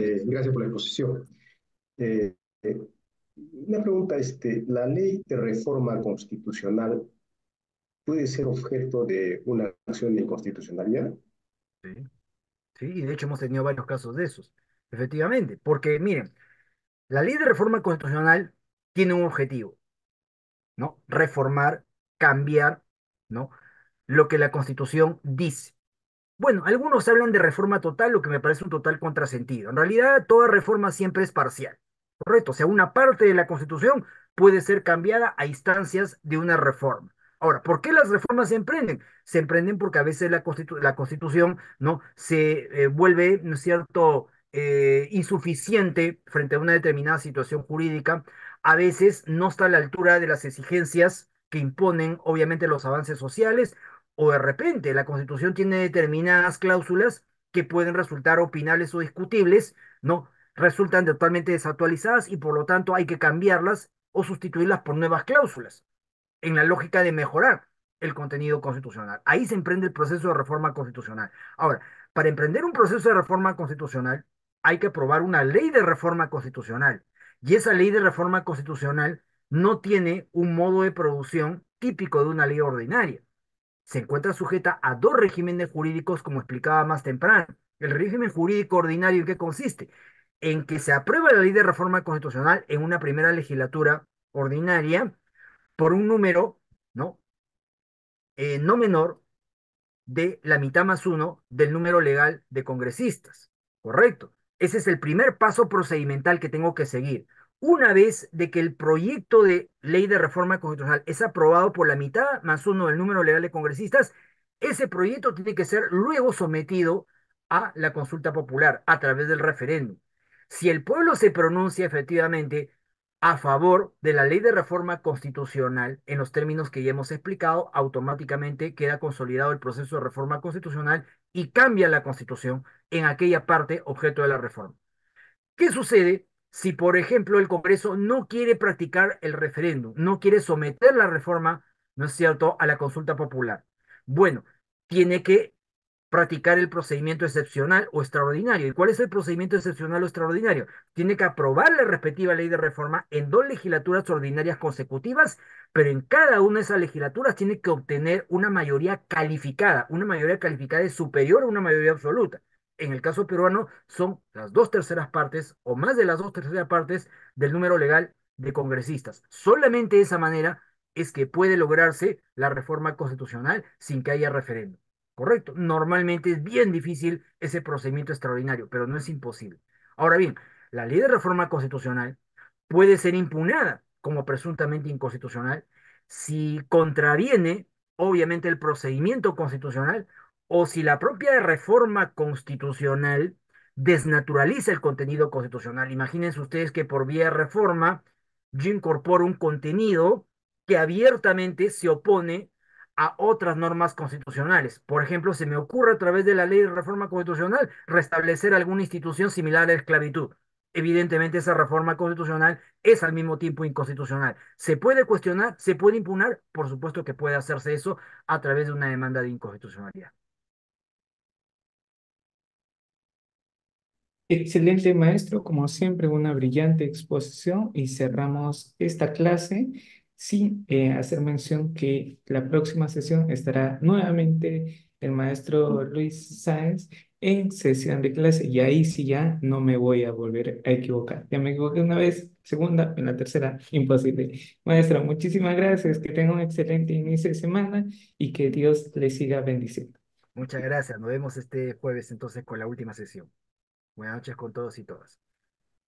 Eh, gracias por la exposición. Eh, eh, una pregunta, este, la ley de reforma constitucional puede ser objeto de una acción de inconstitucionalidad. Sí. sí, y de hecho hemos tenido varios casos de esos, efectivamente, porque miren, la ley de reforma constitucional tiene un objetivo, ¿no? Reformar, cambiar, ¿no? Lo que la Constitución dice. Bueno, algunos hablan de reforma total, lo que me parece un total contrasentido. En realidad, toda reforma siempre es parcial, ¿correcto? O sea, una parte de la Constitución puede ser cambiada a instancias de una reforma. Ahora, ¿por qué las reformas se emprenden? Se emprenden porque a veces la, Constitución ¿no? se eh, vuelve, ¿no es cierto?, eh, insuficiente frente a una determinada situación jurídica. A veces no está a la altura de las exigencias que imponen, obviamente, los avances sociales, o de repente la Constitución tiene determinadas cláusulas que pueden resultar opinables o discutibles, ¿no? Resultan totalmente desactualizadas y por lo tanto hay que cambiarlas o sustituirlas por nuevas cláusulas en la lógica de mejorar el contenido constitucional. Ahí se emprende el proceso de reforma constitucional. Ahora, para emprender un proceso de reforma constitucional, hay que aprobar una ley de reforma constitucional. Y esa ley de reforma constitucional no tiene un modo de producción típico de una ley ordinaria. Se encuentra sujeta a dos regímenes jurídicos, como explicaba más temprano. El régimen jurídico ordinario en qué consiste? En que se aprueba la ley de reforma constitucional en una primera legislatura ordinaria por un número, ¿no? Eh, no menor de la mitad más uno del número legal de congresistas. Correcto. Ese es el primer paso procedimental que tengo que seguir. Una vez de que el proyecto de ley de reforma constitucional es aprobado por la mitad más uno del número legal de congresistas, ese proyecto tiene que ser luego sometido a la consulta popular a través del referéndum. Si el pueblo se pronuncia efectivamente a favor de la ley de reforma constitucional, en los términos que ya hemos explicado, automáticamente queda consolidado el proceso de reforma constitucional y cambia la constitución en aquella parte objeto de la reforma. ¿Qué sucede si, por ejemplo, el Congreso no quiere practicar el referéndum, no quiere someter la reforma, ¿no es cierto?, a la consulta popular. Bueno, tiene que practicar el procedimiento excepcional o extraordinario. ¿Y cuál es el procedimiento excepcional o extraordinario? Tiene que aprobar la respectiva ley de reforma en dos legislaturas ordinarias consecutivas, pero en cada una de esas legislaturas tiene que obtener una mayoría calificada. Una mayoría calificada es superior a una mayoría absoluta. En el caso peruano son las dos terceras partes o más de las dos terceras partes del número legal de congresistas. Solamente de esa manera es que puede lograrse la reforma constitucional sin que haya referéndum correcto. Normalmente es bien difícil ese procedimiento extraordinario, pero no es imposible. Ahora bien, la ley de reforma constitucional puede ser impugnada como presuntamente inconstitucional si contraviene, obviamente, el procedimiento constitucional o si la propia reforma constitucional desnaturaliza el contenido constitucional. Imagínense ustedes que por vía reforma yo incorporo un contenido que abiertamente se opone a otras normas constitucionales. Por ejemplo, se me ocurre a través de la ley de reforma constitucional restablecer alguna institución similar a la esclavitud. Evidentemente esa reforma constitucional es al mismo tiempo inconstitucional. ¿Se puede cuestionar? ¿Se puede impugnar? Por supuesto que puede hacerse eso a través de una demanda de inconstitucionalidad. Excelente maestro, como siempre, una brillante exposición y cerramos esta clase sin eh, hacer mención que la próxima sesión estará nuevamente el maestro Luis Sáenz en sesión de clase y ahí sí ya no me voy a volver a equivocar. Ya me equivoqué una vez, segunda, en la tercera, imposible. Maestro, muchísimas gracias, que tenga un excelente inicio de semana y que Dios le siga bendiciendo. Muchas gracias, nos vemos este jueves entonces con la última sesión. Buenas noches con todos y todas.